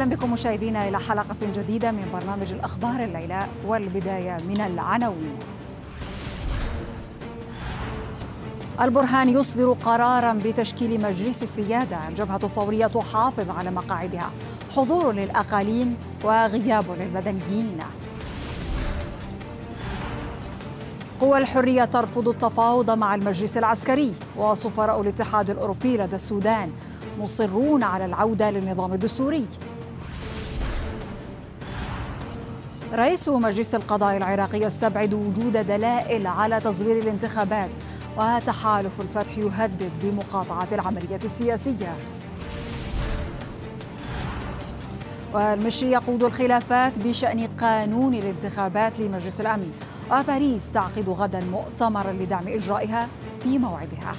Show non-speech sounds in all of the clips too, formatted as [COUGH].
أهلا بكم مشاهدينا إلى حلقة جديدة من برنامج الأخبار الليلة والبداية من العناوين البرهان يصدر قرارا بتشكيل مجلس السيادة الجبهة الثورية تحافظ على مقاعدها حضور للأقاليم وغياب للمدنيين قوى الحرية ترفض التفاوض مع المجلس العسكري وسفراء الاتحاد الأوروبي لدى السودان مصرون على العودة للنظام الدستوري رئيس مجلس القضاء العراقي يستبعد وجود دلائل على تزوير الانتخابات وتحالف الفتح يهدد بمقاطعة العملية السياسية والمشي يقود الخلافات بشأن قانون الانتخابات لمجلس الأمن وباريس تعقد غدا مؤتمرا لدعم إجرائها في موعدها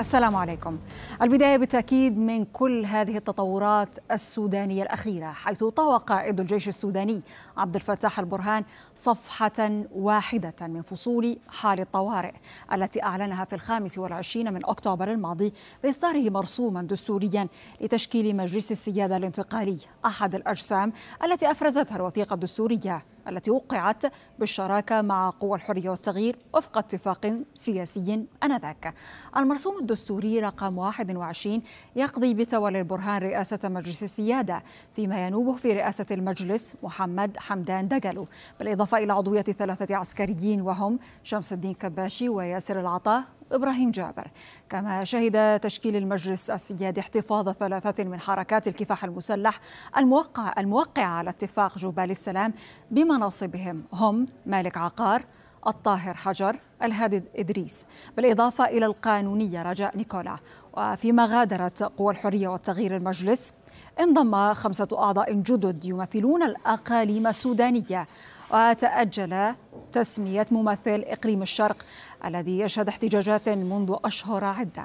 السلام عليكم البداية بالتأكيد من كل هذه التطورات السودانية الأخيرة حيث طوى قائد الجيش السوداني عبد الفتاح البرهان صفحة واحدة من فصول حال الطوارئ التي أعلنها في الخامس والعشرين من أكتوبر الماضي بإصداره مرسوما دستوريا لتشكيل مجلس السيادة الانتقالي أحد الأجسام التي أفرزتها الوثيقة الدستورية التي وقعت بالشراكة مع قوى الحرية والتغيير وفق اتفاق سياسي أنذاك المرسوم الدستوري رقم 21 يقضي بتولي البرهان رئاسة مجلس السيادة فيما ينوبه في رئاسة المجلس محمد حمدان دقلو بالإضافة إلى عضوية ثلاثة عسكريين وهم شمس الدين كباشي وياسر العطاء إبراهيم جابر كما شهد تشكيل المجلس السيادي احتفاظ ثلاثة من حركات الكفاح المسلح الموقع, الموقع على اتفاق جبال السلام بمناصبهم هم مالك عقار الطاهر حجر الهادي إدريس بالإضافة إلى القانونية رجاء نيكولا وفيما غادرت قوى الحرية والتغيير المجلس انضم خمسة أعضاء جدد يمثلون الأقاليم السودانية وتأجل تسمية ممثل إقليم الشرق الذي يشهد احتجاجات منذ أشهر عدة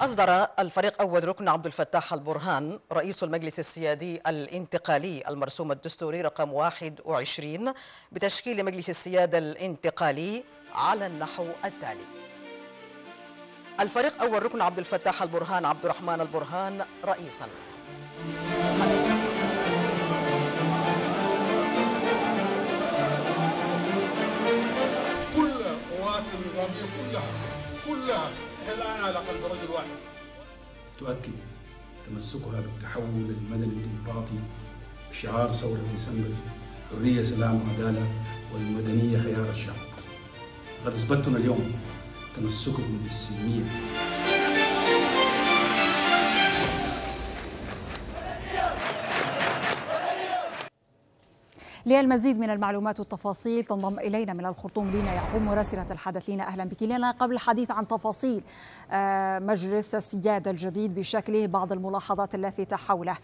أصدر الفريق أول ركن عبد الفتاح البرهان رئيس المجلس السيادي الانتقالي المرسوم الدستوري رقم 21 بتشكيل مجلس السيادة الانتقالي على النحو التالي الفريق أول ركن عبد الفتاح البرهان عبد الرحمن البرهان رئيساً كلها كلها الآن على قلب رجل واحد تؤكد تمسكها بالتحول المدني الديمقراطي شعار ثورة ديسمبر حرية سلام وعدالة والمدنية خيار الشعب قد أثبتنا اليوم تمسكهم بالسلمية للمزيد من المعلومات والتفاصيل تنضم إلينا من الخرطوم لينا يعقوب مراسلة الحدث لينا أهلا بك لينا قبل الحديث عن تفاصيل آه، مجلس السيادة الجديد بشكله بعض الملاحظات اللافتة حوله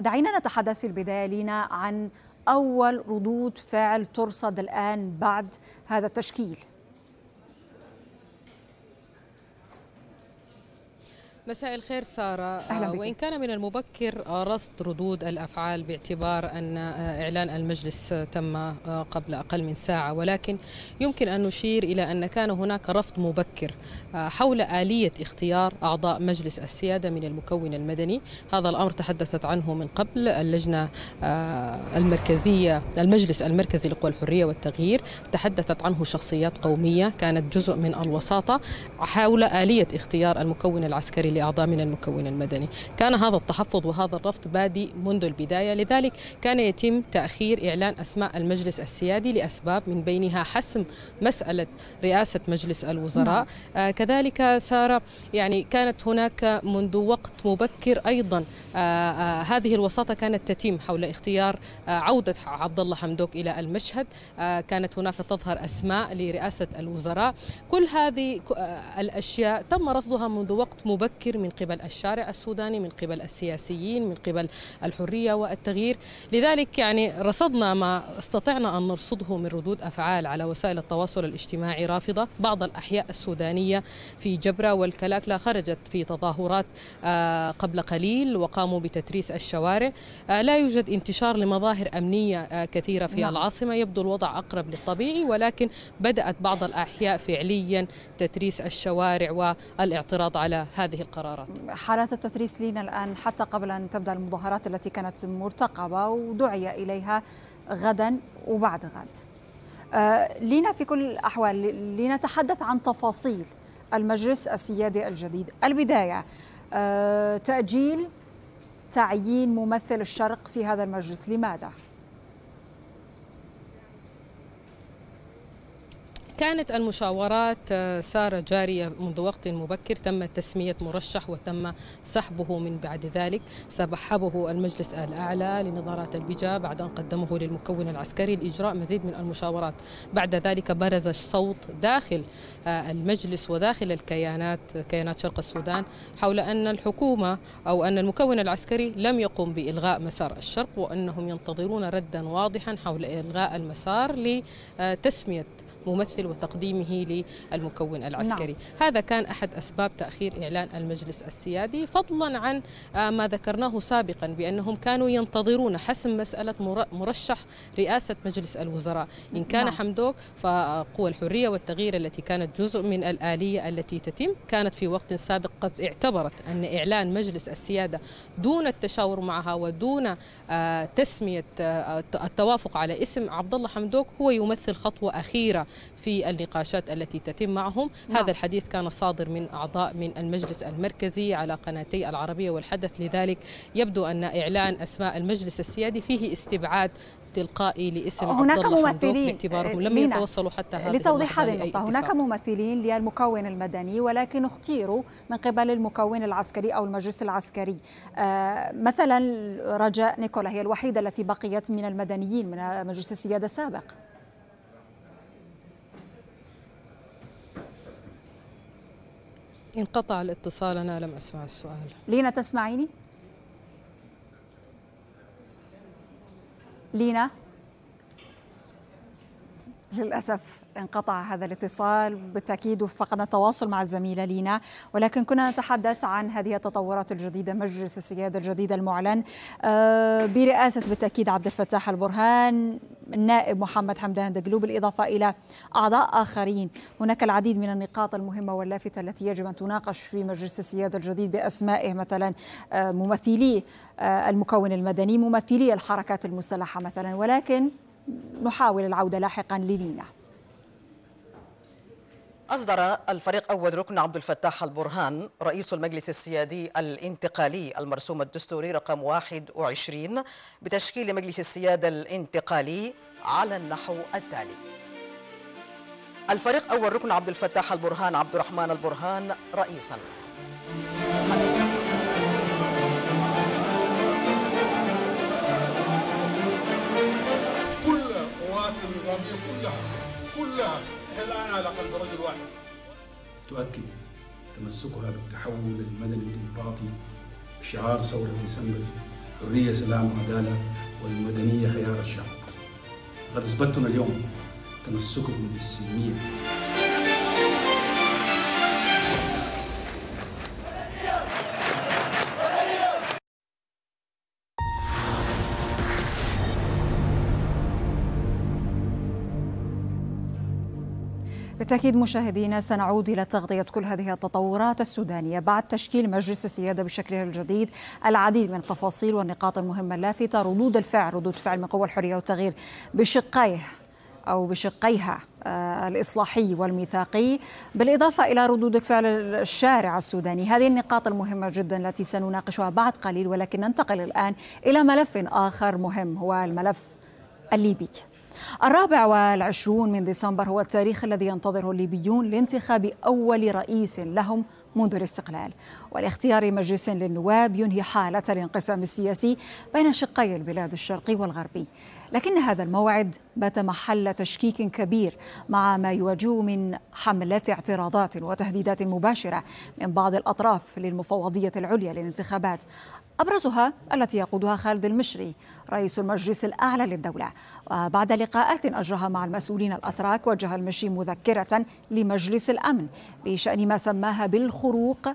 دعينا نتحدث في البداية لينا عن أول ردود فعل ترصد الآن بعد هذا التشكيل مساء الخير سارة أهلا آه، بك. وإن كان من المبكر آه، رصد ردود الأفعال باعتبار أن آه، إعلان المجلس تم قبل أقل من ساعة ولكن يمكن أن نشير إلى أن كان هناك رفض مبكر حول آلية اختيار أعضاء مجلس السيادة من المكون المدني هذا الأمر تحدثت عنه من قبل اللجنة المركزية المجلس المركزي لقوى الحرية والتغيير تحدثت عنه شخصيات قومية كانت جزء من الوساطة حول آلية اختيار المكون العسكري لأعضاء من المكون المدني كان هذا التحفظ وهذا الرفض بادي منذ البداية لذلك كان يتم تأخير إعلان أسماء المجلس السيادي لأسباب من بينها حسم مسألة رئاسة مجلس الوزراء نعم. آه، كذلك سارة يعني كانت هناك منذ وقت مبكر أيضا آه، آه، هذه الوساطة كانت تتم حول اختيار آه، عودة عبد الله حمدوك إلى المشهد كانت هناك تظهر أسماء لرئاسة الوزراء كل هذه الأشياء تم رصدها منذ وقت مبكر من قبل الشارع السوداني من قبل السياسيين من قبل الحرية والتغيير لذلك يعني رصدنا ما استطعنا أن نرصده من ردود أفعال على وسائل التواصل الاجتماعي رافضة بعض الأحياء السودانية في جبرة والكلاكلا خرجت في تظاهرات قبل قليل وقام قاموا بتتريس الشوارع آه، لا يوجد انتشار لمظاهر أمنية آه، كثيرة في نعم. العاصمة يبدو الوضع أقرب للطبيعي ولكن بدأت بعض الأحياء فعليا تتريس الشوارع والاعتراض على هذه القرارات حالات التتريس لينا الآن حتى قبل أن تبدأ المظاهرات التي كانت مرتقبة ودعي إليها غدا وبعد غد آه، لينا في كل الأحوال لنتحدث عن تفاصيل المجلس السيادي الجديد البداية تأجيل تعيين ممثل الشرق في هذا المجلس لماذا؟ كانت المشاورات آه، سارة جارية منذ وقت مبكر تم تسمية مرشح وتم سحبه من بعد ذلك سحبه المجلس الأعلى لنظارات البجا بعد أن قدمه للمكون العسكري لإجراء مزيد من المشاورات بعد ذلك برز الصوت داخل آه، المجلس وداخل الكيانات كيانات شرق السودان حول أن الحكومة أو أن المكون العسكري لم يقم بإلغاء مسار الشرق وأنهم ينتظرون ردا واضحا حول إلغاء المسار لتسمية ممثل وتقديمه للمكون العسكري نعم. هذا كان أحد أسباب تأخير إعلان المجلس السيادي فضلا عن آه، ما ذكرناه سابقا بأنهم كانوا ينتظرون حسم مسألة مرشح رئاسة مجلس الوزراء إن كان نعم. حمدوك فقوى الحرية والتغيير التي كانت جزء من الآلية التي تتم كانت في وقت سابق قد اعتبرت أن إعلان مجلس السيادة دون التشاور معها ودون آه، تسمية آه، التوافق على اسم عبد الله حمدوك هو يمثل خطوة أخيرة في النقاشات التي تتم معهم نعم. هذا الحديث كان صادر من أعضاء من المجلس المركزي على قناتي العربية والحدث لذلك يبدو أن إعلان أسماء المجلس السيادي فيه استبعاد تلقائي لاسم هناك ممثلين باعتبارهم لم يتوصلوا حتى هذا لتوضيح هذه النقطة هناك ممثلين للمكون المدني ولكن اختيروا من قبل المكون العسكري أو المجلس العسكري آه، مثلا رجاء نيكولا هي الوحيدة التي بقيت من المدنيين من مجلس السيادة السابق انقطع الاتصال أنا لم أسمع السؤال لينا تسمعيني؟ لينا للأسف انقطع هذا الاتصال بالتأكيد فقدنا التواصل مع الزميلة لينا ولكن كنا نتحدث عن هذه التطورات الجديدة مجلس السيادة الجديد المعلن آه، برئاسة بالتأكيد عبد الفتاح البرهان النائب محمد حمدان دقلوب بالإضافة إلى أعضاء آخرين هناك العديد من النقاط المهمة واللافتة التي يجب أن تناقش في مجلس السيادة الجديد بأسمائه مثلا آه، ممثلي آه، المكون المدني ممثلي الحركات المسلحة مثلا ولكن نحاول العودة لاحقا للينا أصدر الفريق أول ركن عبد الفتاح البرهان رئيس المجلس السيادي الانتقالي المرسوم الدستوري رقم 21 بتشكيل مجلس السيادة الانتقالي على النحو التالي الفريق أول ركن عبد الفتاح البرهان عبد الرحمن البرهان رئيساً كلها الآن على قلب رجل واحد تؤكد تمسكها بالتحول المدني الديمقراطي شعار ثورة ديسمبر حرية سلام وعدالة والمدنية خيار الشعب لقد أثبتنا اليوم تمسككم بالسلمية بالتأكيد مشاهدينا سنعود إلى تغطية كل هذه التطورات السودانية بعد تشكيل مجلس السيادة بشكله الجديد العديد من التفاصيل والنقاط المهمة اللافتة ردود الفعل ردود فعل من قوى الحرية والتغيير بشقيه أو بشقيها آه، الإصلاحي والميثاقي بالإضافة إلى ردود فعل الشارع السوداني هذه النقاط المهمة جدا التي سنناقشها بعد قليل ولكن ننتقل الآن إلى ملف آخر مهم هو الملف الليبي الرابع والعشرون من ديسمبر هو التاريخ الذي ينتظره الليبيون لانتخاب أول رئيس لهم منذ الاستقلال والاختيار مجلس للنواب ينهي حالة الانقسام السياسي بين شقي البلاد الشرقي والغربي لكن هذا الموعد بات محل تشكيك كبير مع ما يواجهه من حملات اعتراضات وتهديدات مباشرة من بعض الأطراف للمفوضية العليا للانتخابات أبرزها التي يقودها خالد المشري رئيس المجلس الأعلى للدولة وبعد لقاءات أجراها مع المسؤولين الأتراك وجه المشري مذكرة لمجلس الأمن بشأن ما سماها بالخروق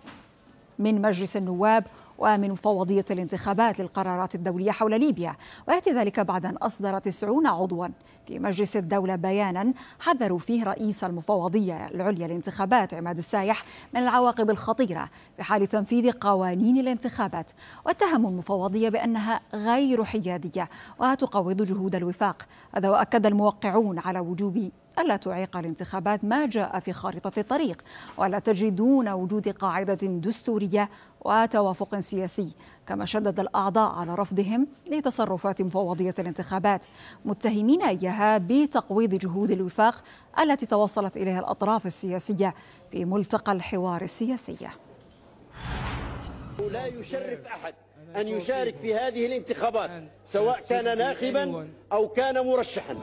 من مجلس النواب ومن مفوضية الانتخابات للقرارات الدولية حول ليبيا ويأتي ذلك بعد أن أصدر 90 عضوا في مجلس الدولة بيانا حذروا فيه رئيس المفوضية العليا للانتخابات عماد السايح من العواقب الخطيرة في حال تنفيذ قوانين الانتخابات واتهموا المفوضية بأنها غير حيادية وتقوض جهود الوفاق هذا وأكد الموقعون على وجوب ألا تعيق الانتخابات ما جاء في خارطة الطريق ولا تجدون وجود قاعدة دستورية وتوافق سياسي كما شدد الأعضاء على رفضهم لتصرفات مفوضية الانتخابات متهمين إياها بتقويض جهود الوفاق التي توصلت إليها الأطراف السياسية في ملتقى الحوار السياسي لا يشرف أحد أن يشارك في هذه الانتخابات سواء كان ناخبا أو كان مرشحا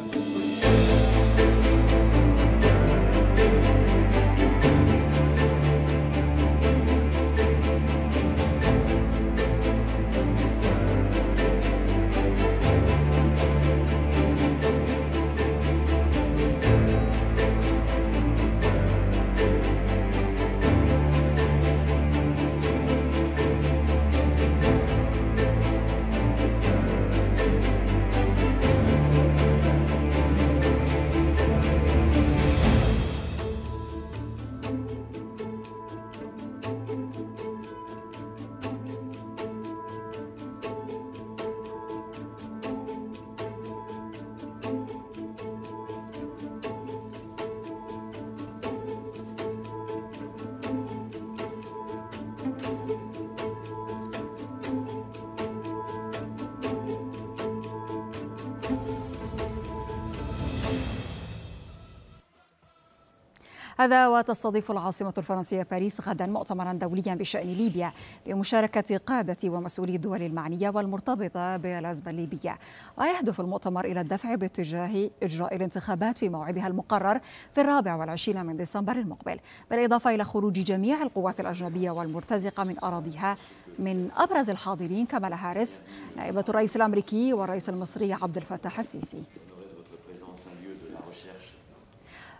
هذا وتستضيف العاصمة الفرنسية باريس غدا مؤتمرا دوليا بشأن ليبيا بمشاركة قادة ومسؤولي الدول المعنية والمرتبطة بالأزمة الليبية ويهدف المؤتمر إلى الدفع باتجاه إجراء الانتخابات في موعدها المقرر في الرابع والعشرين من ديسمبر المقبل بالإضافة إلى خروج جميع القوات الأجنبية والمرتزقة من أراضيها من أبرز الحاضرين كمالا هاريس نائبة الرئيس الأمريكي والرئيس المصري عبد الفتاح السيسي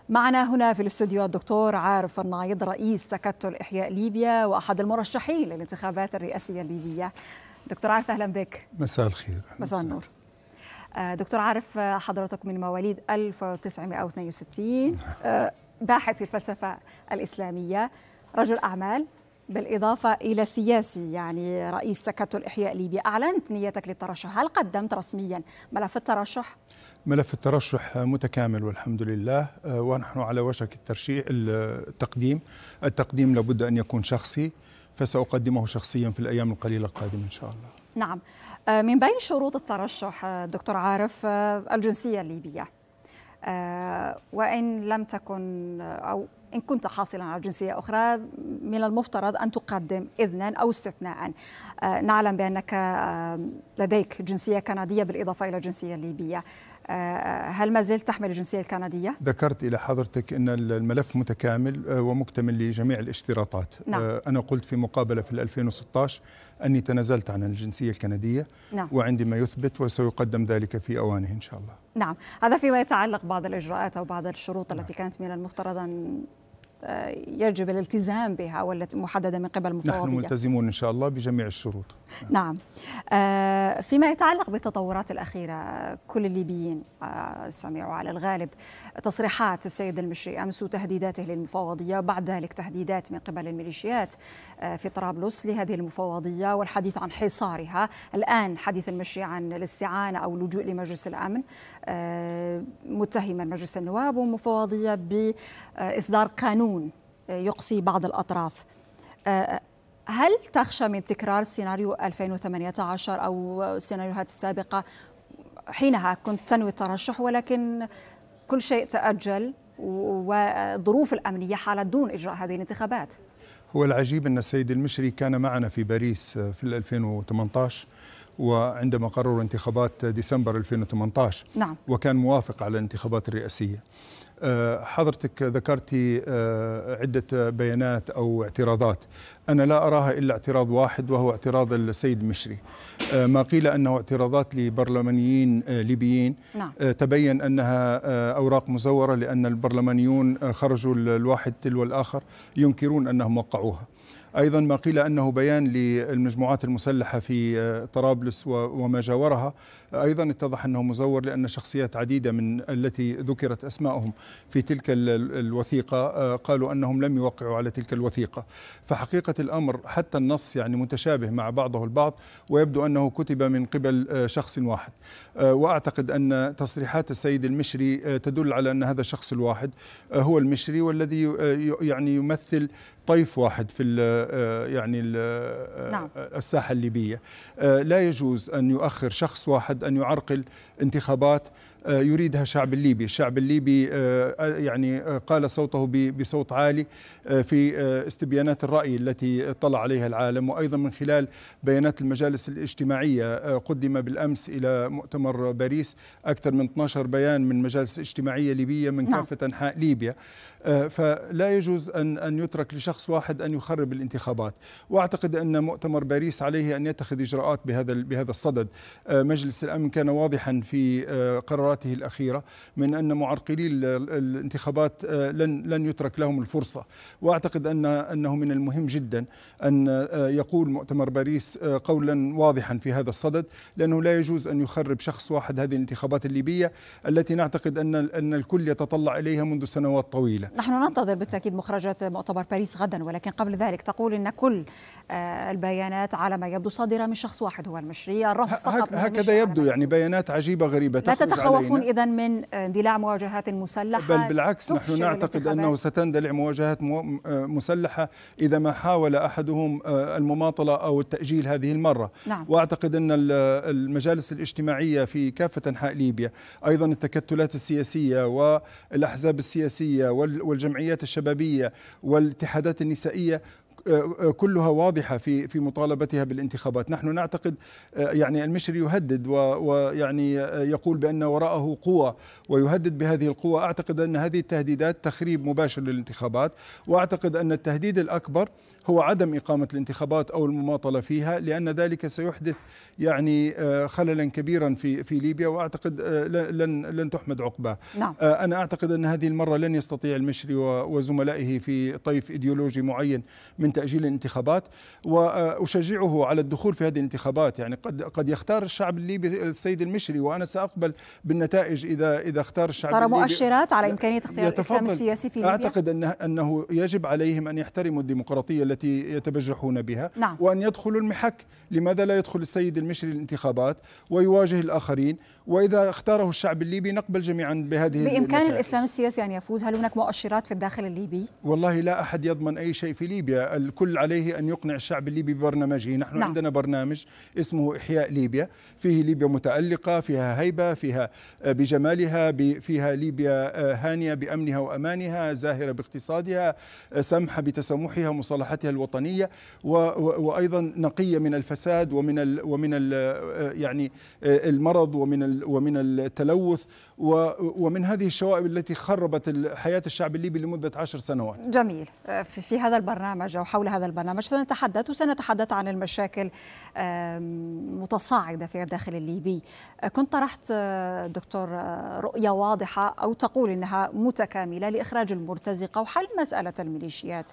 معنا هنا في الاستوديو الدكتور عارف النايض رئيس تكتل إحياء ليبيا وأحد المرشحين للانتخابات الرئاسية الليبية دكتور عارف أهلا بك مساء الخير مساء النور آه، دكتور عارف حضرتك من مواليد 1962 نعم. آه، باحث في الفلسفة الإسلامية رجل أعمال بالإضافة إلى سياسي يعني رئيس تكتل إحياء ليبيا أعلنت نيتك للترشح هل قدمت رسميا ملف الترشح؟ ملف الترشح متكامل والحمد لله آه، ونحن على وشك الترشيح التقديم التقديم لابد أن يكون شخصي فسأقدمه شخصيا في الأيام القليلة القادمة إن شاء الله نعم آه، من بين شروط الترشح آه، دكتور عارف الجنسية الليبية وإن لم تكن أو إن كنت حاصلا على جنسية أخرى من المفترض أن تقدم إذنا أو استثناء نعلم بأنك لديك جنسية كندية بالإضافة إلى جنسية ليبية هل ما زلت تحمل الجنسية الكندية؟ ذكرت إلى حضرتك أن الملف متكامل آه، ومكتمل لجميع الاشتراطات آه، نعم. أنا قلت في مقابلة في 2016 أني تنازلت عن الجنسية الكندية نعم. وعندي ما يثبت وسيقدم ذلك في أوانه إن شاء الله نعم هذا فيما يتعلق بعض الإجراءات أو بعض الشروط نعم. التي كانت من المفترض أن يجب الالتزام بها والتي محددة من قبل المفوضية نحن ملتزمون إن شاء الله بجميع الشروط نعم, نعم. آه، فيما يتعلق بالتطورات الأخيرة كل الليبيين آه، سمعوا على الغالب تصريحات السيد المشري أمس وتهديداته للمفوضية بعد ذلك تهديدات من قبل الميليشيات آه، في طرابلس لهذه المفوضية والحديث عن حصارها الآن حديث المشي عن الاستعانة أو اللجوء لمجلس الأمن آه، متهما مجلس النواب والمفوضية بإصدار قانون آه، يقصي بعض الأطراف هل تخشى من تكرار سيناريو 2018 أو السيناريوهات السابقة حينها كنت تنوي الترشح ولكن كل شيء تأجل والظروف الأمنية حالت دون إجراء هذه الانتخابات هو العجيب أن السيد المشري كان معنا في باريس آه، في 2018 وعندما قرروا انتخابات ديسمبر 2018 نعم. وكان موافق على الانتخابات الرئاسية آه، حضرتك ذكرتي آه، عدة بيانات أو اعتراضات أنا لا أراها إلا اعتراض واحد وهو اعتراض السيد مشري آه، ما قيل أنه اعتراضات لبرلمانيين ليبيين نعم. تبين أنها أوراق مزورة لأن البرلمانيون خرجوا الواحد تلو الآخر ينكرون أنهم وقعوها ايضا ما قيل انه بيان للمجموعات المسلحه في طرابلس وما جاورها أيضا اتضح أنه مزور لأن شخصيات عديدة من التي ذكرت أسمائهم في تلك الوثيقة آه، قالوا أنهم لم يوقعوا على تلك الوثيقة فحقيقة الأمر حتى النص يعني متشابه مع بعضه البعض ويبدو أنه كتب من قبل آه، شخص واحد آه، وأعتقد أن تصريحات السيد المشري تدل على أن هذا الشخص الواحد هو المشري والذي يعني يمثل طيف واحد في يعني نعم. الساحه الليبيه لا يجوز ان يؤخر شخص واحد يريد أن يعرقل انتخابات آه، يريدها الشعب الليبي الشعب الليبي آه، آه، يعني قال صوته بصوت عالي في استبيانات الرأي التي اطلع عليها العالم وأيضا من خلال بيانات المجالس الاجتماعية قدم بالأمس إلى مؤتمر باريس أكثر من 12 بيان من مجالس اجتماعية ليبية من نعم. كافة أنحاء ليبيا آه، فلا يجوز أن أن يترك لشخص واحد أن يخرب الانتخابات وأعتقد أن مؤتمر باريس عليه أن يتخذ إجراءات بهذا بهذا الصدد آه، مجلس الأمن كان واضحا في آه، قراراته الأخيرة من أن معرقلي الانتخابات لن لن يترك لهم الفرصة وأعتقد أن أنه من المهم جدا أن يقول مؤتمر باريس قولا واضحا في هذا الصدد لأنه لا يجوز أن يخرب شخص واحد هذه الانتخابات الليبية التي نعتقد أن أن الكل يتطلع إليها منذ سنوات طويلة نحن ننتظر بالتأكيد مخرجات مؤتمر باريس غدا ولكن قبل ذلك تقول أن كل آه، البيانات على ما يبدو صادرة من شخص واحد هو المشري الرفض فقط هكذا يبدو يعني بيانات عجيبة غريبة لا تتخوفون إذا من اندلاع مواجهات مسلحة بل بالعكس نحن يعني نعتقد أنه ستندلع مواجهات آه، مسلحة إذا ما حاول أحدهم آه، المماطلة أو التأجيل هذه المرة نعم. وأعتقد أن المجالس الاجتماعية في كافة أنحاء ليبيا أيضا التكتلات السياسية والأحزاب السياسية وال والجمعيات الشبابيه والاتحادات النسائيه آه، آه، كلها واضحه في في مطالبتها بالانتخابات، نحن نعتقد آه، يعني المشري يهدد ويعني يقول بان وراءه قوى ويهدد بهذه القوى، اعتقد ان هذه التهديدات تخريب مباشر للانتخابات، واعتقد ان التهديد الاكبر هو عدم إقامة الانتخابات أو المماطلة فيها لأن ذلك سيحدث يعني آه، خللا كبيرا في في ليبيا وأعتقد آه، لن لن تحمد عقباه نعم. آه، أنا أعتقد أن هذه المرة لن يستطيع المشري وزملائه في طيف إيديولوجي معين من تأجيل الانتخابات وأشجعه على الدخول في هذه الانتخابات يعني قد قد يختار الشعب الليبي السيد المشري وأنا سأقبل بالنتائج إذا إذا اختار الشعب ترى مؤشرات على إمكانية اختيار الإسلام السياسي في ليبيا أعتقد أنه يجب عليهم أن يحترموا الديمقراطية التي يتبجحون بها نعم. وأن يدخلوا المحك لماذا لا يدخل السيد المشري الانتخابات ويواجه الآخرين وإذا اختاره الشعب الليبي نقبل جميعا بهذه بإمكان الإسلام السياسي أن يفوز هل هناك مؤشرات في الداخل الليبي؟ والله لا أحد يضمن أي شيء في ليبيا الكل عليه أن يقنع الشعب الليبي ببرنامجه نحن نعم. عندنا برنامج اسمه إحياء ليبيا فيه ليبيا متألقة فيها هيبة فيها آه، بجمالها فيها ليبيا آه، هانية بأمنها وأمانها زاهرة باقتصادها آه، سمحة بتسامحها مصالحتها بشعاراتها الوطنيه وايضا نقيه من الفساد ومن ال ومن ال آه، يعني آه، المرض ومن ال ومن التلوث ومن هذه الشوائب التي خربت حياه الشعب الليبي لمده عشر سنوات. جميل آه، في هذا البرنامج او حول هذا البرنامج سنتحدث وسنتحدث عن المشاكل متصاعده في الداخل الليبي. كنت طرحت دكتور رؤيه واضحه او تقول انها متكامله لاخراج المرتزقه وحل مساله الميليشيات.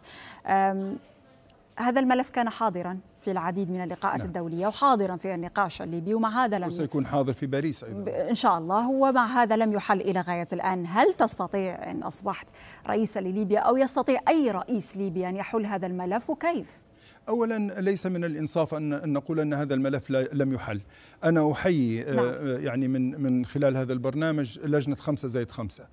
هذا الملف كان حاضرا في العديد من اللقاءات نعم. الدولية وحاضرا في النقاش الليبي ومع هذا لم وسيكون حاضر في باريس أيضا إن شاء الله ومع هذا لم يحل إلى غاية الآن هل تستطيع إن أصبحت رئيسا لليبيا أو يستطيع أي رئيس ليبي أن يحل هذا الملف وكيف؟ اولا ليس من الانصاف ان نقول ان هذا الملف لم يحل انا احيي آه، نعم. يعني من من خلال هذا البرنامج لجنه خمسة زائد خمسة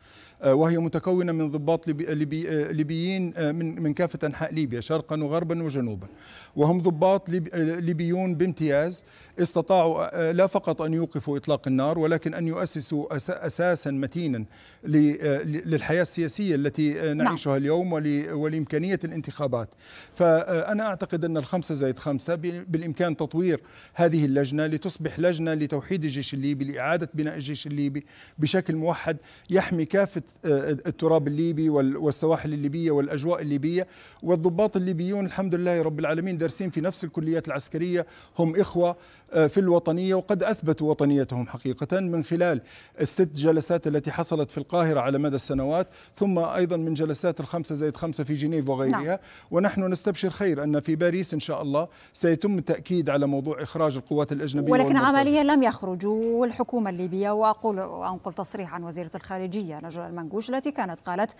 آه، وهي متكونة من ضباط ليبي آه، ليبيين آه، من من كافة أنحاء ليبيا شرقا وغربا وجنوبا وهم ضباط ليبيون بامتياز استطاعوا لا فقط أن يوقفوا إطلاق النار ولكن أن يؤسسوا أساسا متينا للحياة السياسية التي نعم. نعيشها اليوم ولإمكانية الانتخابات فأنا أعتقد أن الخمسة زائد خمسة بالإمكان تطوير هذه اللجنة لتصبح لجنة لتوحيد الجيش الليبي لإعادة بناء الجيش الليبي بشكل موحد يحمي كافة آه، التراب الليبي والسواحل الليبية والأجواء الليبية والضباط الليبيون الحمد لله رب العالمين دارسين في نفس الكليات العسكرية هم إخوة آه، في الوطنية وقد أثبتوا وطنيتهم حقيقة من خلال الست جلسات التي حصلت في القاهرة على مدى السنوات ثم أيضا من جلسات الخمسة زائد خمسة في جنيف وغيرها نعم. ونحن نستبشر خير أن في باريس إن شاء الله سيتم التأكيد على موضوع إخراج القوات الأجنبية ولكن عمليا لم يخرجوا والحكومة الليبية وأقول أنقل تصريح عن وزيرة الخارجية نجل المنجوش التي كانت قالت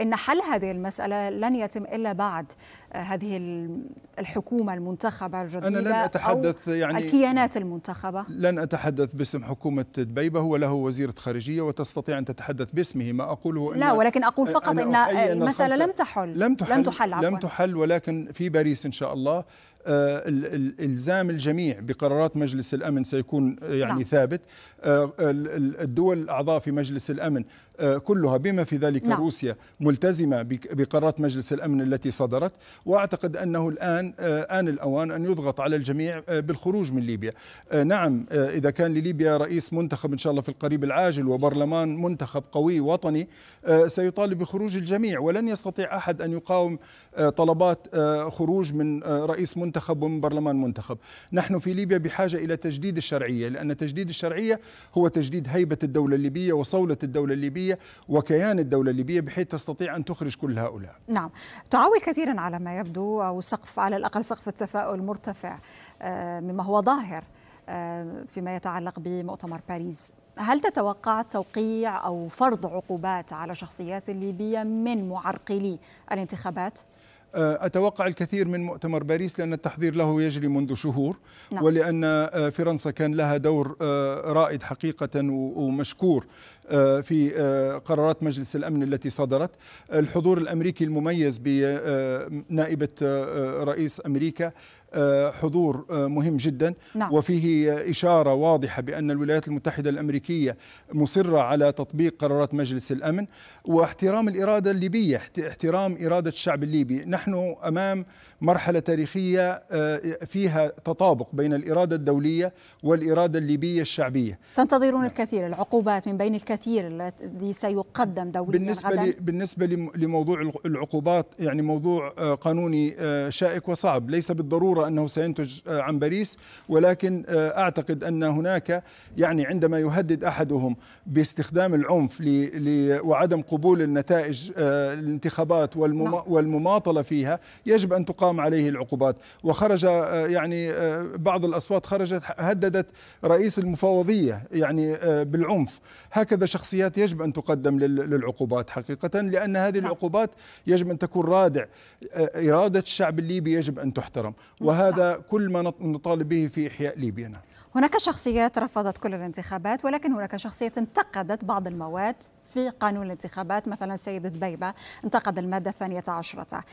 إن حل هذه المسألة لن يتم إلا بعد آه، هذه الحكومة المنتخبة الجديدة أنا لن أتحدث أو يعني الكيانات المنتخبة لن أتحدث باسم حكومة دبيبة هو له وزيرة خارجية وتستطيع أن تتحدث باسمه ما أقوله إن لا ولكن أقول فقط أن, أن المسألة لم تحل لم تحل, لم تحل, عفواً. لم تحل ولكن في باريس إن شاء الله آه، الزام الجميع بقرارات مجلس الامن سيكون آه، يعني نعم. ثابت الدول الاعضاء في مجلس الامن آه، كلها بما في ذلك نعم. روسيا ملتزمة بقرارات مجلس الأمن التي صدرت وأعتقد أنه الآن آه، آن الأوان أن يضغط على الجميع آه، بالخروج من ليبيا نعم إذا كان لليبيا رئيس منتخب إن شاء الله في القريب العاجل وبرلمان منتخب قوي وطني سيطالب بخروج الجميع ولن يستطيع أحد أن يقاوم طلبات خروج من رئيس منتخب ومن برلمان منتخب نحن في ليبيا بحاجة إلى تجديد الشرعية لأن تجديد الشرعية هو تجديد هيبة الدولة الليبية وصولة الدولة الليبية الليبيه وكيان الدولة الليبية بحيث تستطيع أن تخرج كل هؤلاء نعم تعول كثيرا على ما يبدو أو سقف على الأقل سقف التفاؤل مرتفع آه، مما هو ظاهر آه، فيما يتعلق بمؤتمر باريس هل تتوقع توقيع أو فرض عقوبات على شخصيات الليبية من معرقلي الانتخابات؟ آه، أتوقع الكثير من مؤتمر باريس لأن التحضير له يجري منذ شهور نعم. ولأن فرنسا كان لها دور رائد حقيقة ومشكور آه، في آه، قرارات مجلس الأمن التي صدرت الحضور الأمريكي المميز بنائبة آه، رئيس أمريكا حضور مهم جدا نعم. وفيه إشارة واضحة بأن الولايات المتحدة الأمريكية مصرة على تطبيق قرارات مجلس الأمن واحترام الإرادة الليبية احترام إرادة الشعب الليبي نحن أمام مرحلة تاريخية آه، فيها تطابق بين الإرادة الدولية والإرادة الليبية الشعبية تنتظرون نعم. الكثير العقوبات من بين الكثير الذي سيقدم دوليا بالنسبة, غدا. بالنسبة لموضوع العقوبات يعني موضوع آه، قانوني آه، شائك وصعب ليس بالضرورة أنه سينتج عن باريس ولكن أعتقد أن هناك يعني عندما يهدد أحدهم باستخدام العنف وعدم قبول النتائج الانتخابات نعم. والمماطلة فيها يجب أن تقابل تقام عليه العقوبات وخرج آه، يعني آه، بعض الأصوات خرجت هددت رئيس المفوضية يعني آه، بالعنف هكذا شخصيات يجب أن تقدم للعقوبات حقيقة لأن هذه نعم. العقوبات يجب أن تكون رادع إرادة الشعب الليبي يجب أن تحترم نعم. وهذا كل ما نطالب به في إحياء ليبيا نعم. هناك شخصيات رفضت كل الانتخابات ولكن هناك شخصيات انتقدت بعض المواد في قانون الانتخابات مثلا سيدة دبيبة انتقد المادة الثانية عشرة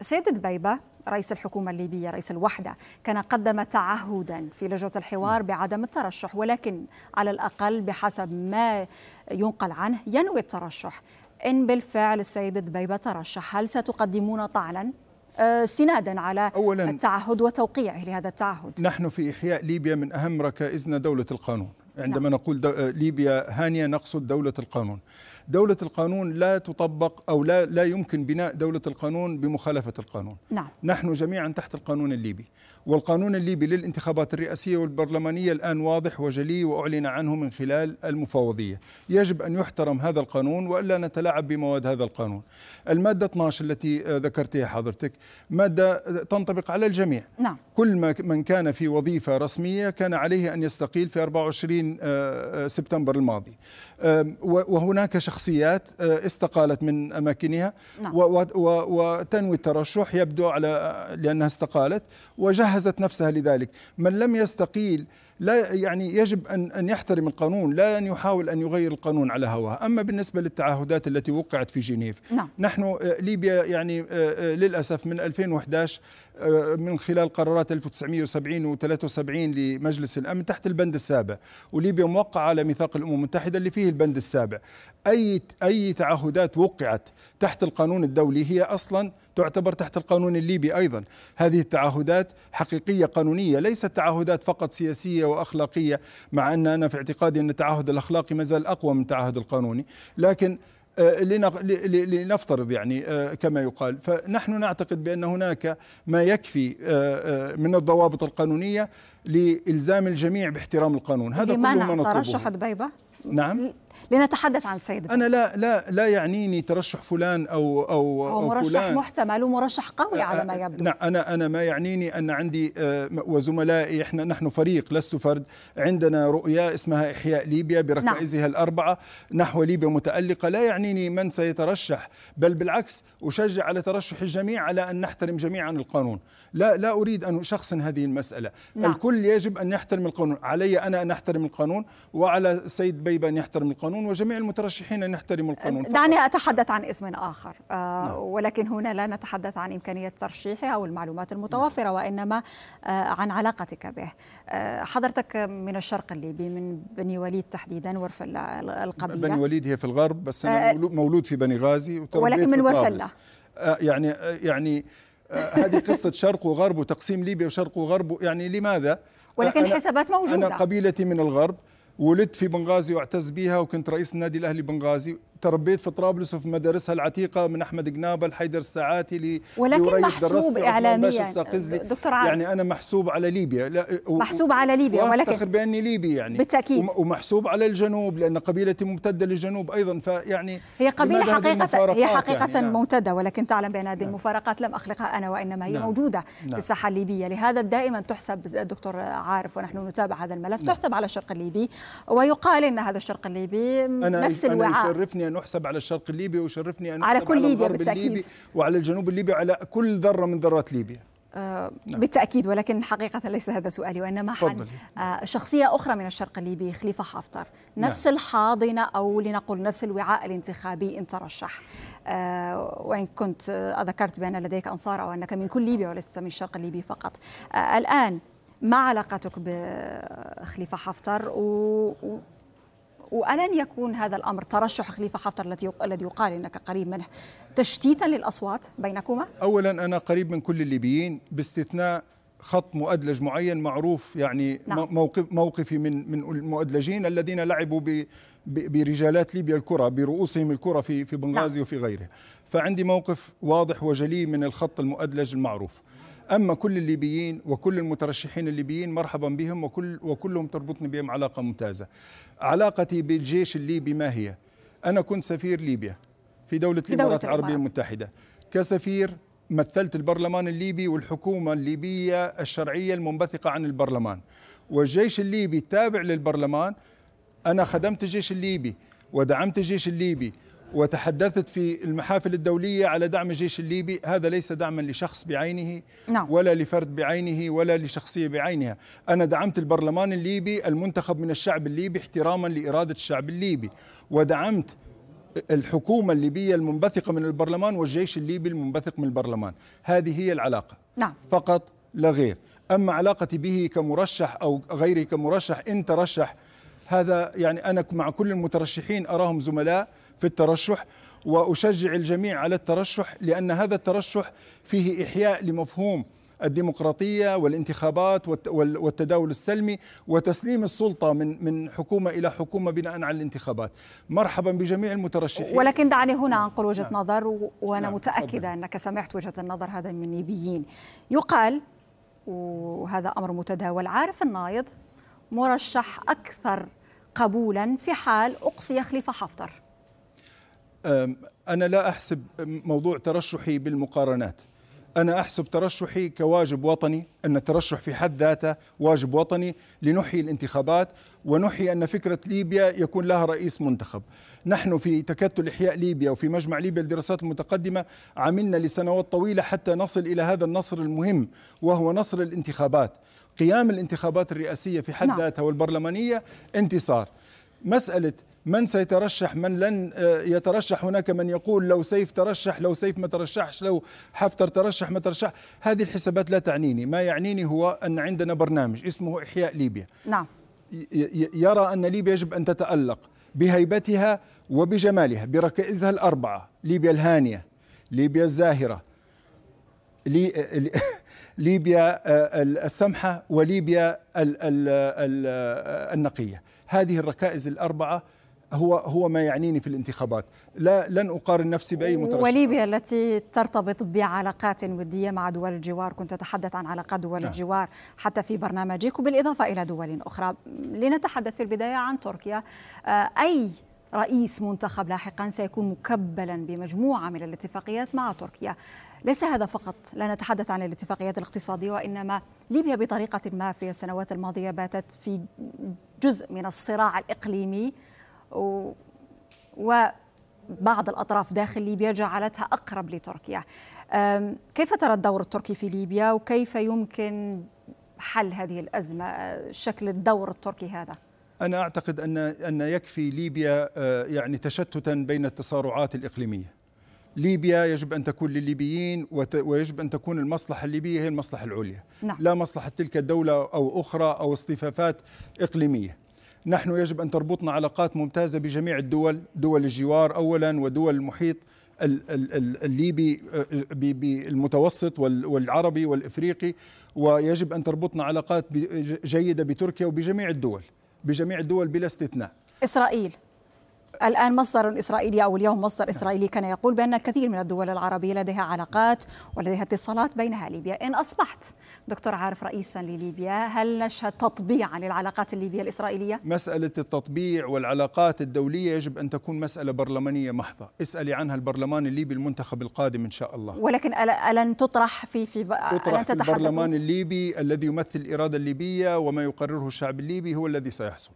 سيد دبيبة رئيس الحكومة الليبية رئيس الوحدة كان قدم تعهدا في لجنة الحوار بعدم الترشح ولكن على الأقل بحسب ما ينقل عنه ينوي الترشح إن بالفعل السيد دبيبة ترشح هل ستقدمون طعنا آه، سنادا على أولاً التعهد وتوقيعه لهذا التعهد نحن في إحياء ليبيا من أهم ركائزنا دولة القانون عندما نعم. نقول آه، ليبيا هانية نقصد دولة القانون دولة القانون لا تطبق أو لا, لا يمكن بناء دولة القانون بمخالفة القانون نعم. نحن جميعا تحت القانون الليبي والقانون الليبي للانتخابات الرئاسية والبرلمانية الآن واضح وجلي وأعلن عنه من خلال المفوضية يجب أن يحترم هذا القانون وألا نتلاعب بمواد هذا القانون المادة 12 التي آه، ذكرتها حضرتك مادة تنطبق على الجميع نعم. كل ما من كان في وظيفة رسمية كان عليه أن يستقيل في 24 آه، آه، سبتمبر الماضي وهناك شخصيات أه، استقالت من أماكنها نعم. وتنوي الترشح يبدو على لأنها استقالت وجهزت نفسها لذلك من لم يستقيل لا يعني يجب ان ان يحترم القانون لا ان يحاول ان يغير القانون على هواه، اما بالنسبه للتعهدات التي وقعت في جنيف نعم. نحن آه، ليبيا يعني آه، آه، للاسف من 2011 من خلال قرارات 1970 و73 لمجلس الامن تحت البند السابع، وليبيا موقعه على ميثاق الامم المتحده اللي فيه البند السابع، اي اي تعهدات وقعت تحت القانون الدولي هي اصلا تعتبر تحت القانون الليبي ايضا، هذه التعهدات حقيقيه قانونيه ليست تعهدات فقط سياسيه واخلاقيه مع ان انا في اعتقادي ان التعهد الاخلاقي ما زال اقوى من التعهد القانوني، لكن آه، لنفترض يعني آه، كما يقال فنحن نعتقد بأن هناك ما يكفي آه، من الضوابط القانونية لإلزام الجميع باحترام القانون هذا كله ما نطلبه ترشح دبيبة نعم لنتحدث عن السيد أنا لا لا لا يعنيني ترشح فلان أو أو هو مرشح فلان. محتمل ومرشح قوي على ما يبدو نعم أنا أنا ما يعنيني أن عندي آه، وزملائي إحنا نحن فريق لست فرد عندنا رؤية اسمها إحياء ليبيا بركائزها نعم. الأربعة نحو ليبيا متألقة لا يعنيني من سيترشح بل بالعكس أشجع على ترشح الجميع على أن نحترم جميعا القانون لا لا أريد أن أشخصن هذه المسألة نعم. الكل يجب أن يحترم القانون علي أنا أن أحترم القانون وعلى السيد بيبة أن يحترم القانون القانون وجميع المترشحين أن يحترموا القانون دعني فقط. أتحدث عن اسم آخر آه نعم. ولكن هنا لا نتحدث عن إمكانية ترشيحه أو المعلومات المتوفرة وإنما آه عن علاقتك به آه حضرتك من الشرق الليبي من بني وليد تحديدا ورفلة القبيلة بني وليد هي في الغرب بس أنا آه، مولود في بني غازي ولكن من ورفلة آه، يعني آه، يعني هذه قصة شرق وغرب وتقسيم ليبيا وشرق وغرب يعني لماذا ولكن الحسابات موجودة أنا قبيلتي من الغرب ولدت في بنغازي واعتز بها وكنت رئيس النادي الاهلي بنغازي تربيت في طرابلس وفي مدارسها العتيقة من أحمد قنابل حيدر الساعاتي لي ولكن محسوب إعلاميا دكتور عارف. يعني أنا محسوب على ليبيا لا محسوب على ليبيا ولكن أفتخر بأني ليبي يعني بالتأكيد ومحسوب على الجنوب لأن قبيلتي ممتدة للجنوب أيضا فيعني هي قبيلة حقيقة هي يعني. حقيقة يعني ممتدة ولكن تعلم بأن هذه نعم. المفارقات لم أخلقها أنا وإنما هي نعم. موجودة نعم. في الساحة الليبية لهذا دائما تحسب دكتور عارف ونحن نتابع هذا الملف نعم. تحسب على الشرق الليبي ويقال أن هذا الشرق الليبي أنا نفس الوعاء أنا يشرفني أن أحسب على الشرق الليبي ويشرفني أن على كل على ليبيا بالتأكيد الليبي وعلى الجنوب الليبي وعلى كل ذرة من ذرات ليبيا آه، نعم. بالتأكيد ولكن حقيقة ليس هذا سؤالي وإنما عن آه، شخصية أخرى من الشرق الليبي خليفة حفتر نعم. نفس نعم. الحاضنة أو لنقل نفس الوعاء الانتخابي إن ترشح آه، وإن كنت ذكرت بأن لديك أنصار أو أنك من كل ليبيا ولست من الشرق الليبي فقط الآن ما علاقتك بخليفة حفتر و... وألن يكون هذا الامر ترشح خليفه حفتر الذي يقال انك قريب منه تشتيتا للاصوات بينكما؟ اولا انا قريب من كل الليبيين باستثناء خط مؤدلج معين معروف يعني نعم. موقف موقفي من من المؤدلجين الذين لعبوا ب برجالات ليبيا الكره برؤوسهم الكره في في بنغازي نعم. وفي غيره فعندي موقف واضح وجلي من الخط المؤدلج المعروف اما كل الليبيين وكل المترشحين الليبيين مرحبا بهم وكل وكلهم تربطني بهم علاقه ممتازه. علاقتي بالجيش الليبي ما هي؟ انا كنت سفير ليبيا في دوله الامارات العربيه المتحده كسفير مثلت البرلمان الليبي والحكومه الليبيه الشرعيه المنبثقه عن البرلمان. والجيش الليبي تابع للبرلمان انا خدمت الجيش الليبي ودعمت الجيش الليبي وتحدثت في المحافل الدولية على دعم الجيش الليبي هذا ليس دعما لشخص بعينه نعم. ولا لفرد بعينه ولا لشخصية بعينها أنا دعمت البرلمان الليبي المنتخب من الشعب الليبي احتراما لإرادة الشعب الليبي ودعمت الحكومة الليبية المنبثقة من البرلمان والجيش الليبي المنبثق من البرلمان هذه هي العلاقة نعم. فقط لا غير أما علاقتي به كمرشح أو غيره كمرشح إن ترشح هذا يعني أنا مع كل المترشحين أراهم زملاء في الترشح واشجع الجميع على الترشح لان هذا الترشح فيه احياء لمفهوم الديمقراطيه والانتخابات والتداول السلمي وتسليم السلطه من من حكومه الى حكومه بناء على الانتخابات. مرحبا بجميع المترشحين. ولكن دعني هنا نعم. انقل وجهه نعم. نظر وانا نعم. متاكده طبعا. انك سمعت وجهه النظر هذا من النيبيين. يقال وهذا امر متداول عارف النايض مرشح اكثر قبولا في حال اقصي خليفه حفتر. أنا لا أحسب موضوع ترشحي بالمقارنات أنا أحسب ترشحي كواجب وطني أن الترشح في حد ذاته واجب وطني لنحيي الانتخابات ونحيي أن فكرة ليبيا يكون لها رئيس منتخب نحن في تكتل إحياء ليبيا وفي مجمع ليبيا للدراسات المتقدمة عملنا لسنوات طويلة حتى نصل إلى هذا النصر المهم وهو نصر الانتخابات قيام الانتخابات الرئاسية في حد نعم. ذاتها والبرلمانية انتصار مسألة من سيترشح من لن آه، يترشح هناك من يقول لو سيف ترشح لو سيف ما ترشحش لو حفتر ترشح ما ترشح هذه الحسابات لا تعنيني ما يعنيني هو أن عندنا برنامج اسمه إحياء ليبيا نعم يرى أن ليبيا يجب أن تتألق بهيبتها وبجمالها بركائزها الأربعة ليبيا الهانية ليبيا الزاهرة لي... [LAUGHS] ليبيا آه، السمحة وليبيا النقية هذه الركائز الأربعة هو هو ما يعنيني في الانتخابات لا لن اقارن نفسي باي مترشح وليبيا التي ترتبط بعلاقات وديه مع دول الجوار كنت تتحدث عن علاقات دول نعم. الجوار حتى في برنامجك وبالاضافه الى دول اخرى لنتحدث في البدايه عن تركيا آه، اي رئيس منتخب لاحقا سيكون مكبلا بمجموعه من الاتفاقيات مع تركيا ليس هذا فقط لا نتحدث عن الاتفاقيات الاقتصاديه وانما ليبيا بطريقه ما في السنوات الماضيه باتت في جزء من الصراع الاقليمي و... وبعض الأطراف داخل ليبيا جعلتها أقرب لتركيا كيف ترى الدور التركي في ليبيا وكيف يمكن حل هذه الأزمة شكل الدور التركي هذا؟ أنا أعتقد أن أن يكفي ليبيا آه، يعني تشتتا بين التصارعات الإقليمية. ليبيا يجب أن تكون للليبيين ويجب أن تكون المصلحة الليبية هي المصلحة العليا. نعم. لا مصلحة تلك الدولة أو أخرى أو اصطفافات إقليمية. نحن يجب أن تربطنا علاقات ممتازة بجميع الدول دول الجوار أولا ودول المحيط الليبي بالمتوسط والعربي والإفريقي ويجب أن تربطنا علاقات جيدة بتركيا وبجميع الدول بجميع الدول بلا استثناء إسرائيل الآن مصدر إسرائيلي أو اليوم مصدر إسرائيلي كان يقول بأن كثير من الدول العربية لديها علاقات ولديها اتصالات بينها ليبيا إن أصبحت دكتور عارف رئيسا لليبيا هل نشهد تطبيعا للعلاقات الليبية الإسرائيلية؟ مسألة التطبيع والعلاقات الدولية يجب أن تكون مسألة برلمانية محضة اسألي عنها البرلمان الليبي المنتخب القادم إن شاء الله ولكن ألن تطرح في في تطرح في البرلمان الليبي الذي يمثل الإرادة الليبية وما يقرره الشعب الليبي هو الذي سيحصل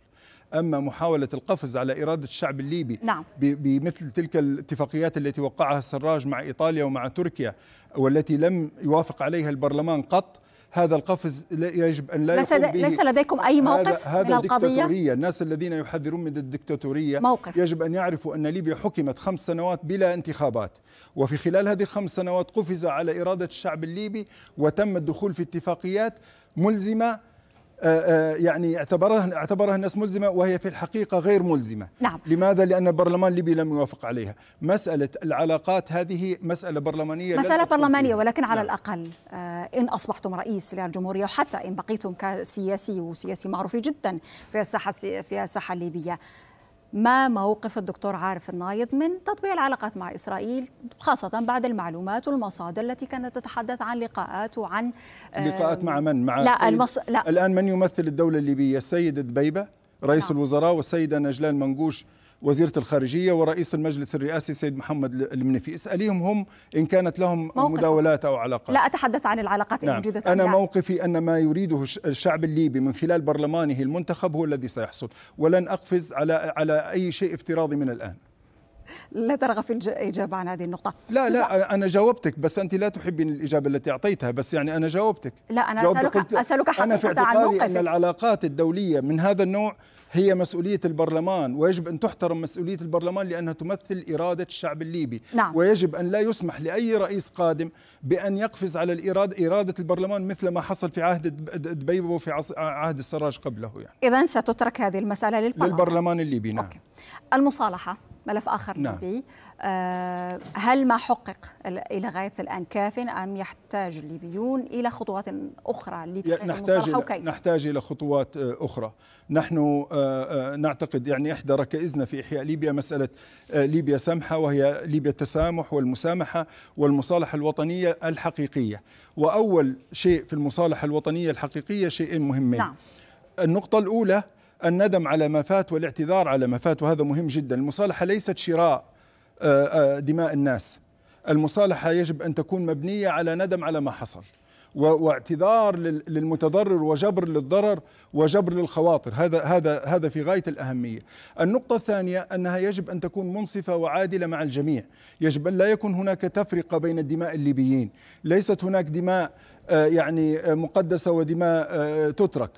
أما محاولة القفز على إرادة الشعب الليبي نعم. بمثل تلك الاتفاقيات التي وقعها السراج مع إيطاليا ومع تركيا والتي لم يوافق عليها البرلمان قط هذا القفز يجب ان لا ليس ليس لديكم اي موقف هذا, من القضيه الدكتاتورية الناس الذين يحذرون من الدكتاتوريه موقف. يجب ان يعرفوا ان ليبيا حكمت خمس سنوات بلا انتخابات وفي خلال هذه الخمس سنوات قفز على اراده الشعب الليبي وتم الدخول في اتفاقيات ملزمه آه، آه، يعني اعتبرها اعتبرها الناس ملزمه وهي في الحقيقه غير ملزمه نعم. لماذا لان البرلمان الليبي لم يوافق عليها مساله العلاقات هذه مساله برلمانيه مساله برلمانيه ولكن على نعم. الاقل آه، ان اصبحتم رئيس للجمهوريه وحتى ان بقيتم كسياسي وسياسي معروف جدا في الساحه في الساحه الليبيه ما موقف الدكتور عارف النايض من تطبيع العلاقات مع إسرائيل خاصة بعد المعلومات والمصادر التي كانت تتحدث عن لقاءات وعن لقاءات مع من؟ مع لا, المص... لا الآن من يمثل الدولة الليبية السيد دبيبة رئيس نعم. الوزراء والسيدة نجلان منقوش وزيرة الخارجية ورئيس المجلس الرئاسي سيد محمد المنفي اسأليهم هم إن كانت لهم موقف. مداولات أو علاقات لا أتحدث عن العلاقات نعم. الموجودة أنا يعني. موقفي أن ما يريده الشعب الليبي من خلال برلمانه المنتخب هو الذي سيحصل ولن أقفز على, على أي شيء افتراضي من الآن لا ترغب في الإجابة عن هذه النقطة لا لا أنا جاوبتك بس أنت لا تحبين الإجابة التي أعطيتها بس يعني أنا جاوبتك لا أنا جاوبتك أسألك, أسألك حقيقة أنا في اعتقادي أن العلاقات الدولية من هذا النوع هي مسؤولية البرلمان ويجب أن تحترم مسؤولية البرلمان لأنها تمثل إرادة الشعب الليبي نعم. ويجب أن لا يسمح لأي رئيس قادم بأن يقفز على الإرادة إرادة البرلمان مثل ما حصل في عهد دبيبو وفي عهد السراج قبله يعني إذا ستترك هذه المسألة للبرلمان, للبرلمان الليبي نعم أوكي. المصالحة ملف آخر نعم. ليبي آه، هل ما حقق الى غايه الان كاف ام يحتاج الليبيون الى خطوات اخرى نحتاج وكيف؟ نحتاج الى خطوات آه، اخرى، نحن آه، نعتقد يعني احدى ركائزنا في احياء ليبيا مساله ليبيا سمحه وهي ليبيا التسامح والمسامحه والمصالحه الوطنيه الحقيقيه، واول شيء في المصالحه الوطنيه الحقيقيه شيئين مهمين. نعم. النقطه الاولى الندم على ما فات والاعتذار على ما فات وهذا مهم جدا، المصالحه ليست شراء آه، آه، دماء الناس المصالحة يجب أن تكون مبنية على ندم على ما حصل واعتذار للمتضرر وجبر للضرر وجبر للخواطر هذا هذا هذا في غايه الاهميه. النقطه الثانيه انها يجب ان تكون منصفه وعادله مع الجميع، يجب ان لا يكون هناك تفرقه بين الدماء الليبيين، ليست هناك دماء آه، يعني مقدسه ودماء تترك،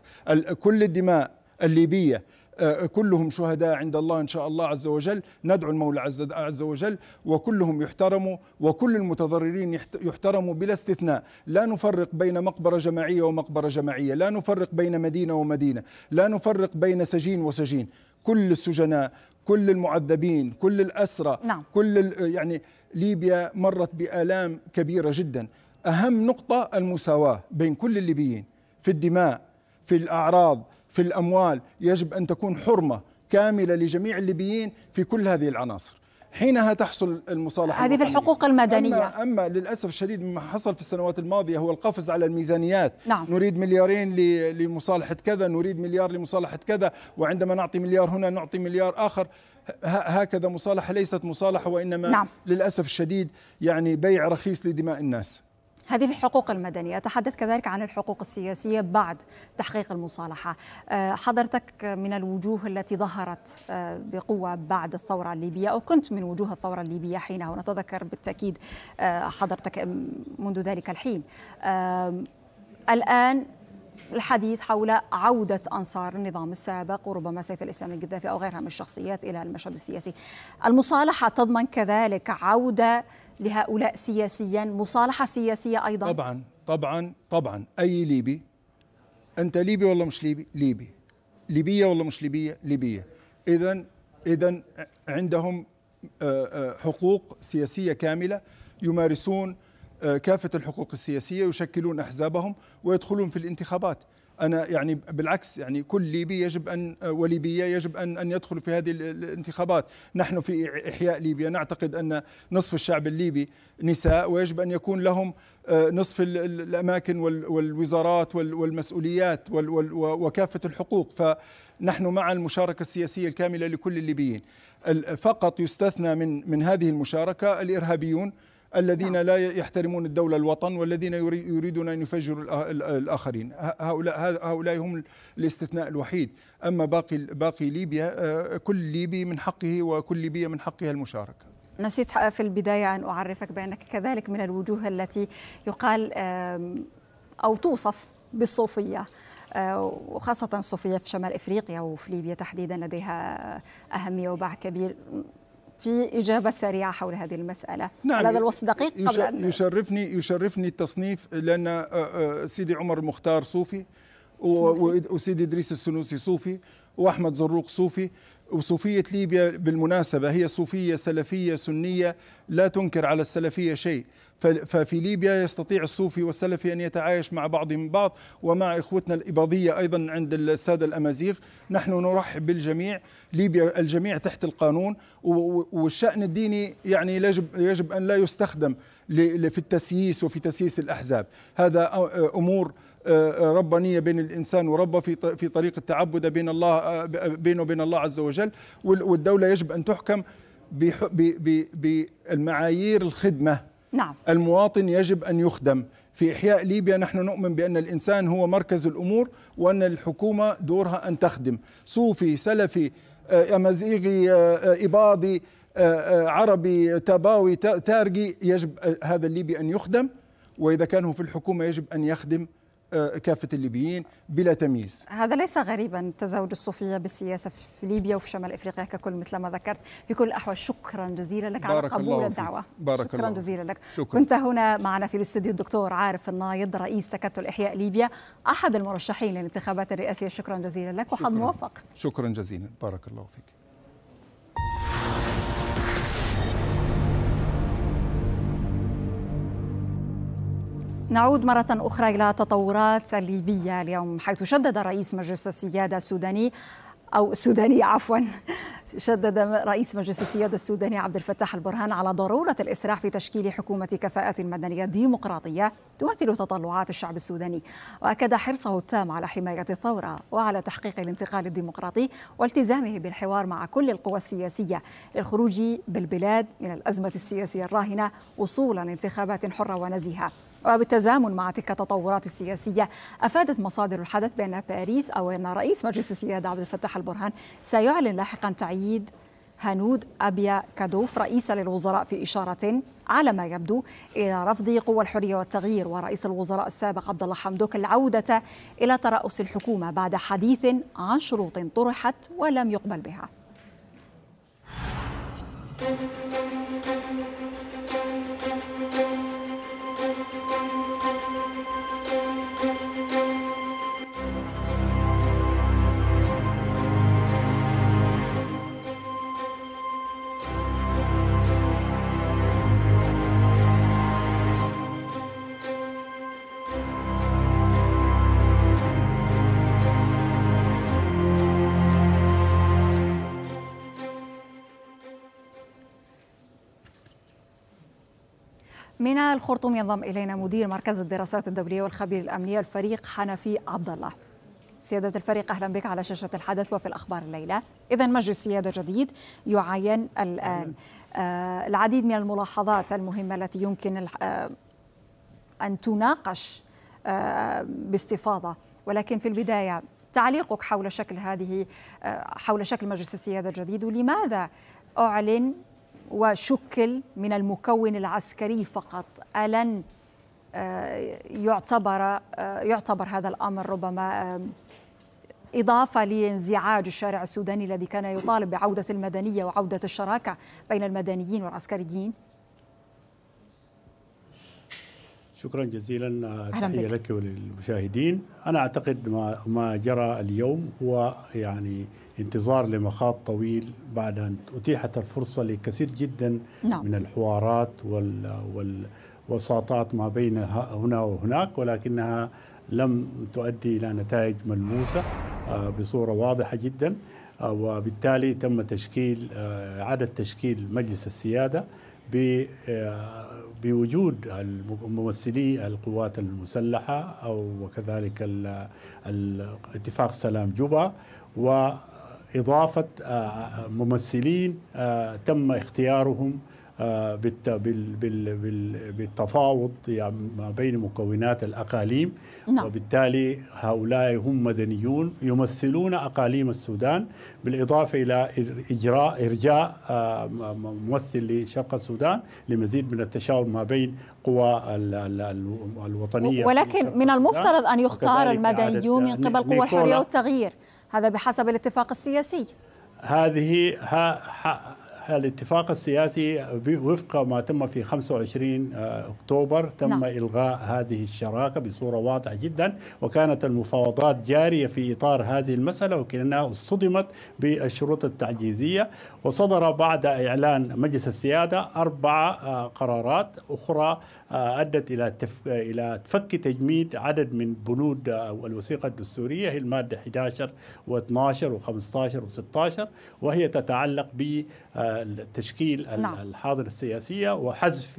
كل الدماء الليبيه آه، كلهم شهداء عند الله إن شاء الله عز وجل ندعو المولى عز وجل وكلهم يحترموا وكل المتضررين يحترموا بلا استثناء لا نفرق بين مقبرة جماعية ومقبرة جماعية لا نفرق بين مدينة ومدينة لا نفرق بين سجين وسجين كل السجناء كل المعذبين كل الأسرى نعم. كل يعني ليبيا مرت بآلام كبيرة جدا أهم نقطة المساواة بين كل الليبيين في الدماء في الأعراض في الأموال يجب أن تكون حرمة كاملة لجميع الليبيين في كل هذه العناصر حينها تحصل المصالحة هذه في الحقوق المدنية أما, أما للأسف الشديد مما حصل في السنوات الماضية هو القفز على الميزانيات نعم. نريد مليارين لمصالحة كذا نريد مليار لمصالحة كذا وعندما نعطي مليار هنا نعطي مليار آخر هكذا مصالحة ليست مصالحة وإنما نعم. للأسف الشديد يعني بيع رخيص لدماء الناس هذه في الحقوق المدنية تحدث كذلك عن الحقوق السياسية بعد تحقيق المصالحة آه، حضرتك من الوجوه التي ظهرت آه، بقوة بعد الثورة الليبية أو كنت من وجوه الثورة الليبية حينها ونتذكر بالتأكيد آه، حضرتك منذ ذلك الحين الآن الحديث حول عودة أنصار النظام السابق وربما سيف الإسلام القذافي أو غيرها من الشخصيات إلى المشهد السياسي المصالحة تضمن كذلك عودة لهؤلاء سياسيا مصالحة سياسية أيضا طبعا طبعا طبعا أي ليبي أنت ليبي ولا مش ليبي ليبي ليبية ولا مش ليبية ليبية إذا إذا عندهم آه، آه، حقوق سياسية كاملة يمارسون آه، كافة الحقوق السياسية يشكلون أحزابهم ويدخلون في الانتخابات انا يعني بالعكس يعني كل ليبي يجب ان وليبيه يجب ان ان يدخلوا في هذه الانتخابات، نحن في احياء ليبيا نعتقد ان نصف الشعب الليبي نساء ويجب ان يكون لهم آه، نصف الاماكن والوزارات والمسؤوليات وكافه الحقوق فنحن مع المشاركه السياسيه الكامله لكل الليبيين. فقط يستثنى من من هذه المشاركه الارهابيون الذين نعم. لا يحترمون الدولة الوطن والذين يريدون أن يفجروا الآخرين هؤلاء هؤلاء هم الاستثناء الوحيد أما باقي باقي ليبيا آه، كل ليبي من حقه وكل ليبية من حقها المشاركة نسيت في البداية أن أعرفك بأنك كذلك من الوجوه التي يقال أو توصف بالصوفية آه، وخاصة الصوفية في شمال إفريقيا وفي ليبيا تحديدا لديها أهمية وباع كبير في إجابة سريعة حول هذه المسألة نعم هذا الوصف دقيق قبل أن يشرفني يشرفني التصنيف لأن آه، آه، سيدي عمر المختار صوفي وسيدي إدريس السنوسي صوفي وأحمد زروق صوفي وصوفية ليبيا بالمناسبة هي صوفية سلفية سنية لا تنكر على السلفية شيء ففي ليبيا يستطيع الصوفي والسلفي أن يتعايش مع بعضهم بعض ومع إخوتنا الإباضية أيضا عند السادة الأمازيغ نحن نرحب بالجميع ليبيا الجميع تحت القانون والشأن الديني يعني يجب, يجب أن لا يستخدم في التسييس وفي تسييس الأحزاب هذا أمور ربانيه بين الانسان وربه في في طريق التعبد بين الله بينه وبين الله عز وجل والدوله يجب ان تحكم بالمعايير الخدمه نعم. المواطن يجب أن يخدم في إحياء ليبيا نحن نؤمن بأن الإنسان هو مركز الأمور وأن الحكومة دورها أن تخدم صوفي سلفي آه، أمازيغي آه، آه، إباضي عربي تباوي تارجي يجب هذا الليبي أن يخدم وإذا كان هو في الحكومة يجب أن يخدم كافه الليبيين بلا تمييز. هذا ليس غريبا تزاوج الصوفيه بالسياسه في ليبيا وفي شمال افريقيا ككل مثل ما ذكرت في كل الاحوال شكرا جزيلا لك على قبول الدعوه. بارك شكرا الله. جزيلا لك. شكرا. كنت هنا معنا في الاستديو الدكتور عارف النايض رئيس تكتل احياء ليبيا احد المرشحين للانتخابات الرئاسيه شكرا جزيلا لك وحظ موفق. شكرا جزيلا بارك الله فيك. نعود مرة أخرى إلى تطورات الليبية اليوم حيث شدد رئيس مجلس السيادة السوداني أو السوداني عفوا شدد رئيس مجلس السيادة السوداني عبد الفتاح البرهان على ضرورة الإسراع في تشكيل حكومة كفاءة مدنية ديمقراطية تمثل تطلعات الشعب السوداني وأكد حرصه التام على حماية الثورة وعلى تحقيق الانتقال الديمقراطي والتزامه بالحوار مع كل القوى السياسية للخروج بالبلاد من الأزمة السياسية الراهنة وصولا لانتخابات حرة ونزيهة وبالتزامن مع تلك التطورات السياسية أفادت مصادر الحدث بأن باريس أو أن رئيس مجلس السيادة عبد الفتاح البرهان سيعلن لاحقا تعييد هنود أبيا كادوف رئيسة للوزراء في إشارة على ما يبدو إلى رفض قوى الحرية والتغيير ورئيس الوزراء السابق عبد الله حمدوك العودة إلى ترأس الحكومة بعد حديث عن شروط طرحت ولم يقبل بها. من الخرطوم ينضم إلينا مدير مركز الدراسات الدولية والخبير الأمنية الفريق حنفي عبد الله سيادة الفريق أهلا بك على شاشة الحدث وفي الأخبار الليلة إذا مجلس سيادة جديد يعين الآن آه العديد من الملاحظات المهمة التي يمكن آه أن تناقش آه باستفاضة ولكن في البداية تعليقك حول شكل هذه آه، حول شكل مجلس السيادة الجديد ولماذا أعلن وشكل من المكون العسكري فقط ألن آه، يعتبر آه، يعتبر هذا الأمر ربما إضافة لانزعاج الشارع السوداني الذي كان يطالب بعودة المدنية وعودة الشراكة بين المدنيين والعسكريين؟ شكرا جزيلا آه، تحية لك وللمشاهدين أنا أعتقد ما, ما جرى اليوم هو يعني انتظار لمخاض طويل بعد أن أتيحت الفرصة لكثير جدا نعم. من الحوارات وال, وال وساطات ما بين هنا وهناك ولكنها لم تؤدي إلى نتائج ملموسة آه، بصورة واضحة جدا آه، وبالتالي تم تشكيل إعادة تشكيل مجلس السيادة بوجود ممثلي القوات المسلحة أو وكذلك الاتفاق سلام جوبا وإضافة ممثلين تم اختيارهم آه، بالتفاوض يعني ما بين مكونات الأقاليم نعم. وبالتالي هؤلاء هم مدنيون يمثلون أقاليم السودان بالإضافة إلى إجراء إرجاء آه، ممثل لشرق السودان لمزيد من التشاور ما بين قوى الوطنية ولكن من المفترض أن يختار المدنيون من قبل قوى الحرية والتغيير هذا بحسب الاتفاق السياسي هذه ها ها الاتفاق السياسي وفق ما تم في 25 آه، اكتوبر تم نعم. الغاء هذه الشراكه بصوره واضحه جدا وكانت المفاوضات جاريه في اطار هذه المساله وكانها اصطدمت بالشروط التعجيزيه وصدر بعد اعلان مجلس السياده اربع آه، قرارات اخرى آه، ادت الى تف... الى فك تجميد عدد من بنود آه، الوثيقه الدستوريه هي الماده 11 و12 و15 و16 وهي تتعلق بتشكيل آه، نعم. الحاضنه السياسيه وحذف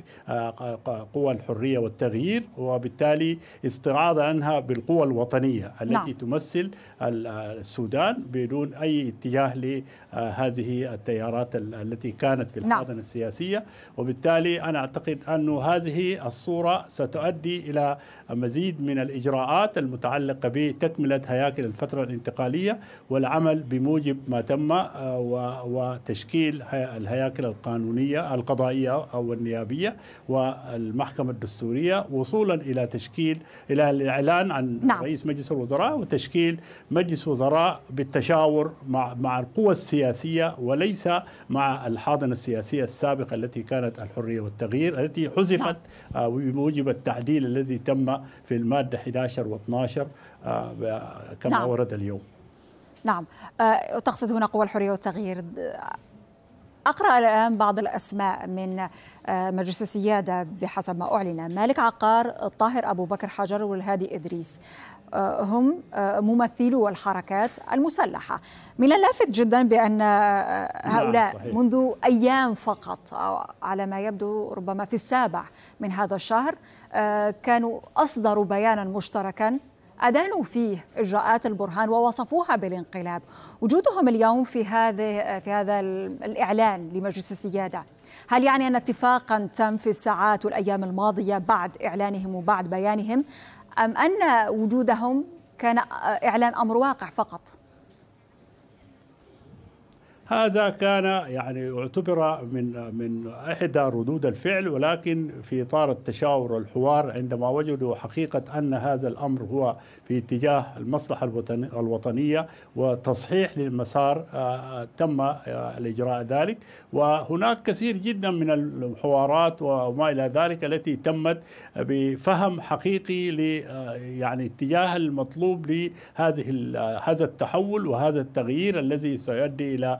قوى الحريه والتغيير وبالتالي استعاضه عنها بالقوى الوطنيه نعم. التي نعم. تمثل السودان بدون اي اتجاه لهذه التيارات التي كانت في نعم. الحاضنه نعم. السياسيه وبالتالي انا اعتقد انه هذه الصورة ستؤدي إلى مزيد من الإجراءات المتعلقة بتكملة هياكل الفترة الانتقالية والعمل بموجب ما تم آه، وتشكيل الهياكل القانونية القضائية أو النيابية والمحكمة الدستورية وصولا إلى تشكيل إلى الإعلان عن نعم. رئيس مجلس الوزراء وتشكيل مجلس وزراء بالتشاور مع مع القوى السياسية وليس مع الحاضنة السياسية السابقة التي كانت الحرية والتغيير التي حذفت نعم. بموجب آه، التعديل الذي تم في المادة 11 و12 آه، كما نعم. ورد اليوم نعم تقصد آه، هنا قوى الحرية والتغيير أقرأ الآن بعض الأسماء من مجلس السيادة بحسب ما أعلن مالك عقار طاهر أبو بكر حجر والهادي إدريس هم آه، ممثلو الحركات المسلحة من اللافت جدا بأن آه، نعم، هؤلاء نعم منذ أيام فقط أو على ما يبدو ربما في السابع من هذا الشهر آه، كانوا أصدروا بيانا مشتركا أدانوا فيه إجراءات البرهان ووصفوها بالانقلاب وجودهم اليوم في هذا في هذا الإعلان لمجلس السيادة هل يعني أن اتفاقا تم في الساعات والأيام الماضية بعد إعلانهم وبعد بيانهم أم أن وجودهم كان إعلان أمر واقع فقط؟ هذا كان يعني اعتبر من من احدى ردود الفعل ولكن في اطار التشاور والحوار عندما وجدوا حقيقه ان هذا الامر هو في اتجاه المصلحه الوطنيه وتصحيح للمسار آه، تم الاجراء آه، ذلك وهناك كثير جدا من الحوارات وما الى ذلك التي تمت بفهم حقيقي ل آه، يعني اتجاه المطلوب لهذه هذا التحول وهذا التغيير الذي سيؤدي الى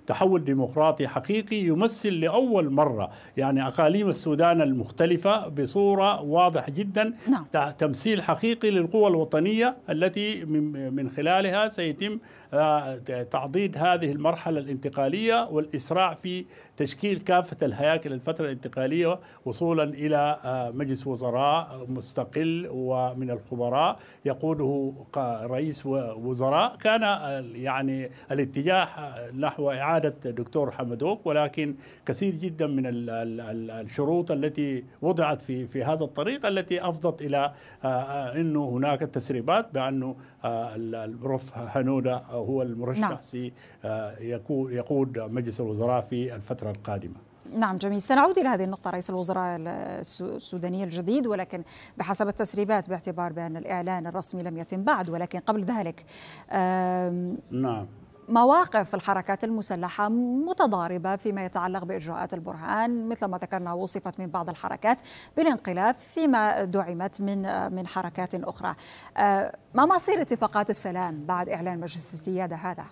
تحول ديمقراطي حقيقي يمثل لأول مرة يعني أقاليم السودان المختلفة بصورة واضحة جدا نعم. تمثيل حقيقي للقوى الوطنية التي من خلالها سيتم آه، تعضيد هذه المرحلة الانتقالية والإسراع في تشكيل كافة الهياكل الفترة الانتقالية وصولا إلى آه، مجلس وزراء مستقل ومن الخبراء يقوده رئيس وزراء كان يعني الاتجاه نحو إعادة إرادة دكتور حمدوك ولكن كثير جدا من الشروط التي وضعت في في هذا الطريق التي أفضت إلى آه، آه، أنه هناك تسريبات بأنه آه، البروف هنودة هو المرشح نعم. في يقود مجلس الوزراء في الفترة القادمة نعم جميل سنعود إلى هذه النقطة رئيس الوزراء السوداني الجديد ولكن بحسب التسريبات باعتبار بأن الإعلان الرسمي لم يتم بعد ولكن قبل ذلك نعم مواقف الحركات المسلحة متضاربة فيما يتعلق بإجراءات البرهان مثل ما ذكرنا وصفت من بعض الحركات بالانقلاب فيما دعمت من من حركات أخرى آه، ما مصير اتفاقات السلام بعد إعلان مجلس السيادة هذا؟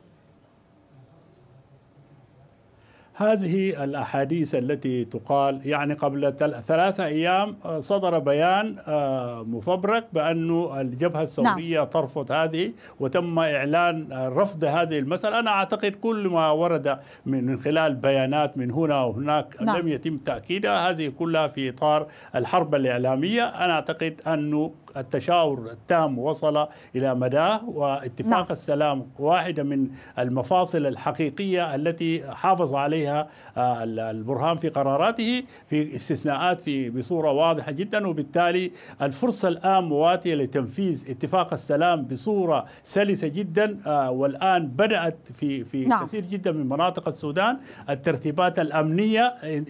هذه الاحاديث التي تقال يعني قبل ثلاثة ايام آه، صدر بيان آه، مفبرك بانه الجبهه السوريه نعم. ترفض هذه وتم اعلان آه، رفض هذه المساله انا اعتقد كل ما ورد من خلال بيانات من هنا وهناك نعم. لم يتم تاكيدها هذه كلها في اطار الحرب الاعلاميه انا اعتقد انه التشاور التام وصل إلى مداه واتفاق نعم. السلام واحدة من المفاصل الحقيقية التي حافظ عليها آه، البرهان في قراراته في استثناءات في بصورة واضحة جدا وبالتالي الفرصة الآن مواتية لتنفيذ اتفاق السلام بصورة سلسة جدا آه، والآن بدأت في في نعم. كثير جدا من مناطق السودان الترتيبات الأمنية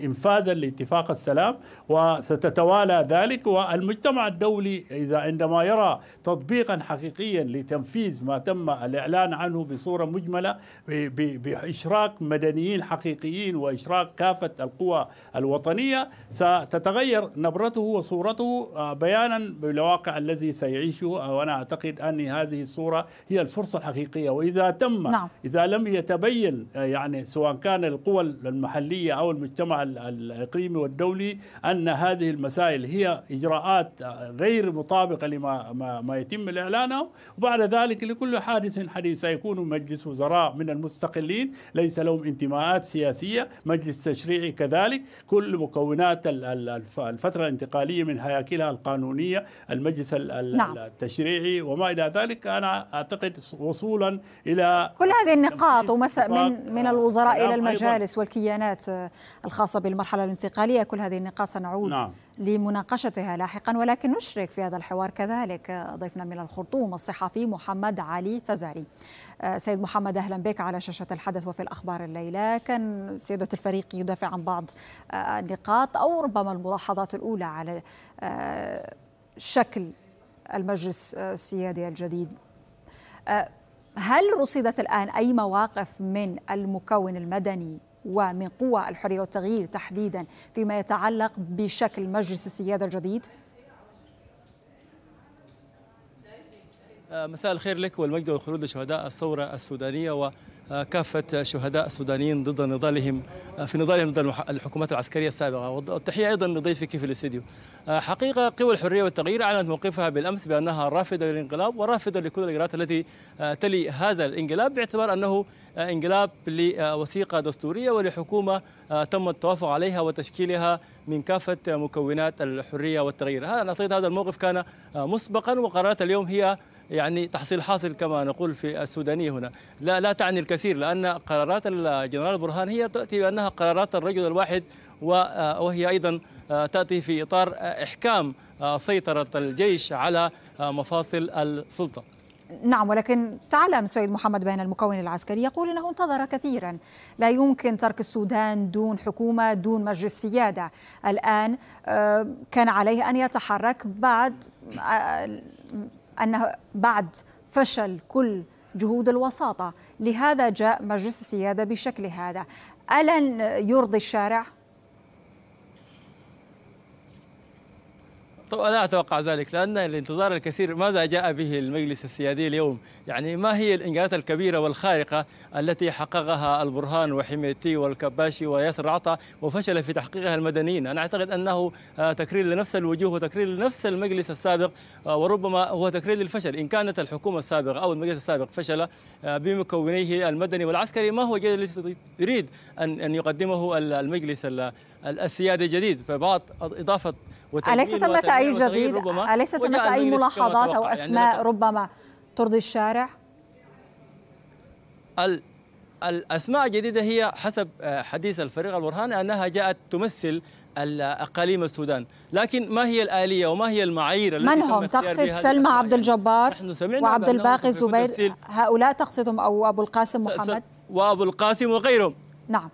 إنفاذا لاتفاق السلام وستتوالى ذلك والمجتمع الدولي إذا عندما يرى تطبيقا حقيقيا لتنفيذ ما تم الإعلان عنه بصورة مجملة بإشراك مدنيين حقيقيين وإشراك كافة القوى الوطنية ستتغير نبرته وصورته آه، بيانا بالواقع الذي سيعيشه آه، وأنا أعتقد أن هذه الصورة هي الفرصة الحقيقية وإذا تم نعم. إذا لم يتبين آه، يعني سواء كان القوى المحلية أو المجتمع الإقليمي والدولي أن هذه المسائل هي إجراءات غير مطابقة مطابقة لما ما, ما يتم الإعلان وبعد ذلك لكل حادث حديث سيكون مجلس وزراء من المستقلين ليس لهم انتماءات سياسية مجلس تشريعي كذلك كل مكونات الفترة الانتقالية من هياكلها القانونية المجلس نعم. التشريعي وما إلى ذلك أنا أعتقد وصولا إلى كل هذه النقاط ومس من, من الوزراء إلى المجالس والكيانات آه، الخاصة بالمرحلة الانتقالية كل هذه النقاط سنعود نعم. لمناقشتها لاحقا ولكن نشرك في هذا الحوار كذلك ضيفنا من الخرطوم الصحفي محمد علي فزاري آه، سيد محمد أهلا بك على شاشة الحدث وفي الأخبار الليلة كان سيدة الفريق يدافع عن بعض آه، النقاط أو ربما الملاحظات الأولى على آه، شكل المجلس السيادي الجديد هل رصدت الآن أي مواقف من المكون المدني ومن قوى الحرية والتغيير تحديدا فيما يتعلق بشكل مجلس السيادة الجديد؟ آه، مساء الخير لك والمجد والخلود لشهداء الثورة السودانية كافة شهداء السودانيين ضد نضالهم آه، في نضالهم ضد الحكومات العسكرية السابقة والتحية أيضا لضيفك في الاستديو آه، حقيقة قوى الحرية والتغيير أعلنت موقفها بالأمس بأنها رافضة للانقلاب ورافضة لكل الإجراءات التي آه، تلي هذا الانقلاب باعتبار أنه انقلاب لوثيقة دستورية ولحكومة تم التوافق عليها وتشكيلها من كافة مكونات الحرية والتغيير هذا هذا الموقف كان مسبقا وقرارات اليوم هي يعني تحصيل حاصل كما نقول في السودانية هنا لا, لا تعني الكثير لأن قرارات الجنرال برهان هي تأتي بأنها قرارات الرجل الواحد آه، وهي أيضا آه، تأتي في إطار آه، إحكام سيطرة الجيش على مفاصل السلطة نعم ولكن تعلم سيد محمد بين المكون العسكري يقول انه انتظر كثيرا لا يمكن ترك السودان دون حكومه دون مجلس سياده الان كان عليه ان يتحرك بعد أنه بعد فشل كل جهود الوساطة لهذا جاء مجلس السيادة بشكل هذا ألن يرضي الشارع؟ طبعا لا اتوقع ذلك لان الانتظار الكثير ماذا جاء به المجلس السيادي اليوم؟ يعني ما هي الانجازات الكبيره والخارقه التي حققها البرهان وحميتي والكباشي وياسر عطا وفشل في تحقيقها المدنيين، انا اعتقد انه آه، تكرير لنفس الوجوه وتكرير لنفس المجلس السابق آه، وربما هو تكرير للفشل ان كانت الحكومه السابقه او المجلس السابق فشل آه، بمكونيه المدني والعسكري ما هو الذي يريد ان يقدمه المجلس السيادي الجديد فبعض اضافه أليس ثمة أي جديد؟ أليس ثمة أي ملاحظات أو يعني أسماء يعني ربما ترضي الشارع؟ ال... الأسماء الجديدة هي حسب آه، حديث الفريق البرهاني أنها جاءت تمثل الأقاليم السودان لكن ما هي الآلية وما هي المعايير من هم تقصد سلمى عبد يعني الجبار وعبد الباقي الزبير هؤلاء تقصدهم أو أبو القاسم محمد وأبو القاسم وغيرهم نعم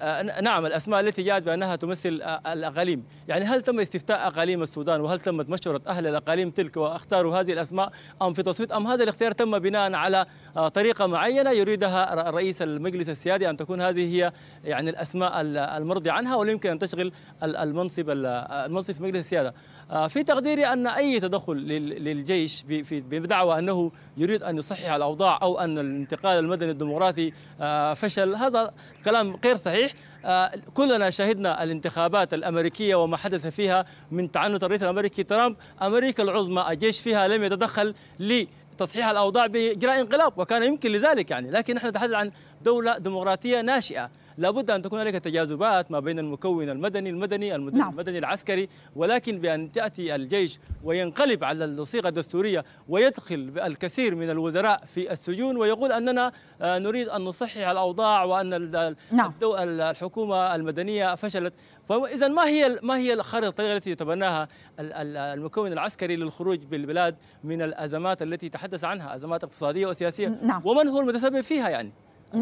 آه، نعم الأسماء التي جاءت بأنها تمثل آه، الأقاليم يعني هل تم استفتاء أقاليم السودان وهل تمت مشورة أهل الأقاليم تلك واختاروا هذه الأسماء أم في تصويت أم هذا الاختيار تم بناء على آه، طريقة معينة يريدها رئيس المجلس السيادي أن تكون هذه هي يعني الأسماء المرضي عنها ولا يمكن أن تشغل المنصب المنصب في مجلس السيادة آه، في تقديري أن أي تدخل للجيش بدعوى أنه يريد أن يصحح الأوضاع أو أن الانتقال المدني الديمقراطي آه، فشل هذا كلام غير صحيح آه، كلنا شهدنا الانتخابات الأمريكية وما حدث فيها من تعنت الرئيس الأمريكي ترامب أمريكا العظمى الجيش فيها لم يتدخل لي تصحيح الاوضاع باجراء انقلاب وكان يمكن لذلك يعني لكن نحن نتحدث عن دوله ديمقراطيه ناشئه لابد أن تكون هناك تجاذبات ما بين المكون المدني المدني المدني, نعم. المدني العسكري ولكن بأن تأتي الجيش وينقلب على الصيغة الدستورية ويدخل الكثير من الوزراء في السجون ويقول أننا آه، نريد أن نصحح الأوضاع وأن نعم. الحكومة المدنية فشلت فاذا ما هي ما هي الخريطه التي يتبناها المكون العسكري للخروج بالبلاد من الازمات التي تحدث عنها ازمات اقتصاديه وسياسيه نعم. ومن هو المتسبب فيها يعني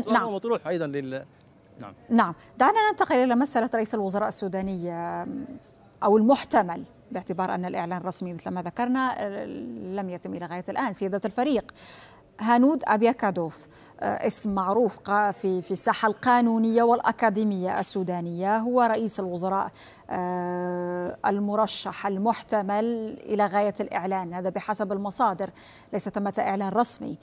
نعم. مطروح ايضا لل نعم نعم دعنا ننتقل إلى مسألة رئيس الوزراء السوداني آه، أو المحتمل باعتبار أن الإعلان الرسمي مثل ما ذكرنا آه، لم يتم إلى غاية الآن سيادة الفريق هانود أبياكادوف آه، اسم معروف في في الساحة القانونية والأكاديمية السودانية هو رئيس الوزراء المرشح المحتمل إلى غاية الإعلان هذا بحسب المصادر ليس ثمة إعلان رسمي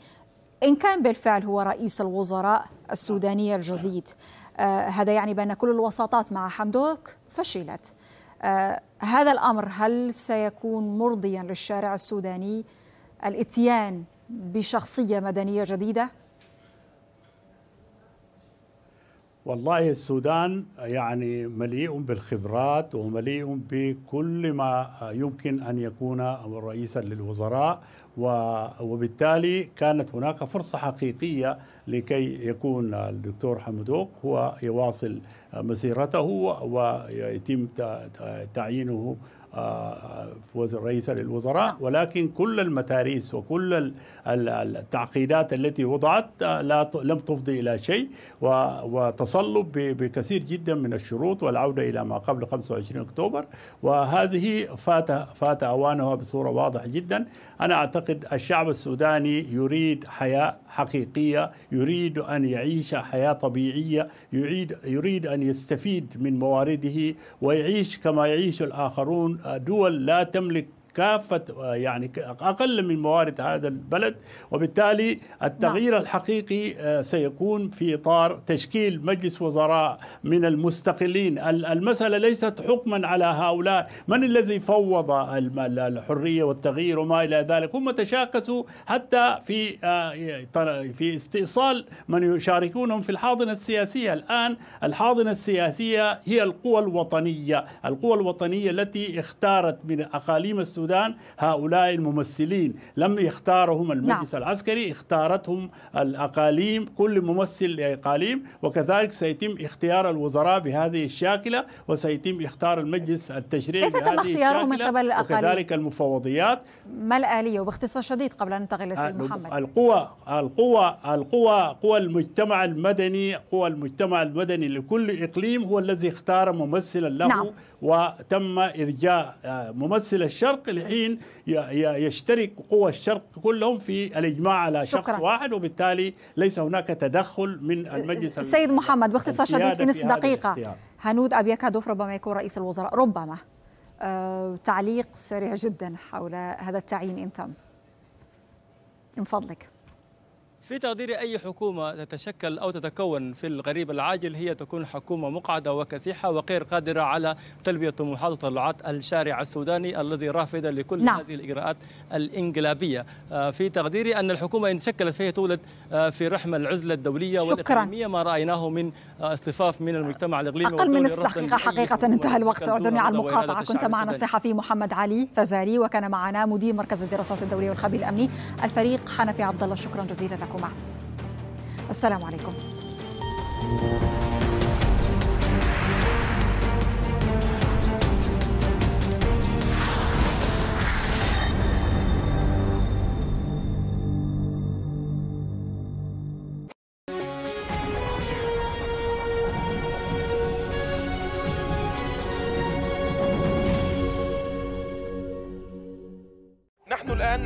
إن كان بالفعل هو رئيس الوزراء السودانيه الجديد آه، هذا يعني بأن كل الوساطات مع حمدوك فشلت آه، هذا الأمر هل سيكون مرضيا للشارع السوداني الاتيان بشخصية مدنية جديدة؟ والله السودان يعني مليء بالخبرات ومليء بكل ما يمكن ان يكون رئيسا للوزراء وبالتالي كانت هناك فرصه حقيقيه لكي يكون الدكتور حمدوق هو يواصل مسيرته ويتم تعيينه آه، آه، رئيس للوزراء ولكن كل المتاريس وكل التعقيدات التي وضعت آه، لا لم تفضي الى شيء وتصلب بكثير جدا من الشروط والعوده الى ما قبل 25 اكتوبر وهذه فات فات اوانها بصوره واضحه جدا انا اعتقد الشعب السوداني يريد حياه حقيقية يريد أن يعيش حياة طبيعية يريد, يريد أن يستفيد من موارده ويعيش كما يعيش الآخرون دول لا تملك كافة يعني أقل من موارد هذا البلد وبالتالي التغيير نعم. الحقيقي آه، سيكون في إطار تشكيل مجلس وزراء من المستقلين المسألة ليست حكما على هؤلاء من الذي فوض الحرية والتغيير وما إلى ذلك هم تشاكسوا حتى في آه، في استئصال من يشاركونهم في الحاضنة السياسية الآن الحاضنة السياسية هي القوى الوطنية القوى الوطنية التي اختارت من أقاليم السودان السودان هؤلاء الممثلين لم يختارهم المجلس نعم. العسكري اختارتهم الأقاليم كل ممثل لأقاليم وكذلك سيتم اختيار الوزراء بهذه الشاكلة وسيتم اختار المجلس التشريعي كيف تم اختيارهم من قبل الأقاليم؟ وكذلك المفوضيات ما الآلية وباختصار شديد قبل أن ننتقل لسيد آه، محمد القوى القوى القوى قوى المجتمع المدني قوى المجتمع المدني لكل إقليم هو الذي اختار ممثلا له نعم. وتم إرجاء آه، ممثل الشرق لحين يشترك قوى الشرق كلهم في الإجماع على شكرا. شخص واحد وبالتالي ليس هناك تدخل من المجلس السيد محمد باختصار شديد في نصف دقيقة هنود أبيكادوف ربما يكون رئيس الوزراء ربما أه تعليق سريع جدا حول هذا التعيين إن تم من فضلك في تقدير أي حكومة تتشكل أو تتكون في القريب العاجل هي تكون حكومة مقعدة وكسيحة وغير قادرة على تلبية طموحات وطلعات الشارع السوداني الذي رافض لكل نعم. هذه الإجراءات الإنقلابية آه، في تقديري أن الحكومة إن شكلت فهي تولد آه، في رحم العزلة الدولية شكرا. ما رأيناه من اصطفاف آه، من المجتمع الإقليمي أقل من نصف دقيقة حقيقة انتهى الوقت أردني على المقاطعة كنت معنا الصحفي محمد علي فزاري وكان معنا مدير مركز الدراسات الدولية والخبير الأمني الفريق حنفي عبد الله شكرا جزيلا لك الحكومة السلام عليكم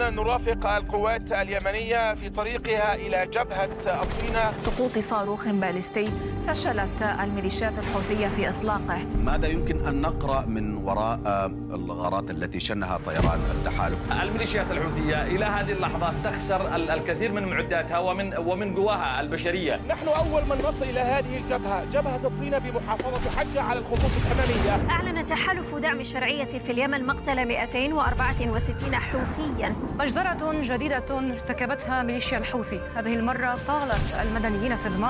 أن نرافق القوات اليمنية في طريقها إلى جبهة الطينة سقوط صاروخ باليستي فشلت الميليشيات الحوثية في إطلاقه ماذا يمكن أن نقرأ من وراء الغارات التي شنها طيران التحالف الميليشيات الحوثية إلى هذه اللحظة تخسر الكثير من معداتها ومن ومن قواها البشرية نحن أول من نصل إلى هذه الجبهة جبهة الطينة بمحافظة حجة على الخطوط الأمامية أعلن تحالف دعم الشرعية في اليمن مقتل 264 حوثيا مجزرة جديدة ارتكبتها ميليشيا الحوثي هذه المرة طالت المدنيين في أن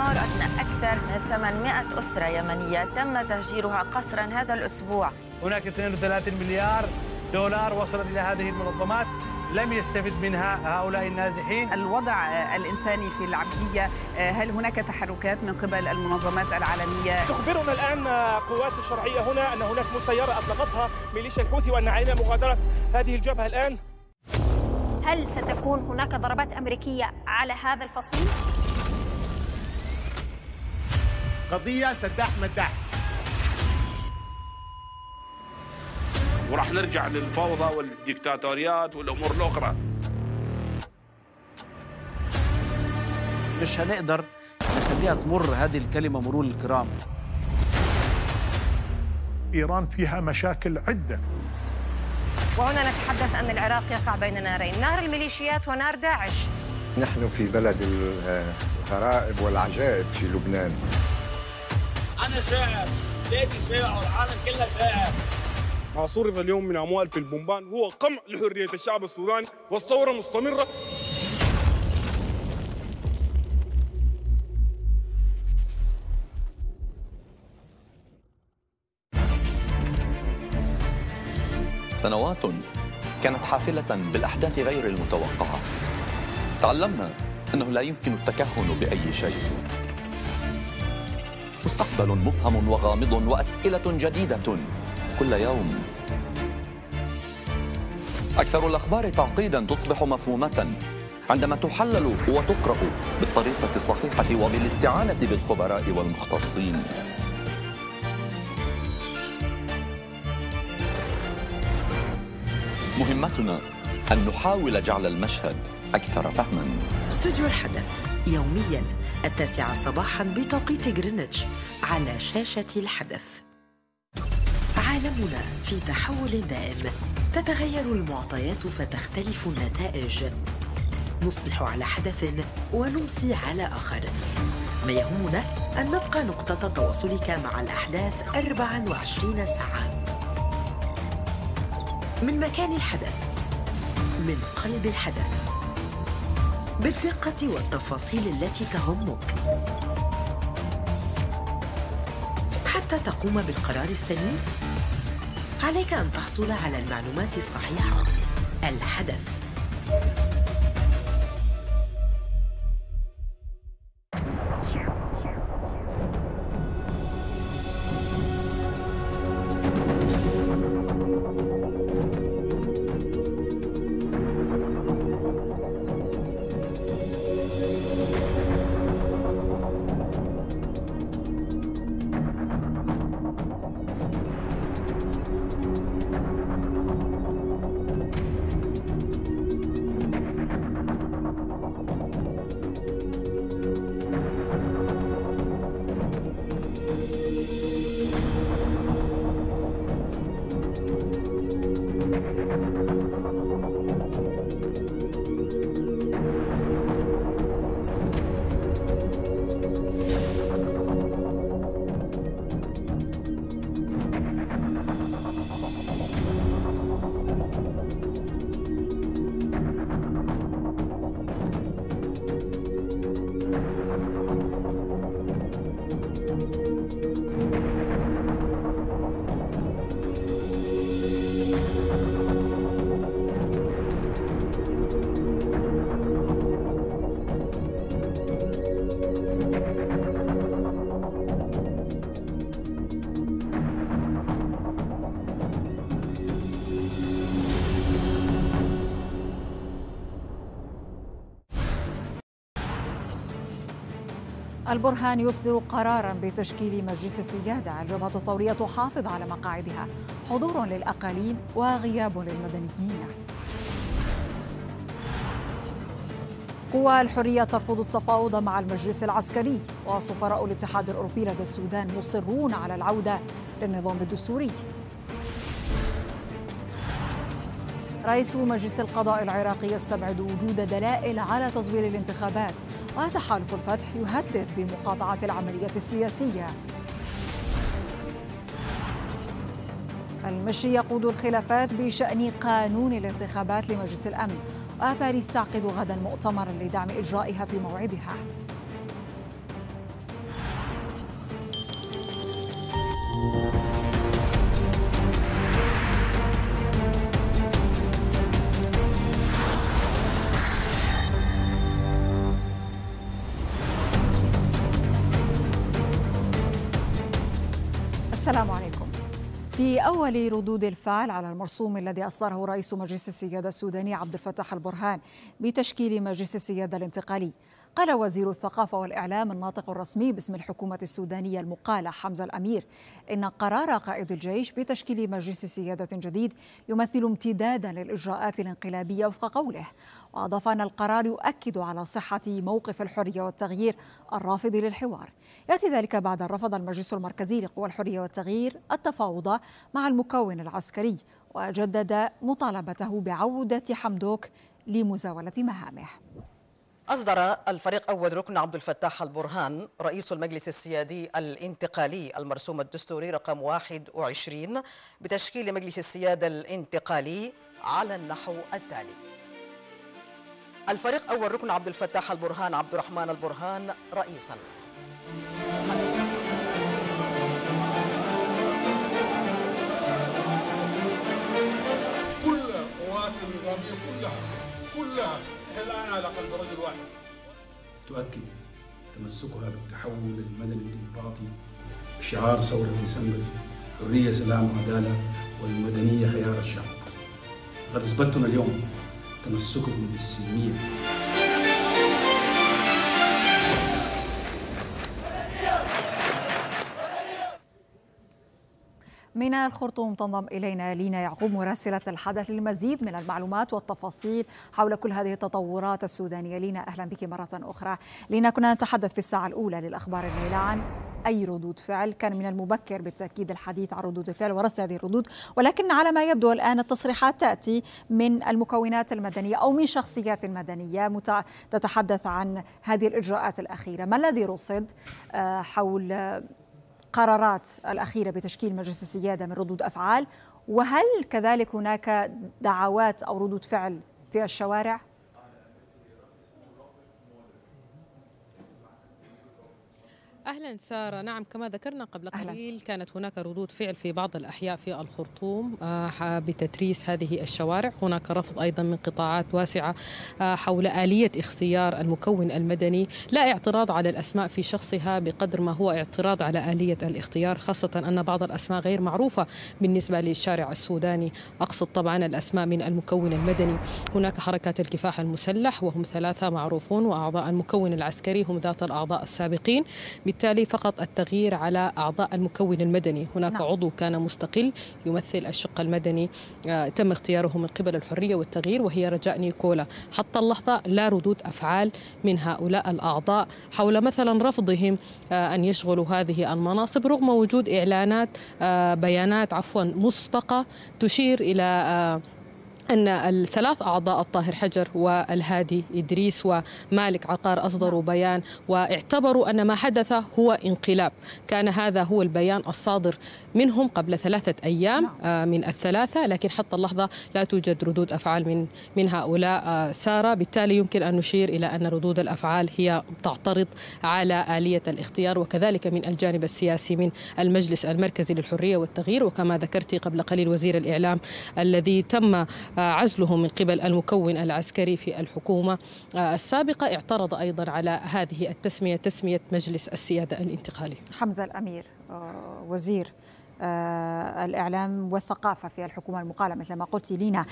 أكثر من 800 أسرة يمنية تم تهجيرها قسرا هذا الأسبوع هناك 32 مليار دولار وصلت إلى هذه المنظمات لم يستفد منها هؤلاء النازحين الوضع الإنساني في العبدية هل هناك تحركات من قبل المنظمات العالمية؟ تخبرنا الآن قوات الشرعية هنا أن هناك مسيرة أطلقتها ميليشيا الحوثي وأن عائلة مغادرة هذه الجبهة الآن هل ستكون هناك ضربات أمريكية على هذا الفصيل؟ قضية سداح مداح وراح نرجع للفوضى والديكتاتوريات والأمور الأخرى مش هنقدر نخليها تمر هذه الكلمة مرور الكرام إيران فيها مشاكل عدة وهنا نتحدث أن العراق يقع بين نارين نار الميليشيات ونار داعش نحن في بلد الغرائب والعجائب في لبنان أنا شاعر بيتي شاعر العالم كله شاعر ما صرف اليوم من أموال في البومبان هو قمع لحرية الشعب السوداني والثورة مستمرة سنوات كانت حافلة بالأحداث غير المتوقعة تعلمنا أنه لا يمكن التكهن بأي شيء مستقبل مبهم وغامض وأسئلة جديدة كل يوم أكثر الأخبار تعقيدا تصبح مفهومة عندما تحلل وتقرأ بالطريقة الصحيحة وبالاستعانة بالخبراء والمختصين مهمتنا أن نحاول جعل المشهد أكثر فهما استوديو الحدث يوميا التاسعة صباحا بتوقيت غرينتش على شاشة الحدث عالمنا في تحول دائم تتغير المعطيات فتختلف النتائج نصبح على حدث ونمسي على آخر ما يهمنا أن نبقى نقطة تواصلك مع الأحداث 24 ساعة من مكان الحدث من قلب الحدث بالدقة والتفاصيل التي تهمك حتى تقوم بالقرار السليم عليك أن تحصل على المعلومات الصحيحة الحدث البرهان يصدر قرارا بتشكيل مجلس السيادة الجبهة الثورية تحافظ على مقاعدها حضور للأقاليم وغياب للمدنيين قوى الحرية ترفض التفاوض مع المجلس العسكري وسفراء الاتحاد الأوروبي لدى السودان مصرون على العودة للنظام الدستوري رئيس مجلس القضاء العراقي يستبعد وجود دلائل على تزوير الانتخابات وتحالف الفتح يهدد بمقاطعة العملية السياسية المشي يقود الخلافات بشأن قانون الانتخابات لمجلس الأمن وباريس تعقد غدا مؤتمرا لدعم إجرائها في موعدها أول ردود الفعل على المرسوم الذي أصدره رئيس مجلس السيادة السوداني عبد الفتاح البرهان بتشكيل مجلس السيادة الانتقالي قال وزير الثقافة والإعلام الناطق الرسمي باسم الحكومة السودانية المقالة حمزة الأمير إن قرار قائد الجيش بتشكيل مجلس سيادة جديد يمثل امتدادا للإجراءات الانقلابية وفق قوله وأضاف أن القرار يؤكد على صحة موقف الحرية والتغيير الرافض للحوار يأتي ذلك بعد أن رفض المجلس المركزي لقوى الحرية والتغيير التفاوض مع المكون العسكري وجدد مطالبته بعودة حمدوك لمزاولة مهامه أصدر الفريق أول ركن عبد الفتاح البرهان رئيس المجلس السيادي الانتقالي المرسوم الدستوري رقم 21 بتشكيل مجلس السيادة الانتقالي على النحو التالي الفريق أول ركن عبد الفتاح البرهان عبد الرحمن البرهان رئيساً كل قوات النظامية كلها كلها الآن على قلب رجل واحد تؤكد تمسكها بالتحول المدني الديمقراطي شعار ثورة ديسمبر حرية سلام وعدالة والمدنية خيار الشعب لقد أثبتنا اليوم تمسككم بالسلمية من الخرطوم تنضم إلينا لينا يعقوب مراسلة الحدث للمزيد من المعلومات والتفاصيل حول كل هذه التطورات السودانية لينا أهلا بك مرة أخرى لينا كنا نتحدث في الساعة الأولى للأخبار الليلة عن أي ردود فعل كان من المبكر بالتأكيد الحديث عن ردود الفعل ورصد هذه الردود ولكن على ما يبدو الآن التصريحات تأتي من المكونات المدنية أو من شخصيات مدنية تتحدث عن هذه الإجراءات الأخيرة ما الذي رصد آه، حول القرارات الأخيرة بتشكيل مجلس السيادة من ردود أفعال وهل كذلك هناك دعوات أو ردود فعل في الشوارع؟ أهلا سارة نعم كما ذكرنا قبل قليل أهلاً. كانت هناك ردود فعل في بعض الأحياء في الخرطوم آه، بتتريس هذه الشوارع هناك رفض أيضا من قطاعات واسعة آه، حول آلية اختيار المكون المدني لا اعتراض على الأسماء في شخصها بقدر ما هو اعتراض على آلية الاختيار خاصة أن بعض الأسماء غير معروفة بالنسبة للشارع السوداني أقصد طبعا الأسماء من المكون المدني هناك حركات الكفاح المسلح وهم ثلاثة معروفون وأعضاء المكون العسكري هم ذات الأعضاء السابقين وبالتالي فقط التغيير على أعضاء المكون المدني هناك نعم. عضو كان مستقل يمثل الشق المدني آه، تم اختياره من قبل الحرية والتغيير وهي رجاء نيكولا حتى اللحظة لا ردود أفعال من هؤلاء الأعضاء حول مثلا رفضهم آه، أن يشغلوا هذه المناصب رغم وجود إعلانات آه، بيانات عفوا مسبقة تشير إلى أن الثلاث أعضاء الطاهر حجر والهادي إدريس ومالك عقار أصدروا بيان واعتبروا أن ما حدث هو انقلاب كان هذا هو البيان الصادر منهم قبل ثلاثة أيام نعم. آه، من الثلاثة لكن حتى اللحظة لا توجد ردود أفعال من من هؤلاء آه، سارة بالتالي يمكن أن نشير إلى أن ردود الأفعال هي تعترض على آلية الاختيار وكذلك من الجانب السياسي من المجلس المركزي للحرية والتغيير وكما ذكرت قبل قليل وزير الإعلام الذي تم عزله من قبل المكون العسكري في الحكومة آه، السابقة اعترض أيضا على هذه التسمية تسمية مجلس السيادة الانتقالي حمزة الأمير آه، وزير آه، الإعلام والثقافة في الحكومة المقالة مثل ما قلت لينا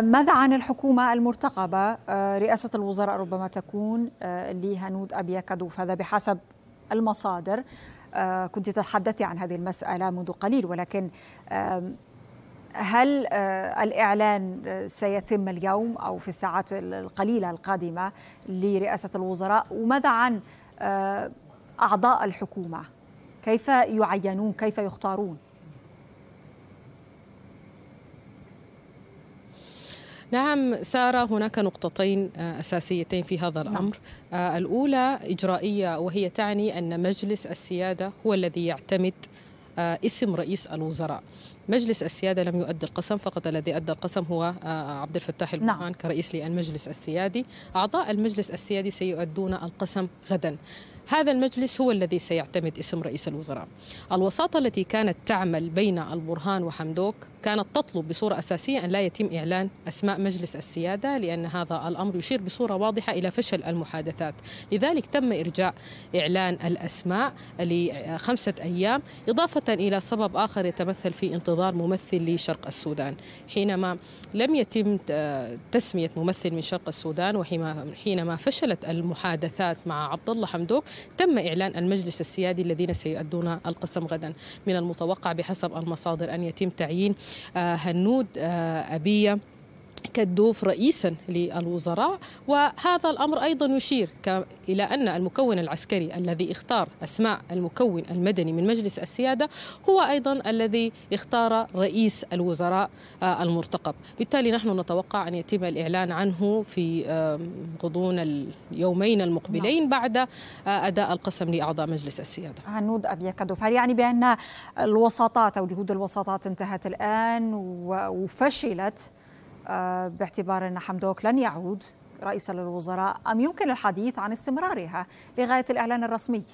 ماذا عن الحكومة المرتقبة رئاسة الوزراء ربما تكون لهنود أبيا كدوف هذا بحسب المصادر كنت تتحدثي عن هذه المسألة منذ قليل ولكن هل آه، الإعلان آه، سيتم اليوم أو في الساعات القليلة القادمة لرئاسة الوزراء وماذا عن آه، أعضاء الحكومة كيف يعينون كيف يختارون نعم سارة هناك نقطتين أساسيتين في هذا نعم. الأمر نعم. الأولى إجرائية وهي تعني أن مجلس السيادة هو الذي يعتمد اسم رئيس الوزراء مجلس السيادة لم يؤدي القسم فقط الذي أدى القسم هو آه، آه، عبد الفتاح نعم. البرهان نعم. كرئيس للمجلس السيادي أعضاء المجلس السيادي سيؤدون القسم غدا هذا المجلس هو الذي سيعتمد اسم رئيس الوزراء الوساطة التي كانت تعمل بين البرهان وحمدوك كانت تطلب بصورة أساسية أن لا يتم إعلان أسماء مجلس السيادة لأن هذا الأمر يشير بصورة واضحة إلى فشل المحادثات لذلك تم إرجاء إعلان الأسماء لخمسة أيام إضافة إلى سبب آخر يتمثل في انتظار ممثل لشرق السودان حينما لم يتم تسمية ممثل من شرق السودان وحينما فشلت المحادثات مع عبد الله حمدوك تم إعلان المجلس السيادي الذين سيؤدون القسم غدا من المتوقع بحسب المصادر أن يتم تعيين آه، هنود آه، أبيه كالدوف رئيسا للوزراء وهذا الامر ايضا يشير الى ان المكون العسكري الذي اختار اسماء المكون المدني من مجلس السياده هو ايضا الذي اختار رئيس الوزراء آه، المرتقب، بالتالي نحن نتوقع ان يتم الاعلان عنه في غضون اليومين المقبلين نعم. بعد آه، اداء القسم لاعضاء مجلس السياده. هنود كدوف، هل يعني بان الوساطات او جهود الوساطات انتهت الان وفشلت؟ آه، باعتبار أن حمدوك لن يعود رئيسا للوزراء أم يمكن الحديث عن استمرارها لغاية الإعلان الرسمي؟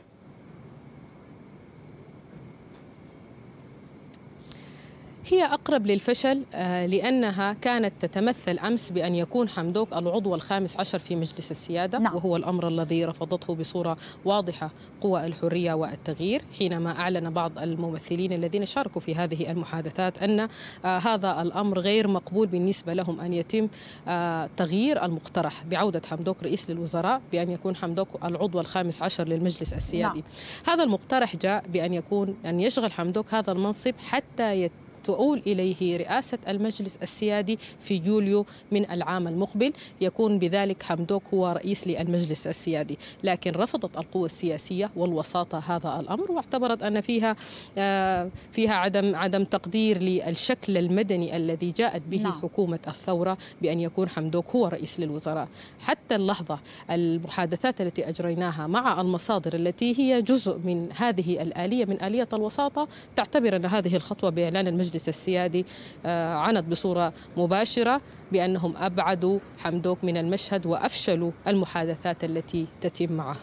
هي أقرب للفشل آه، لأنها كانت تتمثل أمس بأن يكون حمدوك العضو الخامس عشر في مجلس السيادة نعم. وهو الأمر الذي رفضته بصورة واضحة قوى الحرية والتغيير حينما أعلن بعض الممثلين الذين شاركوا في هذه المحادثات أن آه، هذا الأمر غير مقبول بالنسبة لهم أن يتم آه، تغيير المقترح بعودة حمدوك رئيس للوزراء بأن يكون حمدوك العضو الخامس عشر للمجلس السيادي نعم. هذا المقترح جاء بأن يكون أن يشغل حمدوك هذا المنصب حتى يتم تؤول إليه رئاسة المجلس السيادي في يوليو من العام المقبل يكون بذلك حمدوك هو رئيس للمجلس السيادي لكن رفضت القوى السياسية والوساطة هذا الأمر واعتبرت أن فيها آه، فيها عدم عدم تقدير للشكل المدني الذي جاءت به نعم. حكومة الثورة بأن يكون حمدوك هو رئيس للوزراء حتى اللحظة المحادثات التي أجريناها مع المصادر التي هي جزء من هذه الآلية من آلية الوساطة تعتبر أن هذه الخطوة بإعلان المجلس المجلس السيادي آه، عنت بصورة مباشرة بأنهم أبعدوا حمدوك من المشهد وأفشلوا المحادثات التي تتم معه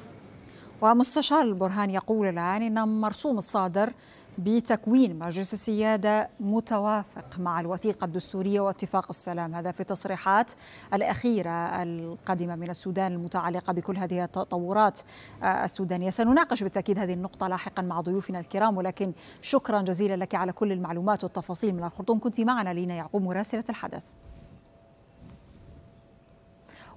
ومستشار البرهان يقول الآن أن مرسوم الصادر بتكوين مجلس السيادة متوافق مع الوثيقة الدستورية واتفاق السلام هذا في التصريحات الأخيرة القادمة من السودان المتعلقة بكل هذه التطورات السودانية سنناقش بالتأكيد هذه النقطة لاحقا مع ضيوفنا الكرام ولكن شكرا جزيلا لك على كل المعلومات والتفاصيل من الخرطوم كنت معنا لينا يعقوب مراسلة الحدث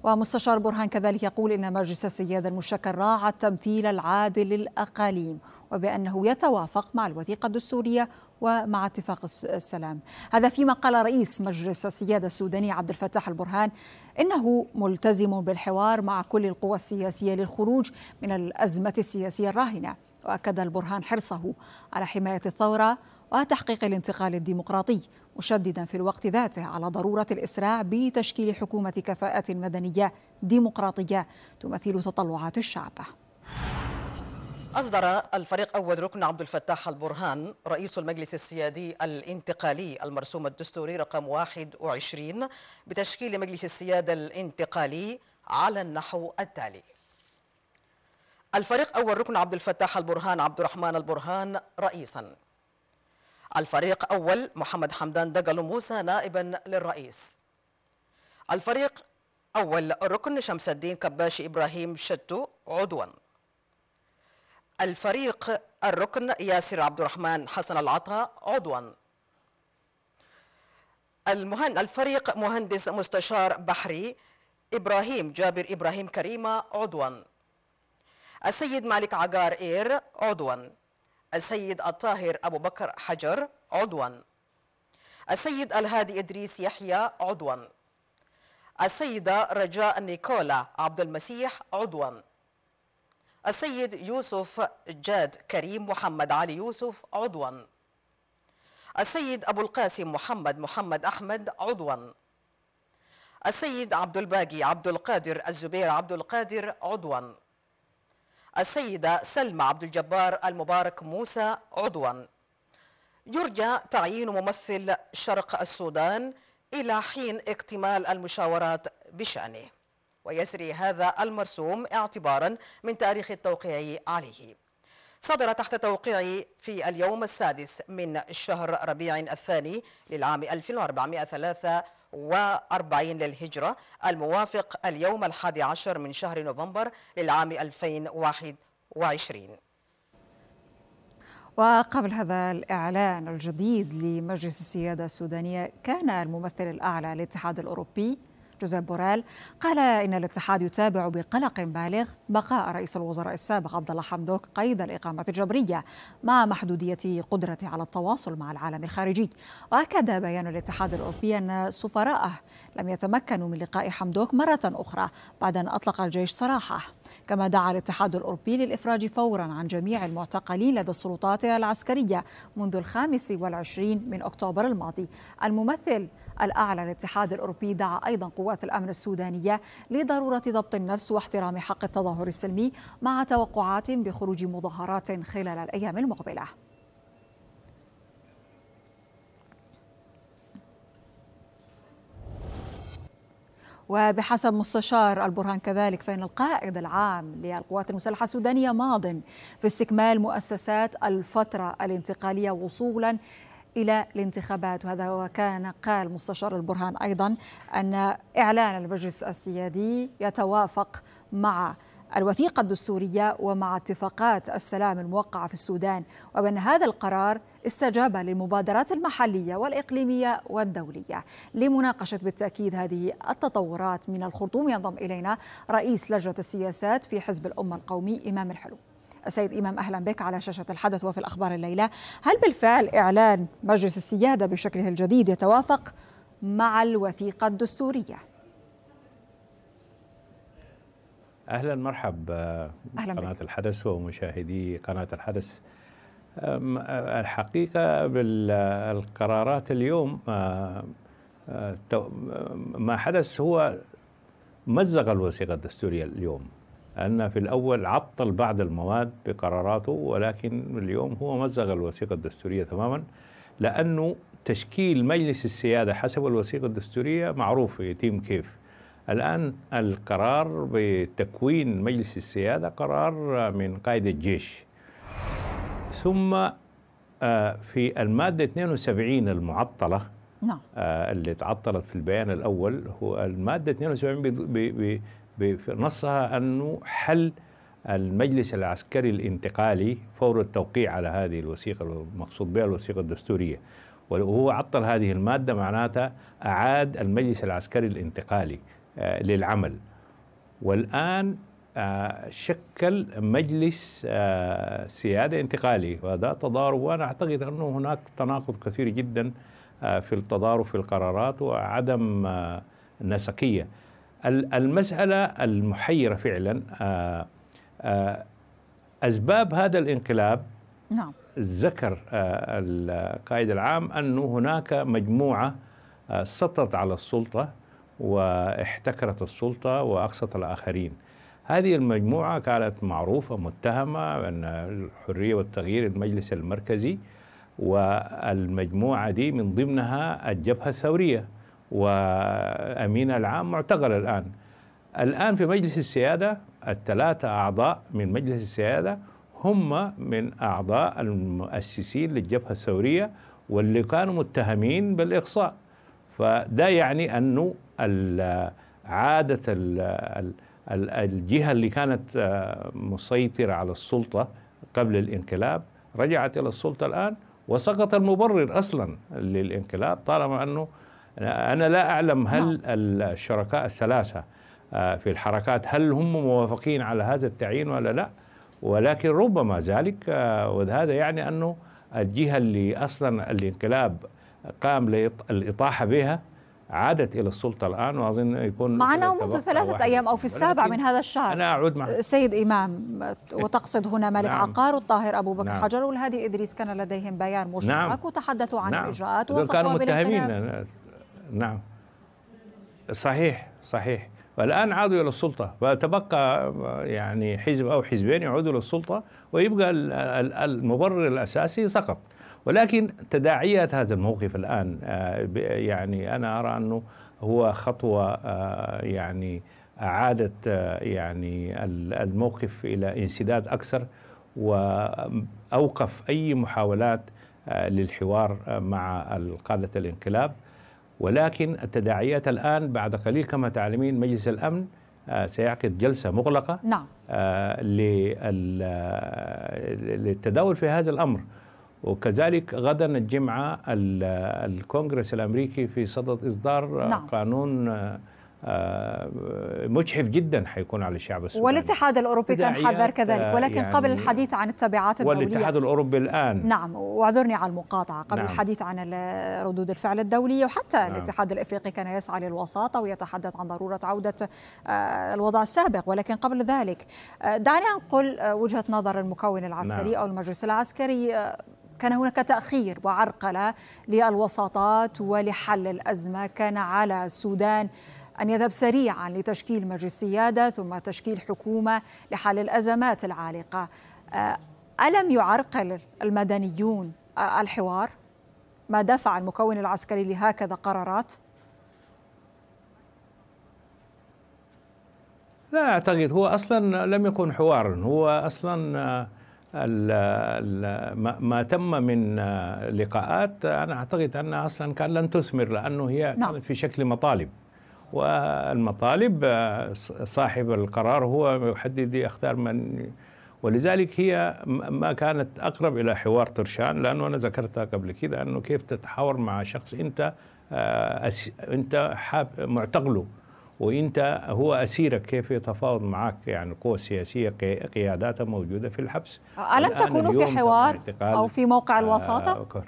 ومستشار برهان كذلك يقول إن مجلس السيادة المشكل راعى التمثيل العادل للأقاليم وبأنه يتوافق مع الوثيقة الدستورية ومع اتفاق السلام هذا فيما قال رئيس مجلس السيادة السوداني عبد الفتاح البرهان إنه ملتزم بالحوار مع كل القوى السياسية للخروج من الأزمة السياسية الراهنة وأكد البرهان حرصه على حماية الثورة وتحقيق الانتقال الديمقراطي مشددا في الوقت ذاته على ضروره الاسراع بتشكيل حكومه كفاءه مدنيه ديمقراطيه تمثل تطلعات الشعب أصدر الفريق أول ركن عبد الفتاح البرهان رئيس المجلس السيادي الانتقالي المرسوم الدستوري رقم 21 بتشكيل مجلس السيادة الانتقالي على النحو التالي الفريق أول ركن عبد الفتاح البرهان عبد الرحمن البرهان رئيسا الفريق أول محمد حمدان دجلو موسى نائبا للرئيس الفريق أول ركن شمس الدين كباشي إبراهيم شتو عضوا الفريق الركن ياسر عبد الرحمن حسن العطا عضوا المهن الفريق مهندس مستشار بحري إبراهيم جابر إبراهيم كريمة عضوا السيد مالك عقار إير عضوا السيد الطاهر أبو بكر حجر عضوا السيد الهادي إدريس يحيى عضوا السيدة رجاء نيكولا عبد المسيح عضوا السيد يوسف جاد كريم محمد علي يوسف عضوا السيد أبو القاسم محمد محمد أحمد عضوا السيد عبد الباقي عبد القادر الزبير عبد القادر عضوا السيدة سلمى عبد الجبار المبارك موسى عضوا يرجى تعيين ممثل شرق السودان إلى حين اكتمال المشاورات بشأنه ويسري هذا المرسوم اعتبارا من تاريخ التوقيع عليه صدر تحت توقيع في اليوم السادس من شهر ربيع الثاني للعام 1443 للهجرة الموافق اليوم الحادي عشر من شهر نوفمبر للعام 2021 وقبل هذا الإعلان الجديد لمجلس السيادة السودانية كان الممثل الأعلى للاتحاد الأوروبي جوزيف بوريل قال إن الاتحاد يتابع بقلق بالغ بقاء رئيس الوزراء السابق عبد الله حمدوك قيد الإقامة الجبرية مع محدودية قدرته على التواصل مع العالم الخارجي وأكد بيان الاتحاد الأوروبي أن سفراءه لم يتمكنوا من لقاء حمدوك مرة أخرى بعد أن أطلق الجيش سراحه كما دعا الاتحاد الأوروبي للإفراج فورا عن جميع المعتقلين لدى السلطات العسكرية منذ الخامس والعشرين من أكتوبر الماضي الممثل الأعلى للاتحاد الأوروبي دعا أيضا قوات الأمن السودانية لضرورة ضبط النفس واحترام حق التظاهر السلمي مع توقعات بخروج مظاهرات خلال الأيام المقبلة وبحسب مستشار البرهان كذلك فإن القائد العام للقوات المسلحة السودانية ماض في استكمال مؤسسات الفترة الانتقالية وصولا إلى الانتخابات وهذا هو كان قال مستشار البرهان أيضا أن إعلان المجلس السيادي يتوافق مع الوثيقة الدستورية ومع اتفاقات السلام الموقعة في السودان وأن هذا القرار استجاب للمبادرات المحلية والإقليمية والدولية لمناقشة بالتأكيد هذه التطورات من الخرطوم ينضم إلينا رئيس لجنة السياسات في حزب الأمة القومي إمام الحلو السيد إمام أهلا بك على شاشة الحدث وفي الأخبار الليلة هل بالفعل إعلان مجلس السيادة بشكله الجديد يتوافق مع الوثيقة الدستورية؟ أهلا مرحب آه، أهلا قناة بك. الحدث ومشاهدي قناة الحدث آه، الحقيقة بالقرارات اليوم آه، ما حدث هو مزق الوثيقة الدستورية اليوم أن في الأول عطل بعض المواد بقراراته ولكن اليوم هو مزغ الوثيقة الدستورية تماما لأنه تشكيل مجلس السيادة حسب الوثيقة الدستورية معروف يتم كيف الآن القرار بتكوين مجلس السيادة قرار من قائد الجيش ثم آه، في المادة 72 المعطلة نعم. آه، اللي تعطلت في البيان الأول هو المادة 72 بنصها أنه حل المجلس العسكري الانتقالي فور التوقيع على هذه الوثيقة المقصود بها الوثيقة الدستورية وهو عطل هذه المادة معناتها أعاد المجلس العسكري الانتقالي آه، للعمل والآن آه، شكل مجلس آه، سيادة انتقالي وهذا تضارب وأنا أعتقد أنه هناك تناقض كثير جدا في التضارب في القرارات وعدم نسقية المسألة المحيرة فعلا آه، آه، أسباب هذا الانقلاب نعم ذكر آه، القائد العام أنه هناك مجموعة سطت على السلطة واحتكرت السلطة وأقصت الآخرين هذه المجموعة كانت معروفة متهمة بأن الحرية والتغيير المجلس المركزي والمجموعة دي من ضمنها الجبهة الثورية وأمين العام معتقل الآن الآن في مجلس السيادة الثلاثة أعضاء من مجلس السيادة هم من أعضاء المؤسسين للجبهة الثورية واللي كانوا متهمين بالإقصاء فده يعني أنه عادة الجهة اللي كانت آه، مسيطرة على السلطة قبل الانقلاب رجعت إلى السلطة الآن وسقط المبرر أصلا للانقلاب طالما أنه أنا لا أعلم هل نعم. الشركاء الثلاثة آه، في الحركات هل هم موافقين على هذا التعيين ولا لا ولكن ربما ذلك آه، وهذا يعني أنه الجهة اللي أصلا الانقلاب قام للإطاحة بها عادت الى السلطه الان واظن يكون معنا منذ ثلاثه ايام او في السابع من هذا الشهر انا اعود مع سيد امام وتقصد هنا مالك نعم. عقار والطاهر ابو بكر نعم. حجر والهادي ادريس كان لديهم بيان مشترك نعم. وتحدثوا عن نعم. الاجراءات كانوا متهمين نعم صحيح صحيح والآن عادوا إلى السلطة فتبقى يعني حزب أو حزبين يعودوا إلى السلطة ويبقى المبرر الأساسي سقط ولكن تداعيات هذا الموقف الآن آه، يعني أنا أرى أنه هو خطوة آه، يعني أعادت آه، يعني الموقف إلى انسداد أكثر وأوقف أي محاولات للحوار مع قادة الانقلاب ولكن التداعيات الآن بعد قليل كما تعلمين مجلس الأمن آه، سيعقد جلسة مغلقة نعم. آه، آه، للتداول في هذا الأمر وكذلك غدا الجمعة الكونغرس الأمريكي في صدد إصدار نعم. قانون آه، مجحف جدا حيكون على الشعب السوداني والاتحاد الاوروبي كان حذر كذلك ولكن يعني قبل الحديث عن التبعات الدوليه والاتحاد الاوروبي الان نعم واعذرني على المقاطعه قبل نعم. الحديث عن ردود الفعل الدوليه وحتى نعم. الاتحاد الافريقي كان يسعى للوساطه ويتحدث عن ضروره عوده آه، الوضع السابق ولكن قبل ذلك آه، دعني انقل وجهه نظر المكون العسكري نعم. او المجلس العسكري كان هناك تأخير وعرقلة للوساطات ولحل الأزمة كان على السودان أن يذهب سريعا لتشكيل مجلس سيادة ثم تشكيل حكومة لحل الأزمات العالقة آه، ألم يعرقل المدنيون الحوار؟ ما دفع المكون العسكري لهكذا قرارات؟ لا أعتقد هو أصلا لم يكن حوارا هو أصلا آه، ما تم من آه، لقاءات أنا أعتقد أنها أصلا كان لن تثمر لأنه هي نعم. كانت في شكل مطالب والمطالب آه، صاحب القرار هو يحدد يختار من ولذلك هي ما كانت اقرب الى حوار طرشان لانه انا ذكرتها قبل كده انه كيف تتحاور مع شخص انت آه، أس... انت حاب معتقله وانت هو اسيرك كيف يتفاوض معك يعني قوى سياسيه قياداتها موجوده في الحبس الم تكونوا في حوار او في موقع الوساطه؟ آه،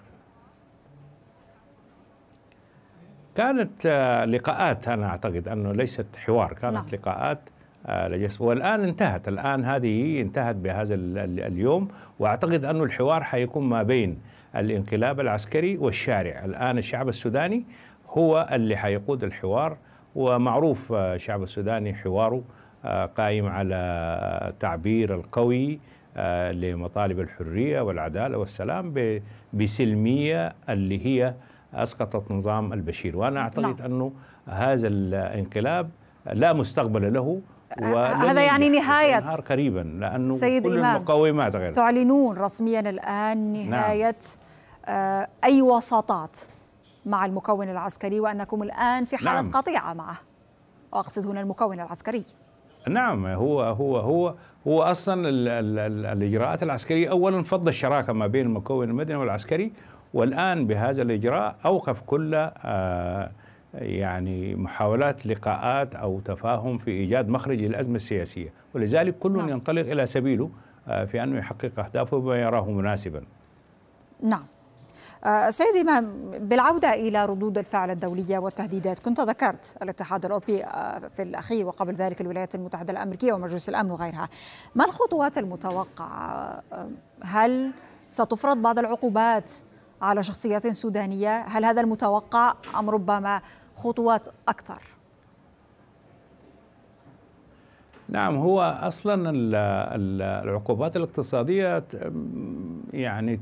كانت آه، لقاءات أنا أعتقد أنه ليست حوار كانت لا. نعم. لقاءات آه، والآن انتهت الآن هذه انتهت بهذا اليوم وأعتقد انه الحوار حيكون ما بين الانقلاب العسكري والشارع الآن الشعب السوداني هو اللي حيقود الحوار ومعروف آه، الشعب السوداني حواره قائم على التعبير القوي لمطالب الحرية والعدالة والسلام بسلمية اللي هي اسقطت نظام البشير وانا نعم. اعتقد نعم. انه هذا الانقلاب لا مستقبل له أه، أه، هذا يعني نهاية قريبا لأنه سيد كل إمام المقاومات غير تعلنون رسميا الآن نعم. نهاية نعم. أي وساطات مع المكون العسكري وأنكم الآن في حالة نعم. قطيعة معه وأقصد هنا المكون العسكري نعم هو هو هو هو اصلا الـ الـ الاجراءات العسكريه اولا فض الشراكه ما بين المكون المدني والعسكري والآن بهذا الإجراء أوقف كل آه، يعني محاولات لقاءات أو تفاهم في إيجاد مخرج للأزمة السياسية ولذلك كل نعم. ينطلق إلى سبيله آه، في أنه يحقق أهدافه بما يراه مناسبا نعم آه، سيدي ما بالعودة إلى ردود الفعل الدولية والتهديدات كنت ذكرت الاتحاد الأوروبي في الأخير وقبل ذلك الولايات المتحدة الأمريكية ومجلس الأمن وغيرها ما الخطوات المتوقعة؟ هل ستفرض بعض العقوبات على شخصيات سودانية هل هذا المتوقع أم ربما خطوات أكثر؟ نعم هو أصلا العقوبات الاقتصادية يعني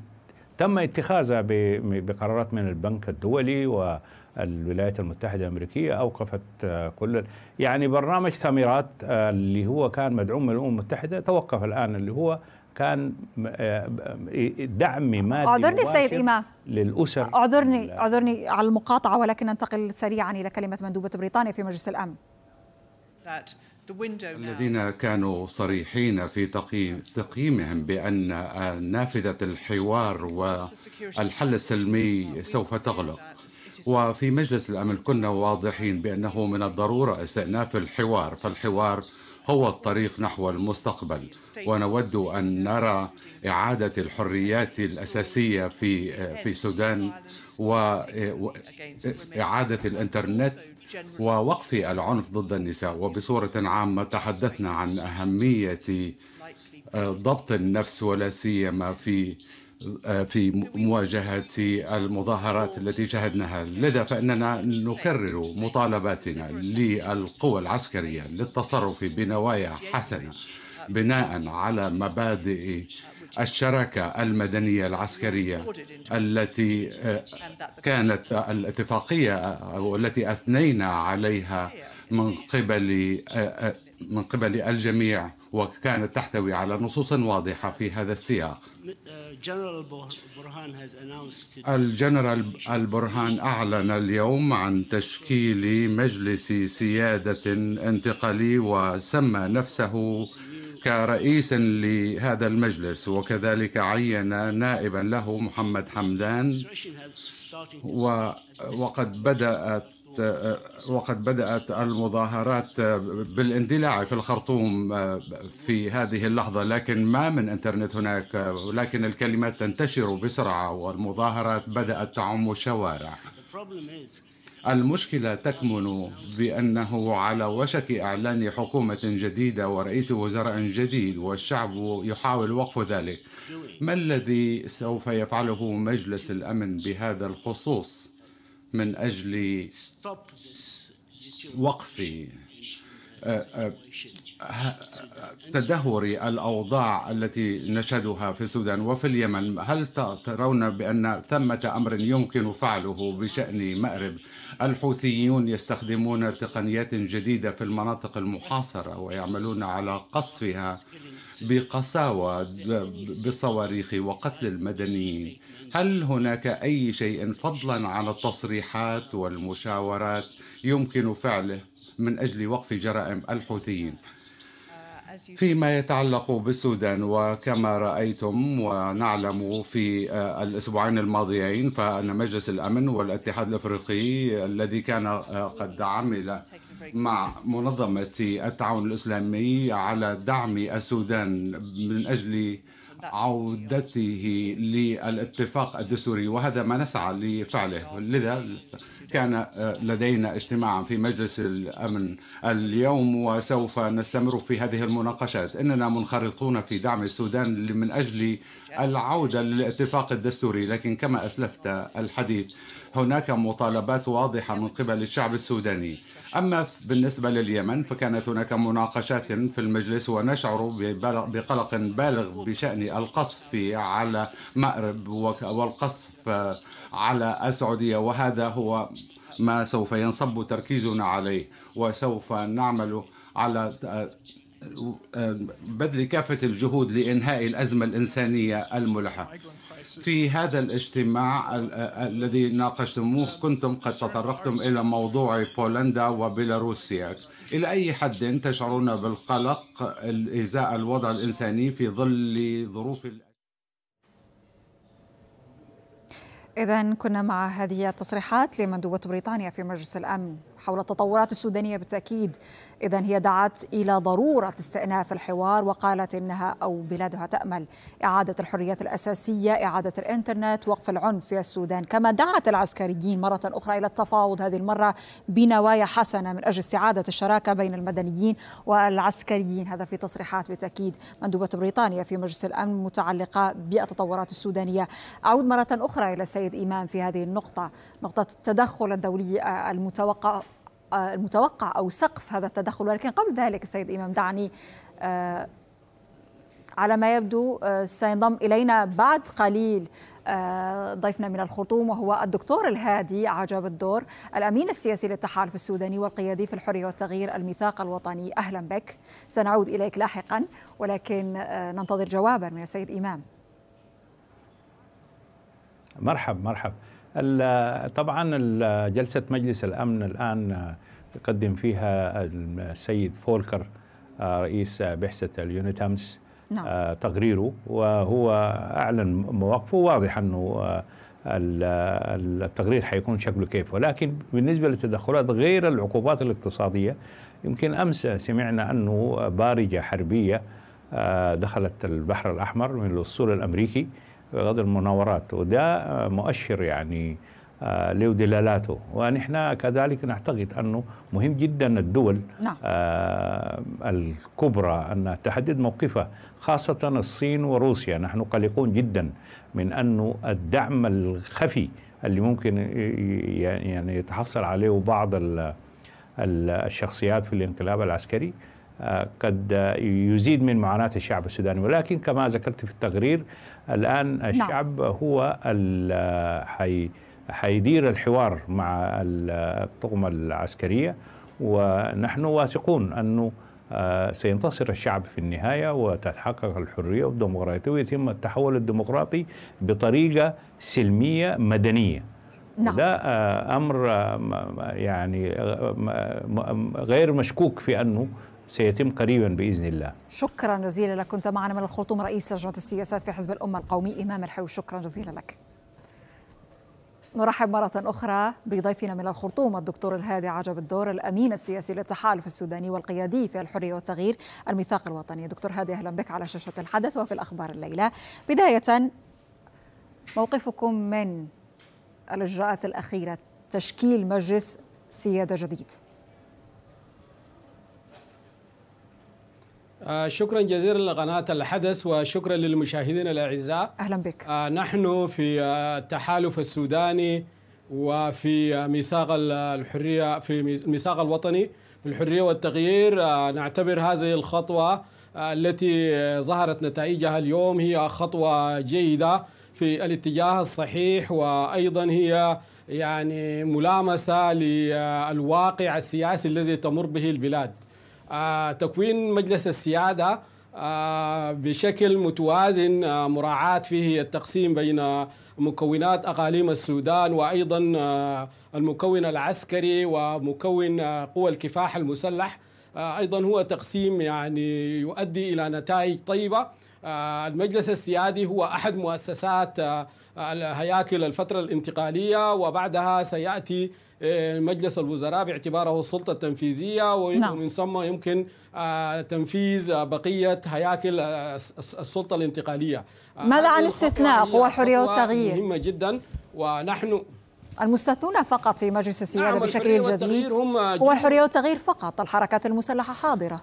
تم اتخاذها بقرارات من البنك الدولي والولايات المتحدة الأمريكية أوقفت آه، كل يعني برنامج ثمرات آه، اللي هو كان مدعوم من الأمم المتحدة توقف الآن اللي هو كان آه، آه، آه، دعم مادي اعذرني السيد إمام للأسر اعذرني اعذرني على المقاطعة ولكن ننتقل سريعا إلى كلمة مندوبة بريطانيا في مجلس الأمن الذين كانوا صريحين في تقييم تقييمهم بأن نافذة الحوار والحل السلمي سوف تغلق وفي مجلس الأمن كنا واضحين بأنه من الضرورة استئناف الحوار فالحوار هو الطريق نحو المستقبل ونود أن نرى إعادة الحريات الأساسية في في السودان وإعادة الإنترنت ووقف العنف ضد النساء وبصورة عامة تحدثنا عن أهمية آه، ضبط النفس ولا سيما في آه، في مواجهة المظاهرات التي شهدناها لذا فإننا نكرر مطالباتنا للقوى العسكرية للتصرف بنوايا حسنة بناء على مبادئ الشراكة المدنية العسكرية التي آه، كانت الاتفاقية آه، والتي أثنينا عليها من قبل من قبل الجميع وكانت تحتوي على نصوص واضحة في هذا السياق الجنرال البرهان أعلن اليوم عن تشكيل مجلس سيادة انتقالي وسمى نفسه كرئيس لهذا المجلس وكذلك عين نائبا له محمد حمدان وقد بدأت آه، آه، وقد بدأت المظاهرات آه، بالاندلاع في الخرطوم في هذه اللحظة لكن ما من انترنت هناك لكن الكلمات تنتشر بسرعة والمظاهرات بدأت تعم الشوارع المشكلة تكمن بأنه على وشك إعلان حكومة جديدة ورئيس وزراء جديد والشعب يحاول وقف ذلك ما الذي سوف يفعله مجلس الأمن بهذا الخصوص؟ من أجل وقف آه، آه، تدهور الأوضاع التي نشهدها في السودان وفي اليمن هل ترون بأن ثمة أمر يمكن فعله بشأن مأرب الحوثيون يستخدمون تقنيات جديدة في المناطق المحاصرة ويعملون على قصفها بقساوة بالصواريخ وقتل المدنيين هل هناك أي شيء فضلا عن التصريحات والمشاورات يمكن فعله من أجل وقف جرائم الحوثيين؟ فيما يتعلق بالسودان وكما رأيتم ونعلم في الأسبوعين الماضيين فأن مجلس الأمن والاتحاد الأفريقي الذي كان قد عمل مع منظمة التعاون الإسلامي على دعم السودان من أجل عودته للاتفاق الدستوري وهذا ما نسعى لفعله لذا كان لدينا اجتماعا في مجلس الأمن اليوم وسوف نستمر في هذه المناقشات إننا منخرطون في دعم السودان من أجل العودة للاتفاق الدستوري لكن كما أسلفت الحديث هناك مطالبات واضحة من قبل الشعب السوداني أما بالنسبة لليمن فكانت هناك مناقشات في المجلس ونشعر بقلق بالغ بشأن القصف على مأرب والقصف على السعودية وهذا هو ما سوف ينصب تركيزنا عليه وسوف نعمل على بذل كافة الجهود لإنهاء الأزمة الإنسانية الملحة في هذا الاجتماع الذي ناقشتموه كنتم قد تطرقتم إلى موضوع بولندا وبيلاروسيا إلى أي حد تشعرون بالقلق إزاء الوضع الإنساني في ظل ظروف إذا كنا مع هذه التصريحات لمندوبة بريطانيا في مجلس الأمن حول التطورات السودانية بالتأكيد إذا هي دعت إلى ضرورة استئناف الحوار وقالت إنها أو بلادها تأمل إعادة الحريات الأساسية إعادة الإنترنت وقف العنف في السودان كما دعت العسكريين مرة أخرى إلى التفاوض هذه المرة بنوايا حسنة من أجل استعادة الشراكة بين المدنيين والعسكريين هذا في تصريحات بالتأكيد مندوبة بريطانيا في مجلس الأمن متعلقة بالتطورات السودانية أعود مرة أخرى إلى السيد ايمان في هذه النقطة نقطة التدخل الدولي المتوقع المتوقع أو سقف هذا التدخل ولكن قبل ذلك السيد إمام دعني آه، على ما يبدو آه، سينضم إلينا بعد قليل آه، ضيفنا من الخرطوم وهو الدكتور الهادي عجب الدور الأمين السياسي للتحالف السوداني والقيادي في الحرية والتغيير الميثاق الوطني أهلا بك سنعود إليك لاحقا ولكن ننتظر جوابا من السيد إمام مرحب مرحب طبعا جلسة مجلس الأمن الآن يقدم فيها السيد فولكر آه، رئيس بعثة اليونيتامس نعم. آه، تقريره وهو أعلن مواقفه واضح أنه آه، التقرير حيكون شكله كيف ولكن بالنسبة للتدخلات غير العقوبات الاقتصادية يمكن أمس سمعنا أنه بارجة حربية دخلت البحر الأحمر من الأسطول الأمريكي بغض المناورات وده مؤشر يعني آه، لدلالاته دلالاته ونحن كذلك نعتقد أنه مهم جدا الدول نعم. آه، الكبرى أن تحدد موقفها خاصة الصين وروسيا نحن قلقون جدا من أنه الدعم الخفي اللي ممكن يعني يتحصل عليه بعض الشخصيات في الانقلاب العسكري آه، قد يزيد من معاناة الشعب السوداني ولكن كما ذكرت في التقرير الآن نعم. الشعب نعم. هو حي حيدير الحوار مع الطغمة العسكرية ونحن واثقون أنه آه، سينتصر الشعب في النهاية وتتحقق الحرية والديمقراطية ويتم التحول الديمقراطي بطريقة سلمية مدنية نعم. ده آه، أمر آه، يعني غير مشكوك في أنه سيتم قريبا باذن الله شكرا جزيلا لك كنت معنا من الخرطوم رئيس لجنه السياسات في حزب الامه القومي امام الحلو شكرا جزيلا لك نرحب مرة أخرى بضيفنا من الخرطوم الدكتور الهادي عجب الدور الأمين السياسي للتحالف السوداني والقيادي في الحرية والتغيير الميثاق الوطني دكتور هادي أهلا بك على شاشة الحدث وفي الأخبار الليلة بداية موقفكم من الإجراءات الأخيرة تشكيل مجلس سيادة جديد آه، شكرا جزيلا لقناة الحدث وشكرا للمشاهدين الأعزاء أهلا بك آه، نحن في آه، التحالف السوداني وفي ميثاق الحرية في الميثاق الوطني في الحرية والتغيير نعتبر هذه الخطوة التي ظهرت نتائجها اليوم هي خطوة جيدة في الاتجاه الصحيح وأيضا هي يعني ملامسة للواقع السياسي الذي تمر به البلاد آه، تكوين مجلس السيادة آه، بشكل متوازن آه، مراعاة فيه التقسيم بين مكونات أقاليم السودان وأيضا المكون العسكري ومكون قوى الكفاح المسلح أيضا هو تقسيم يعني يؤدي إلى نتائج طيبة المجلس السيادي هو أحد مؤسسات هياكل الفترة الانتقالية وبعدها سيأتي آه، مجلس الوزراء باعتباره السلطة التنفيذية نعم. ومن ثم يمكن آه، تنفيذ آه، بقية هياكل السلطة الانتقالية ماذا عن استثناء قوى الحرية والتغيير؟ مهمة جدا ونحن المستثنون فقط في مجلس السيادة نعم بشكل جديد هم هو الحرية والتغيير فقط الحركات المسلحة حاضرة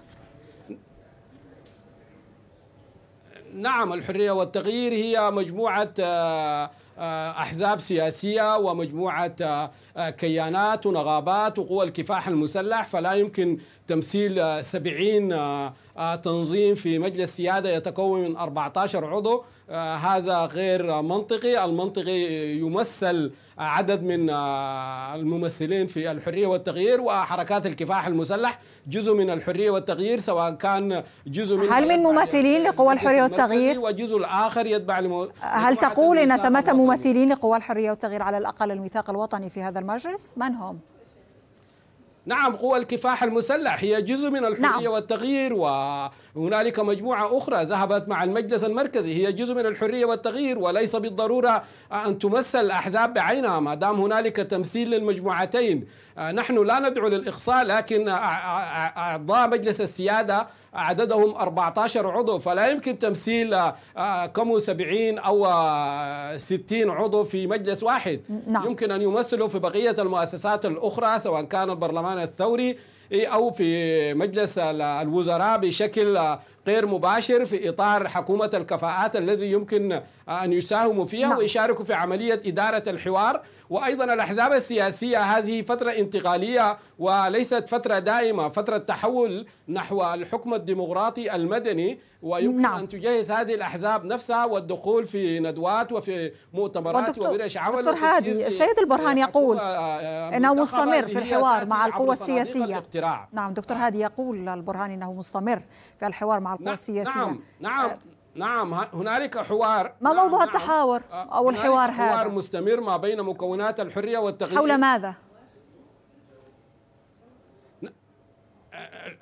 نعم الحرية والتغيير هي مجموعة آه آه، أحزاب سياسية ومجموعة آه، كيانات ونغابات وقوى الكفاح المسلح فلا يمكن تمثيل 70 آه، تنظيم في مجلس سيادة يتكون من 14 عضو آه، هذا غير منطقي المنطقي يمثل عدد من آه، الممثلين في الحرية والتغيير وحركات الكفاح المسلح جزء من الحرية والتغيير سواء كان جزء من هل من ممثلين لقوى يعني الحرية والتغيير وجزء الآخر يتبع لم... هل تقول أن ثمة ممثلين لقوى الحرية والتغيير على الأقل الميثاق الوطني في هذا المجلس من هم؟ نعم قوى الكفاح المسلح هي جزء من الحرية نعم. والتغيير وهنالك مجموعة أخرى ذهبت مع المجلس المركزي هي جزء من الحرية والتغيير وليس بالضرورة أن تمثل الأحزاب بعينها ما دام هنالك تمثيل للمجموعتين آه، نحن لا ندعو للإقصاء لكن آه، آه، أعضاء مجلس السيادة عددهم 14 عضو فلا يمكن تمثيل كم 70 أو 60 عضو في مجلس واحد نعم. يمكن أن يمثلوا في بقية المؤسسات الأخرى سواء كان البرلمان الثوري أو في مجلس الوزراء بشكل غير مباشر في إطار حكومة الكفاءات الذي يمكن أن يساهموا فيها نعم. ويشاركوا في عملية إدارة الحوار وأيضا الأحزاب السياسية هذه فترة انتقالية وليست فترة دائمة فترة تحول نحو الحكم الديمقراطي المدني ويمكن نعم. أن تجهز هذه الأحزاب نفسها والدخول في ندوات وفي مؤتمرات وورش عمل دكتور هادي السيد البرهان يقول آه، أنه مستمر في الحوار مع القوى السياسية نعم دكتور آه. هادي يقول البرهان أنه مستمر في الحوار مع القوى نعم السياسية نعم نعم نعم هنالك حوار ما موضوع نعم, نعم. التحاور آه، أو الحوار هذا؟ حوار مستمر ما بين مكونات الحرية والتغيير حول ماذا؟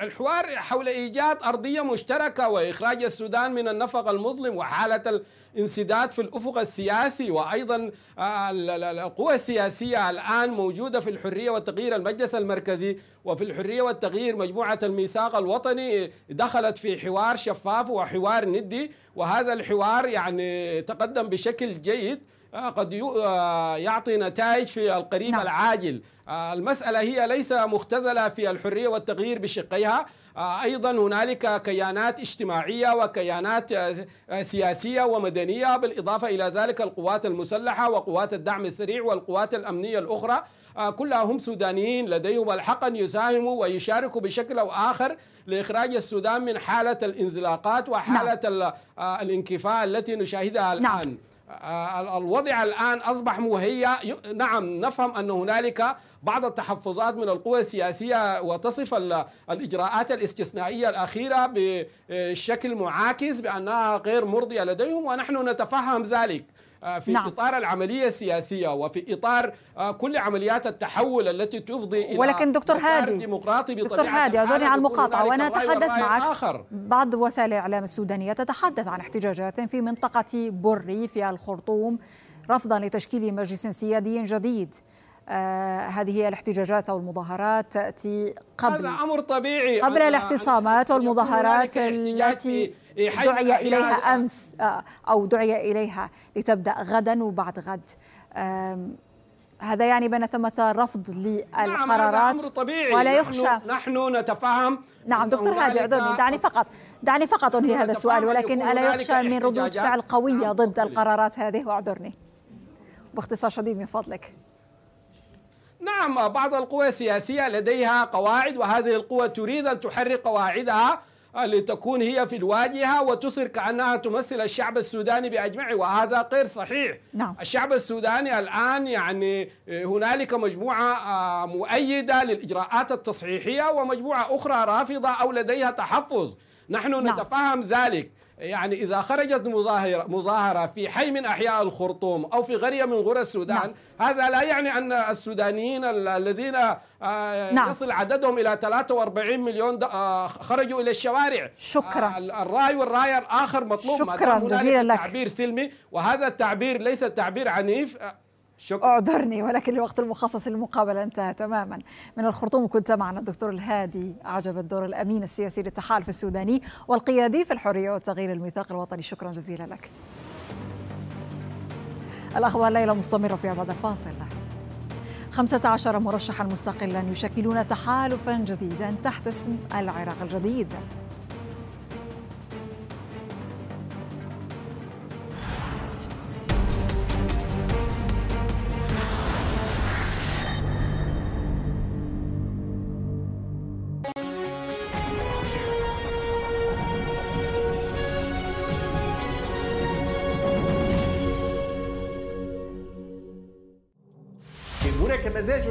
الحوار حول إيجاد أرضية مشتركة وإخراج السودان من النفق المظلم وحالة الانسداد في الأفق السياسي وأيضا آه، القوى السياسية الآن موجودة في الحرية والتغيير المجلس المركزي وفي الحرية والتغيير مجموعة الميثاق الوطني دخلت في حوار شفاف وحوار ندي وهذا الحوار يعني تقدم بشكل جيد آه، قد آه، يعطي نتائج في القريب نعم. العاجل آه، المسألة هي ليس مختزلة في الحرية والتغيير بشقيها أيضا هنالك كيانات اجتماعية وكيانات سياسية ومدنية بالإضافة إلى ذلك القوات المسلحة وقوات الدعم السريع والقوات الأمنية الأخرى كلها هم سودانيين لديهم الحق أن يساهموا ويشاركوا بشكل أو آخر لإخراج السودان من حالة الانزلاقات وحالة نعم. الانكفاء التي نشاهدها نعم. الآن نعم. آه، الوضع الآن أصبح مهيأ نعم نفهم أن هنالك بعض التحفظات من القوى السياسية وتصف الإجراءات الاستثنائية الأخيرة بشكل معاكس بأنها غير مرضية لديهم ونحن نتفهم ذلك آه، في نعم. إطار العملية السياسية وفي إطار آه، كل عمليات التحول التي تفضي إلى ولكن دكتور هادي دكتور بطبيعة هادي أعذرني على المقاطعة وأنا أتحدث معك آخر. بعض وسائل الإعلام السودانية تتحدث عن احتجاجات في منطقة بري في الخرطوم رفضا لتشكيل مجلس سيادي جديد آه هذه هي الاحتجاجات او المظاهرات تاتي قبل هذا امر طبيعي قبل الاعتصامات والمظاهرات التي إيه، دعي إليها أمس آه، أو دعي إليها لتبدأ غدا وبعد غد هذا يعني بأن ثمة رفض للقرارات نعم هذا أمر طبيعي ولا يخشى نحن, نحن نتفهم نعم دكتور هادي اعذرني دعني فقط دعني فقط أنهي هذا السؤال ولكن ألا يخشى من ردود فعل قوية نعم، ضد القرارات هذه واعذرني باختصار شديد من فضلك نعم بعض القوى السياسية لديها قواعد وهذه القوى تريد أن تحرك قواعدها آه، لتكون هي في الواجهة وتصر كأنها تمثل الشعب السوداني بأجمعه وهذا غير صحيح نعم. الشعب السوداني الآن يعني آه، هنالك مجموعة آه، مؤيدة للإجراءات التصحيحية ومجموعة أخرى رافضة أو لديها تحفظ نحن نعم. نتفهم ذلك يعني إذا خرجت مظاهرة, مظاهرة في حي من أحياء الخرطوم أو في قرية من غرى السودان نعم. هذا لا يعني أن السودانيين الذين آه، نعم. يصل عددهم إلى 43 مليون آه، خرجوا إلى الشوارع شكرا آه، الرأي والرأي الآخر مطلوب شكرا جزيلا لك تعبير سلمي وهذا التعبير ليس تعبير عنيف شكرا اعذرني ولكن الوقت المخصص للمقابلة انتهى تماما من الخرطوم كنت معنا الدكتور الهادي اعجب الدور الأمين السياسي للتحالف السوداني والقيادي في الحرية وتغيير الميثاق الوطني شكرا جزيلا لك الأخبار الليله مستمرة فيها بعد الفاصل 15 مرشحا مستقلا يشكلون تحالفا جديدا تحت اسم العراق الجديد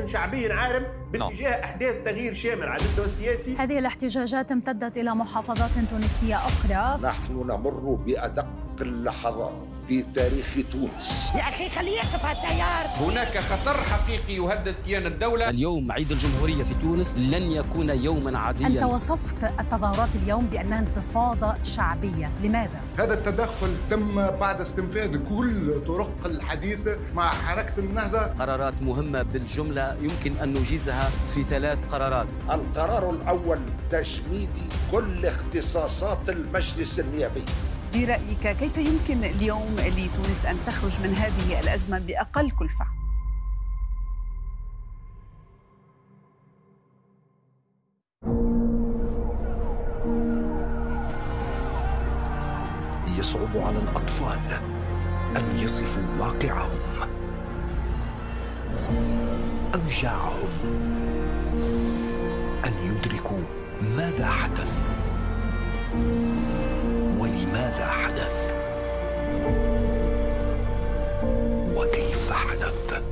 شعبيا عارم نعم. باتجاه احداث تغيير شامل على المستوى السياسي هذه الاحتجاجات امتدت الى محافظات تونسيه اخرى نحن نمر بادق اللحظات في تاريخ تونس يا أخي خليه يقف التيار هناك خطر حقيقي يهدد كيان الدولة اليوم عيد الجمهورية في تونس لن يكون يوما عاديا أنت وصفت التظاهرات اليوم بأنها انتفاضة شعبية لماذا؟ هذا التدخل تم بعد استنفاذ كل طرق الحديث مع حركة النهضة قرارات مهمة بالجملة يمكن أن نجيزها في ثلاث قرارات القرار الأول تجميد كل اختصاصات المجلس النيابي برأيك كيف يمكن اليوم لتونس أن تخرج من هذه الأزمة بأقل كلفة؟ يصعب على الأطفال أن يصفوا واقعهم أوجاعهم أن يدركوا ماذا حدث لماذا حدث وكيف حدث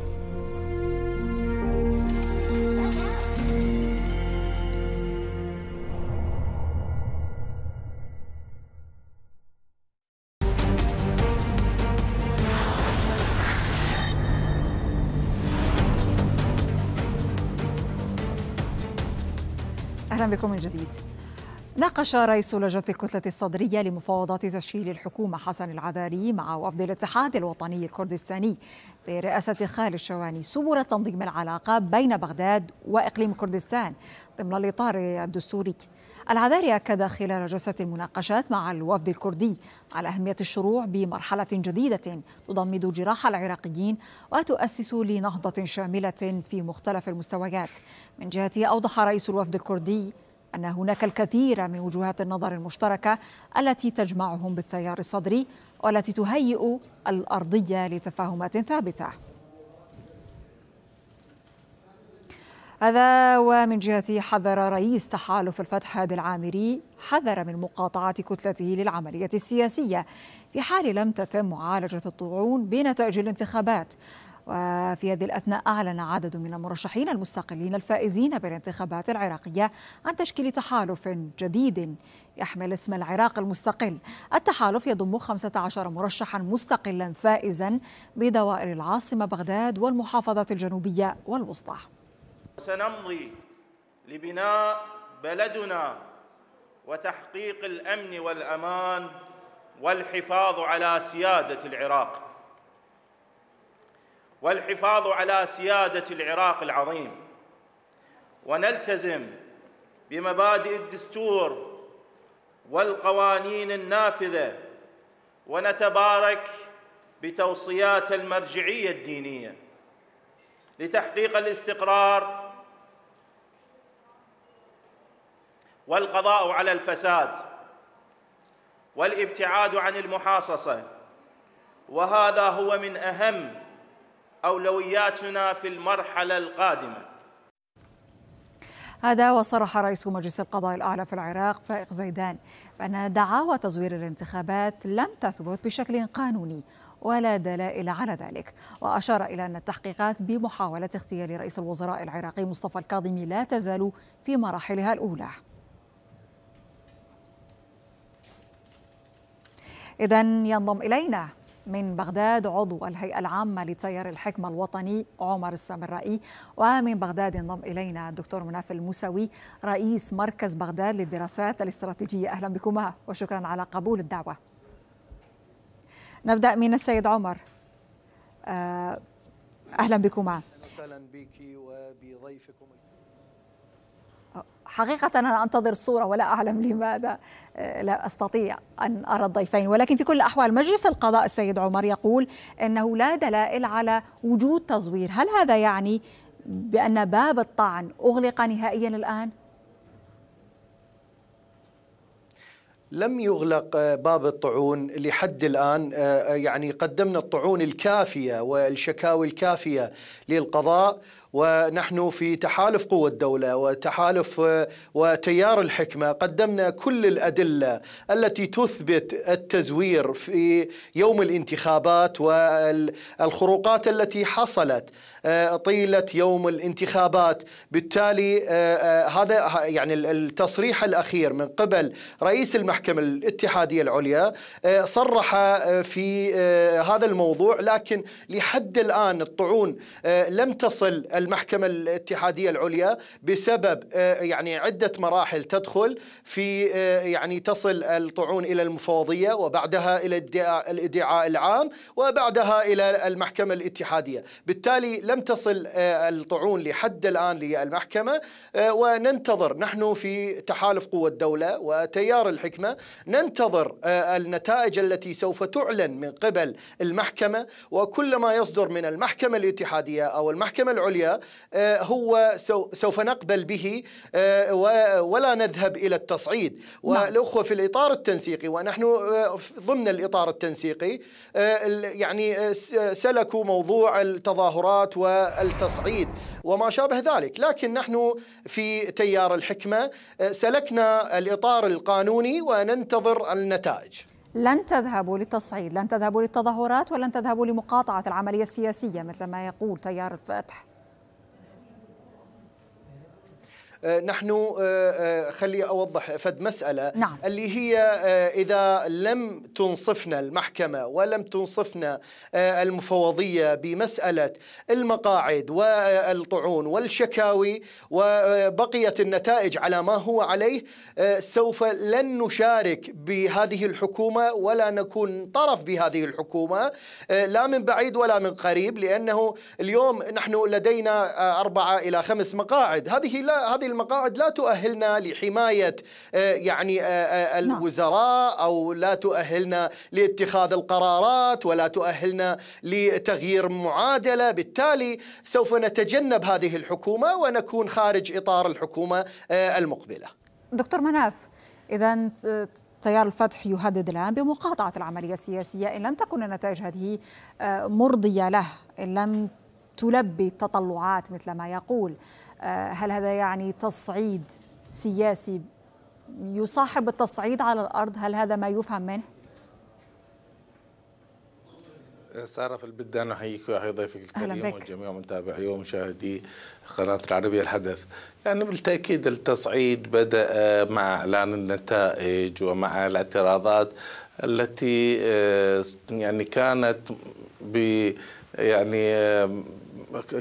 اهلا بكم من جديد ناقش رئيس لجنة الكتلة الصدرية لمفاوضات تشكيل الحكومة حسن العذاري مع وفد الاتحاد الوطني الكردستاني برئاسة خالد الشواني سبل تنظيم العلاقة بين بغداد وإقليم كردستان ضمن الإطار الدستوري العذاري أكد خلال جلسة المناقشات مع الوفد الكردي على أهمية الشروع بمرحلة جديدة تضمد جراح العراقيين وتؤسس لنهضة شاملة في مختلف المستويات من جهته أوضح رئيس الوفد الكردي أن هناك الكثير من وجهات النظر المشتركة التي تجمعهم بالتيار الصدري والتي تهيئ الأرضية لتفاهمات ثابتة هذا ومن جهته حذر رئيس تحالف الفتح هادي العامري حذر من مقاطعة كتلته للعملية السياسية في حال لم تتم معالجة الطعون بنتائج الانتخابات وفي هذه الأثناء أعلن عدد من المرشحين المستقلين الفائزين بالانتخابات العراقية عن تشكيل تحالف جديد يحمل اسم العراق المستقل التحالف يضم 15 مرشحا مستقلا فائزا بدوائر العاصمة بغداد والمحافظات الجنوبية والوسطى سنمضي لبناء بلدنا وتحقيق الأمن والأمان والحفاظ على سيادة العراق والحفاظ على سياده العراق العظيم ونلتزم بمبادئ الدستور والقوانين النافذه ونتبارك بتوصيات المرجعيه الدينيه لتحقيق الاستقرار والقضاء على الفساد والابتعاد عن المحاصصه وهذا هو من اهم أولوياتنا في المرحلة القادمة هذا وصرح رئيس مجلس القضاء الأعلى في العراق فائق زيدان بأن دعاوى تزوير الانتخابات لم تثبت بشكل قانوني ولا دلائل على ذلك وأشار إلى أن التحقيقات بمحاولة اغتيال رئيس الوزراء العراقي مصطفى الكاظمي لا تزال في مراحلها الأولى إذا ينضم إلينا من بغداد عضو الهيئة العامة لتيار الحكمة الوطني عمر السامرائي ومن بغداد انضم إلينا الدكتور مناف الموسوي رئيس مركز بغداد للدراسات الاستراتيجية أهلا بكما وشكرا على قبول الدعوة نبدأ من السيد عمر آه، أهلا بكما أهلا بك وبضيفكم حقيقة أنا أنتظر الصورة ولا أعلم لماذا لا أستطيع أن أرى الضيفين ولكن في كل الأحوال مجلس القضاء السيد عمر يقول أنه لا دلائل على وجود تزوير هل هذا يعني بأن باب الطعن أغلق نهائيا الآن؟ لم يغلق باب الطعون لحد الآن آه، يعني قدمنا الطعون الكافية والشكاوي الكافية للقضاء ونحن في تحالف قوى الدولة وتحالف آه، وتيار الحكمة قدمنا كل الأدلة التي تثبت التزوير في يوم الانتخابات والخروقات التي حصلت آه، طيلة يوم الانتخابات بالتالي آه، هذا يعني التصريح الأخير من قبل رئيس المحكمة الاتحادية العليا صرح في هذا الموضوع لكن لحد الآن الطعون لم تصل المحكمة الاتحادية العليا بسبب آه، يعني عدة مراحل تدخل في آه، يعني تصل الطعون إلى المفوضية وبعدها إلى الادعاء العام وبعدها إلى المحكمة الاتحادية بالتالي لم تصل آه، الطعون لحد الآن للمحكمة وننتظر نحن في تحالف قوى الدولة وتيار الحكمة ننتظر النتائج التي سوف تعلن من قبل المحكمة وكل ما يصدر من المحكمة الاتحادية أو المحكمة العليا آه، هو سوف نقبل به آه، ولا نذهب إلى التصعيد نعم. والأخوة في الإطار التنسيقي ونحن آه، ضمن الإطار التنسيقي يعني سلكوا موضوع التظاهرات والتصعيد وما شابه ذلك لكن نحن في تيار الحكمة سلكنا الإطار القانوني وننتظر النتائج لن تذهبوا للتصعيد لن تذهبوا للتظاهرات ولن تذهبوا لمقاطعة العملية السياسية مثل ما يقول تيار الفتح آه، نحن آه، آه، خلي أوضح فد مسألة نعم. اللي هي إذا لم تنصفنا المحكمة ولم تنصفنا المفوضية بمسألة المقاعد والطعون والشكاوي وبقيت النتائج على ما هو عليه سوف لن نشارك بهذه الحكومة ولا نكون طرف بهذه الحكومة لا من بعيد ولا من قريب لأنه اليوم نحن لدينا أربعة إلى خمس مقاعد هذه لا هذه هذه المقاعد لا تؤهلنا لحماية آه، يعني آه، آه، نعم. الوزراء أو لا تؤهلنا لاتخاذ القرارات ولا تؤهلنا لتغيير معادلة بالتالي سوف نتجنب هذه الحكومة ونكون خارج إطار الحكومة المقبلة دكتور مناف إذا تيار الفتح يهدد الآن بمقاطعة العملية السياسية إن لم تكن النتائج هذه مرضية له إن لم تلبي التطلعات مثل ما يقول آه، هل هذا يعني تصعيد سياسي يصاحب التصعيد على الأرض هل هذا ما يفهم منه؟ آه، سارة في البداية نحييك ويحيي ضيفك الكريم وجميع متابعي ومشاهدي قناة العربية الحدث يعني بالتأكيد التصعيد بدأ آه، مع إعلان النتائج ومع الاعتراضات التي يعني كانت ب يعني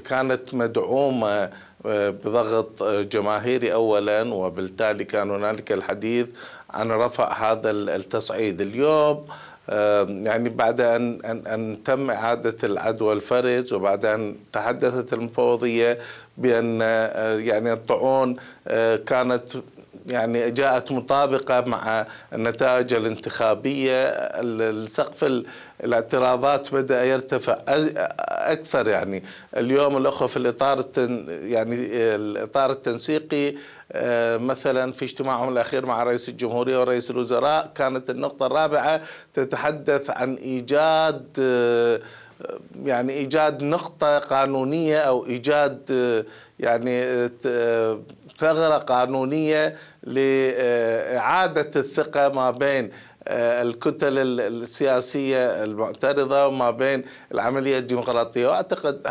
كانت مدعومة بضغط جماهيري اولا وبالتالي كان هنالك الحديث عن رفع هذا التصعيد اليوم يعني بعد أن, أن, أن تم إعادة العدوى الفرج وبعد أن تحدثت المفوضية بأن آه، يعني الطعون آه، كانت يعني جاءت مطابقة مع النتائج الانتخابية السقف الاعتراضات بدأ يرتفع أكثر يعني اليوم الأخوة في الإطار التن يعني الإطار التنسيقي آه، مثلا في اجتماعهم الأخير مع رئيس الجمهورية ورئيس الوزراء كانت النقطة الرابعة تتحدث عن إيجاد آه، يعني إيجاد نقطة قانونية أو إيجاد آه، يعني ثغرة قانونية لإعادة الثقة ما بين آه، الكتل السياسية المعترضة وما بين العملية الديمقراطية وأعتقد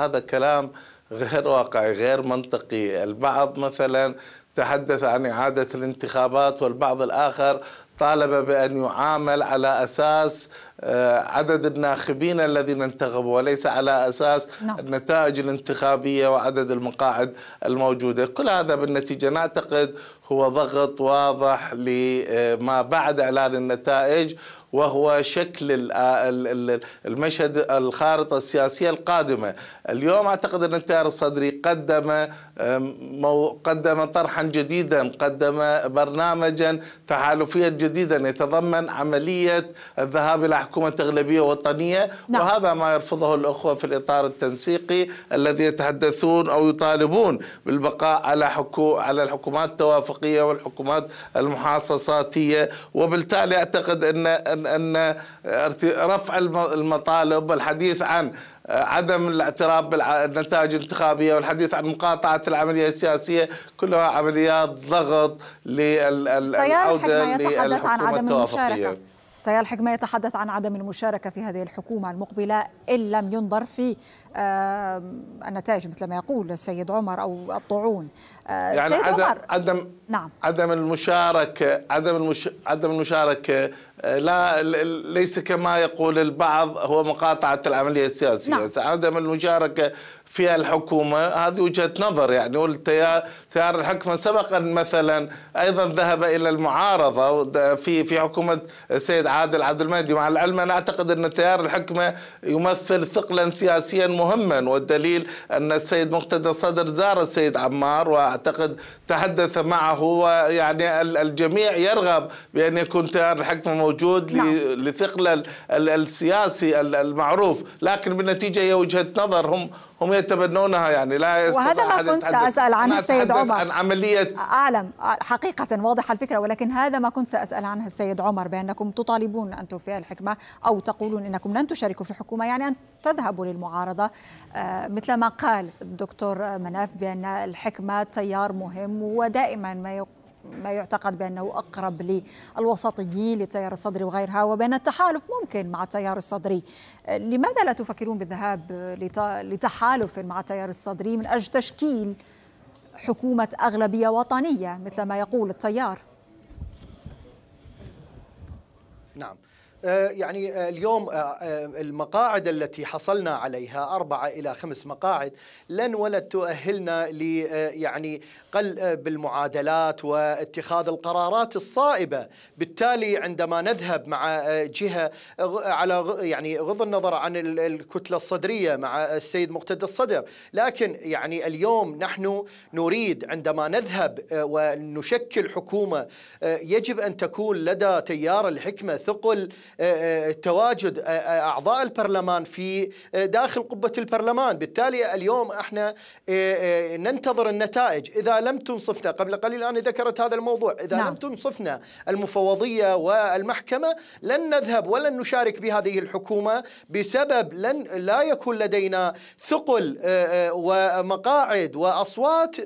هذا كلام غير واقعي غير منطقي البعض مثلا تحدث عن إعادة الانتخابات والبعض الآخر طالب بأن يعامل على أساس آه، عدد الناخبين الذين انتخبوا وليس على أساس نعم. النتائج الانتخابية وعدد المقاعد الموجودة كل هذا بالنتيجة نعتقد هو ضغط واضح لما بعد إعلان النتائج وهو شكل المشهد الخارطة السياسية القادمة اليوم أعتقد أن التيار الصدري قدم قدم طرحا جديدا قدم برنامجا تحالفيا جديدا يتضمن عملية الذهاب إلى حكومة أغلبية وطنية نعم. وهذا ما يرفضه الأخوة في الإطار التنسيقي الذي يتحدثون أو يطالبون بالبقاء على حكو على الحكومات التوافقية والحكومات المحاصصاتية وبالتالي أعتقد أن ان رفع المطالب والحديث عن عدم الاعتراف بالنتائج الانتخابيه والحديث عن مقاطعه العمليه السياسيه كلها عمليات ضغط للعوده للحكومه التوافقيه تيار الحكمة يتحدث عن عدم المشاركة في هذه الحكومة المقبلة إن لم ينظر في النتائج مثل ما يقول السيد عمر أو الطعون آه، يعني عدم, عمر. عدم نعم عدم المشاركة عدم المش... عدم المشاركة لا ليس كما يقول البعض هو مقاطعة العملية السياسية نعم. عدم المشاركة في الحكومة هذه وجهة نظر يعني والتيار الحكمة سبقا مثلا أيضا ذهب إلى المعارضة في في حكومة السيد عادل عبد المهدي مع العلم أنا أعتقد أن تيار الحكمة يمثل ثقلا سياسيا مهما والدليل أن السيد مقتدى صدر زار السيد عمار وأعتقد تحدث معه ويعني الجميع يرغب بأن يكون تيار الحكمة موجود موجود نعم. لثقل السياسي المعروف لكن بالنتيجة هي وجهة نظر هم هم يتبنونها يعني لا وهذا ما كنت سأسأل عنه السيد عمر عن عملية أعلم حقيقة واضحة الفكرة ولكن هذا ما كنت سأسأل عنه السيد عمر بأنكم تطالبون أن توفي الحكمة أو تقولون أنكم لن تشاركوا في الحكومة يعني أن تذهبوا للمعارضة آه، مثل ما قال الدكتور مناف بأن الحكمة تيار مهم ودائما ما يقول ما يعتقد بأنه أقرب للوسطيين للتيار الصدري وغيرها وبأن التحالف ممكن مع التيار الصدري لماذا لا تفكرون بالذهاب لتحالف مع التيار الصدري من أجل تشكيل حكومة أغلبية وطنية مثل ما يقول التيار نعم آه، يعني آه، اليوم آه، المقاعد التي حصلنا عليها أربعة إلى خمس مقاعد لن ولن تؤهلنا ل يعني قل بالمعادلات واتخاذ القرارات الصائبة بالتالي عندما نذهب مع جهة على يعني غض النظر عن الكتلة الصدرية مع السيد مقتدى الصدر لكن يعني اليوم نحن نريد عندما نذهب ونشكل حكومة يجب أن تكون لدى تيار الحكمة ثقل آه، آه، تواجد آه، اعضاء البرلمان في داخل قبه البرلمان، بالتالي اليوم احنا ننتظر النتائج، اذا لم تنصفنا قبل قليل انا ذكرت هذا الموضوع، اذا نعم. لم تنصفنا المفوضيه والمحكمه لن نذهب ولن نشارك بهذه الحكومه بسبب لن لا يكون لدينا ثقل ومقاعد واصوات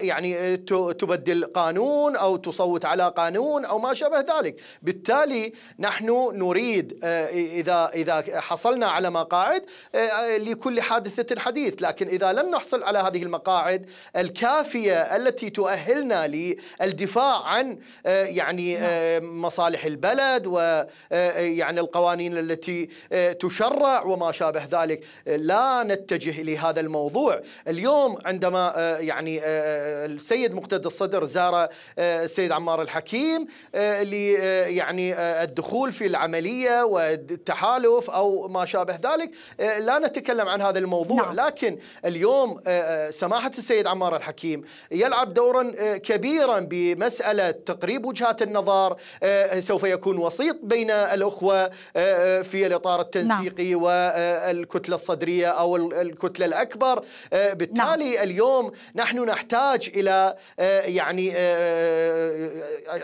يعني تبدل قانون او تصوت على قانون او ما شابه ذلك، بالتالي نحن نحن نريد آه، إذا إذا حصلنا على مقاعد آه، آه، لكل حادثة حديث لكن إذا لم نحصل على هذه المقاعد الكافية التي تؤهلنا للدفاع عن يعني مصالح البلد ويعني القوانين التي تشرع وما شابه ذلك لا نتجه إلى هذا الموضوع اليوم عندما يعني السيد مقتدى الصدر زار السيد عمار الحكيم يعني الدخول الدخول في العملية والتحالف أو ما شابه ذلك آه، لا نتكلم عن هذا الموضوع نعم. لكن اليوم آه، آه، سماحة السيد عمار الحكيم يلعب دورا كبيرا بمسألة تقريب وجهات النظر سوف يكون وسيط بين الأخوة في الإطار التنسيقي نعم. والكتلة الصدرية أو الكتلة الأكبر بالتالي نعم. اليوم نحن نحتاج إلى يعني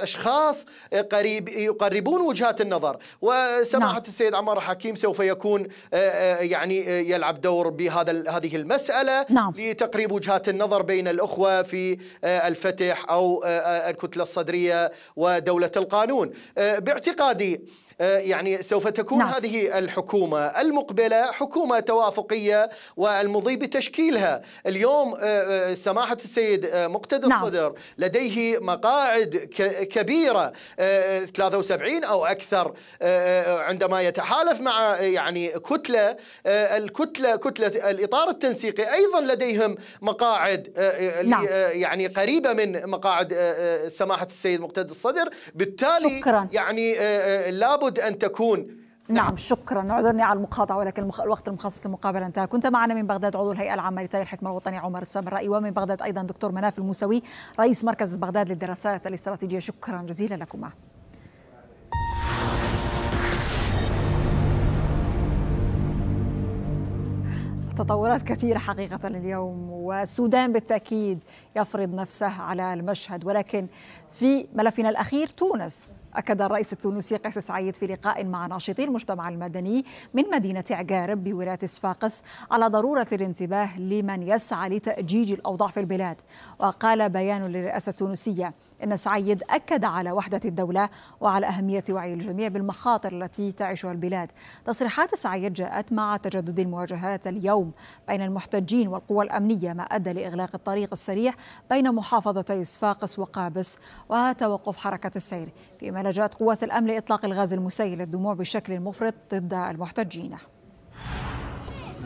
أشخاص قريب يقربون وجهات النظر وسماحة نعم. السيد عمار حكيم سوف يكون آه، آه، يعني آه، يلعب دور بهذا هذه المسألة نعم. لتقريب وجهات النظر بين الأخوة في الفتح أو الكتلة الصدرية ودولة القانون باعتقادي آه، يعني سوف تكون نعم. هذه الحكومة المقبلة حكومة توافقية والمضي بتشكيلها اليوم آه، آه، سماحة السيد مقتدى نعم. الصدر لديه مقاعد كبيرة 73 أو أكثر عندما يتحالف مع يعني كتلة الكتلة كتلة الإطار التنسيقي أيضا لديهم مقاعد نعم. يعني قريبة من مقاعد سماحة السيد مقتدى الصدر بالتالي شكرا. يعني لابد لابد أن تكون نعم شكرا اعذرني على المقاطعه ولكن الوقت المخصص للمقابله انتهى كنت معنا من بغداد عضو الهيئه العامه لتاي الحكمه الوطني عمر السمرائي ومن بغداد ايضا دكتور مناف الموسوي رئيس مركز بغداد للدراسات الاستراتيجيه شكرا جزيلا لكما تطورات كثيرة حقيقة اليوم والسودان بالتأكيد يفرض نفسه على المشهد ولكن في ملفنا الأخير تونس أكد الرئيس التونسي قيس سعيد في لقاء مع ناشطي المجتمع المدني من مدينة عقارب بولاية صفاقس على ضرورة الانتباه لمن يسعى لتأجيج الأوضاع في البلاد وقال بيان للرئاسة التونسية إن سعيد أكد على وحدة الدولة وعلى أهمية وعي الجميع بالمخاطر التي تعيشها البلاد تصريحات سعيد جاءت مع تجدد المواجهات اليوم بين المحتجين والقوى الأمنية ما أدى لإغلاق الطريق السريع بين محافظتي صفاقس وقابس وتوقف حركة السير فيما معالجات قوات الأمن لإطلاق الغاز المسيل للدموع بشكل مفرط ضد المحتجين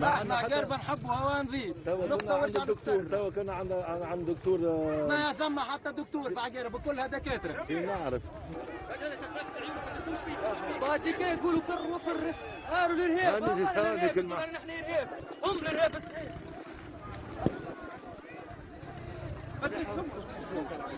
احنا قرب نحب هواء نقطة وارجع للسر تو كنا عند عند دكتور آه. ما ثم حتى دكتور في عقارب كلها دكاترة نعرف بعد يقولوا الارهاب الارهاب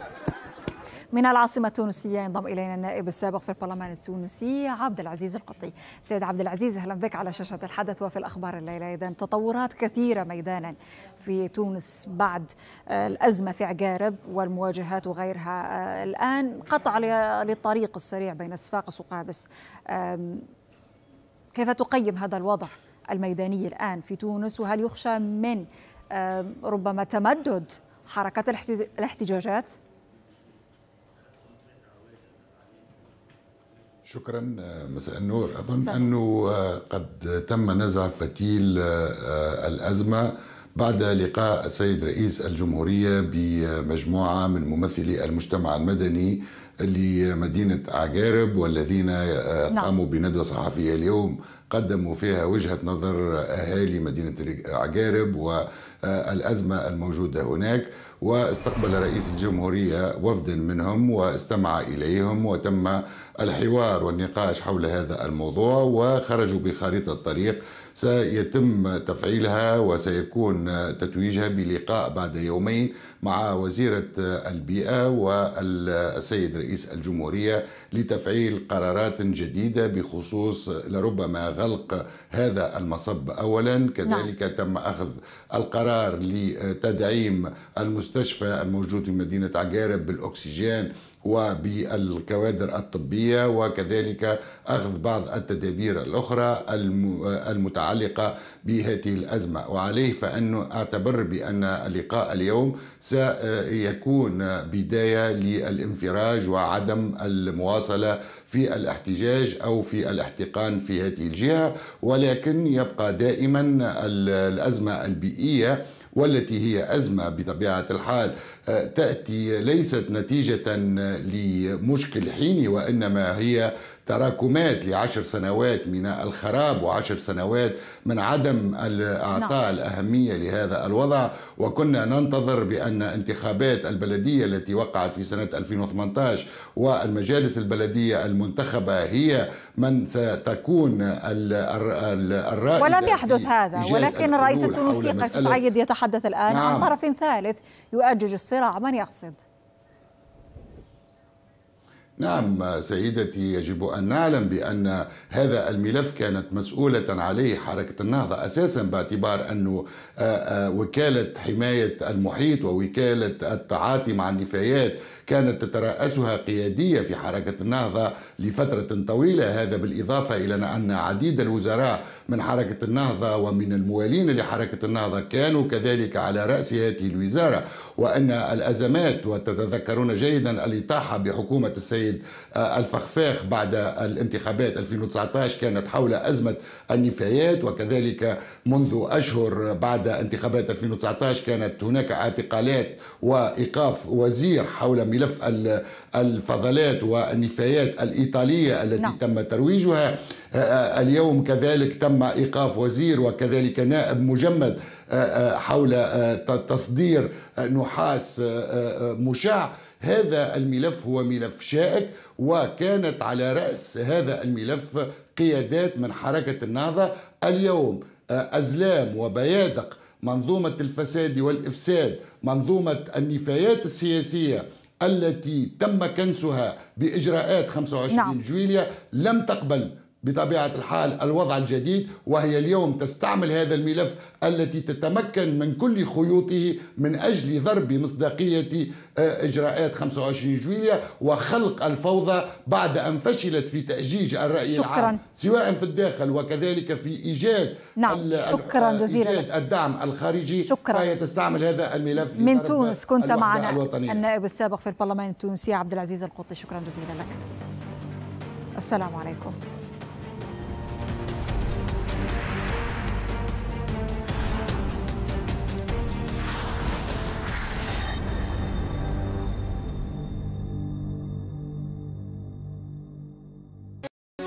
من العاصمة التونسية ينضم إلينا النائب السابق في البرلمان التونسي عبد العزيز القطي سيد عبد العزيز أهلا بك على شاشة الحدث وفي الأخبار الليلة إذا تطورات كثيرة ميدانا في تونس بعد الأزمة في عقارب والمواجهات وغيرها الآن قطع للطريق السريع بين صفاقس وقابس كيف تقيم هذا الوضع الميداني الآن في تونس وهل يخشى من ربما تمدد حركة الاحتجاجات؟ شكرا آه، مساء النور اظن صح. انه آه، قد تم نزع فتيل آه، الازمه بعد لقاء السيد رئيس الجمهوريه بمجموعه من ممثلي المجتمع المدني لمدينه عقارب والذين نعم. قاموا بندوه صحفيه اليوم قدموا فيها وجهة نظر أهالي مدينة عقارب والأزمة الموجودة هناك واستقبل رئيس الجمهورية وفدا منهم واستمع إليهم وتم الحوار والنقاش حول هذا الموضوع وخرجوا بخريطة طريق سيتم تفعيلها وسيكون تتويجها بلقاء بعد يومين مع وزيرة البيئة والسيد رئيس الجمهورية لتفعيل قرارات جديدة بخصوص لربما غلق هذا المصب أولا نعم. كذلك نعم. تم أخذ القرار لتدعيم المستشفى الموجود في مدينة عقارب بالأكسجين وبالكوادر الطبية وكذلك أخذ بعض التدابير الأخرى المتعلقة بهذه الأزمة وعليه فأن أعتبر بأن اللقاء اليوم سيكون بداية للانفراج وعدم المواصلة في الاحتجاج او في الاحتقان في هذه الجهه ولكن يبقى دائما الازمه البيئيه والتي هي أزمة بطبيعة الحال آه، تأتي ليست نتيجة لمشكل حيني وإنما هي تراكمات لعشر سنوات من الخراب وعشر سنوات من عدم اعطاء نعم. الاهميه لهذا الوضع وكنا ننتظر بان انتخابات البلديه التي وقعت في سنه 2018 والمجالس البلديه المنتخبه هي من ستكون الرائده ولم يحدث هذا ولكن الرئيس التونسي قيس سعيد يتحدث الان نعم. عن طرف ثالث يؤجج الصراع من يقصد نعم سيدتي يجب أن نعلم بأن هذا الملف كانت مسؤولة عليه حركة النهضة أساسا باعتبار أنه آه، آه، وكالة حماية المحيط ووكالة التعاطي مع النفايات كانت تترأسها قيادية في حركة النهضة لفترة طويلة هذا بالإضافة إلى أن عديد الوزراء من حركة النهضة ومن الموالين لحركة النهضة كانوا كذلك على رأس هذه الوزارة وأن الأزمات وتتذكرون جيدا الإطاحة بحكومة السيد آه، الفخفاخ بعد الانتخابات 2019 كانت حول أزمة النفايات وكذلك منذ أشهر بعد انتخابات 2019 كانت هناك اعتقالات وإيقاف وزير حول ملف الفضلات والنفايات الإيطالية التي نعم. تم ترويجها آه، آه، اليوم كذلك تم إيقاف وزير وكذلك نائب مجمد آه، حول تصدير نحاس مشع هذا الملف هو ملف شائك وكانت على رأس هذا الملف قيادات من حركة النهضة اليوم أزلام وبيادق منظومة الفساد والإفساد منظومة النفايات السياسية التي تم كنسها بإجراءات 25 نعم. جويليا لم تقبل بطبيعة الحال الوضع الجديد وهي اليوم تستعمل هذا الملف التي تتمكن من كل خيوطه من أجل ضرب مصداقية آه، إجراءات 25 جويلية وخلق الفوضى بعد أن فشلت في تأجيج الرأي شكرا. العام سواء في الداخل وكذلك في إيجاد نعم شكرا آه، جزيلا إيجاد الدعم الخارجي شكرا. فهي تستعمل هذا الملف من تونس كنت معنا الوطنية. النائب السابق في البرلمان التونسي عبد العزيز القطي شكرا جزيلا لك السلام عليكم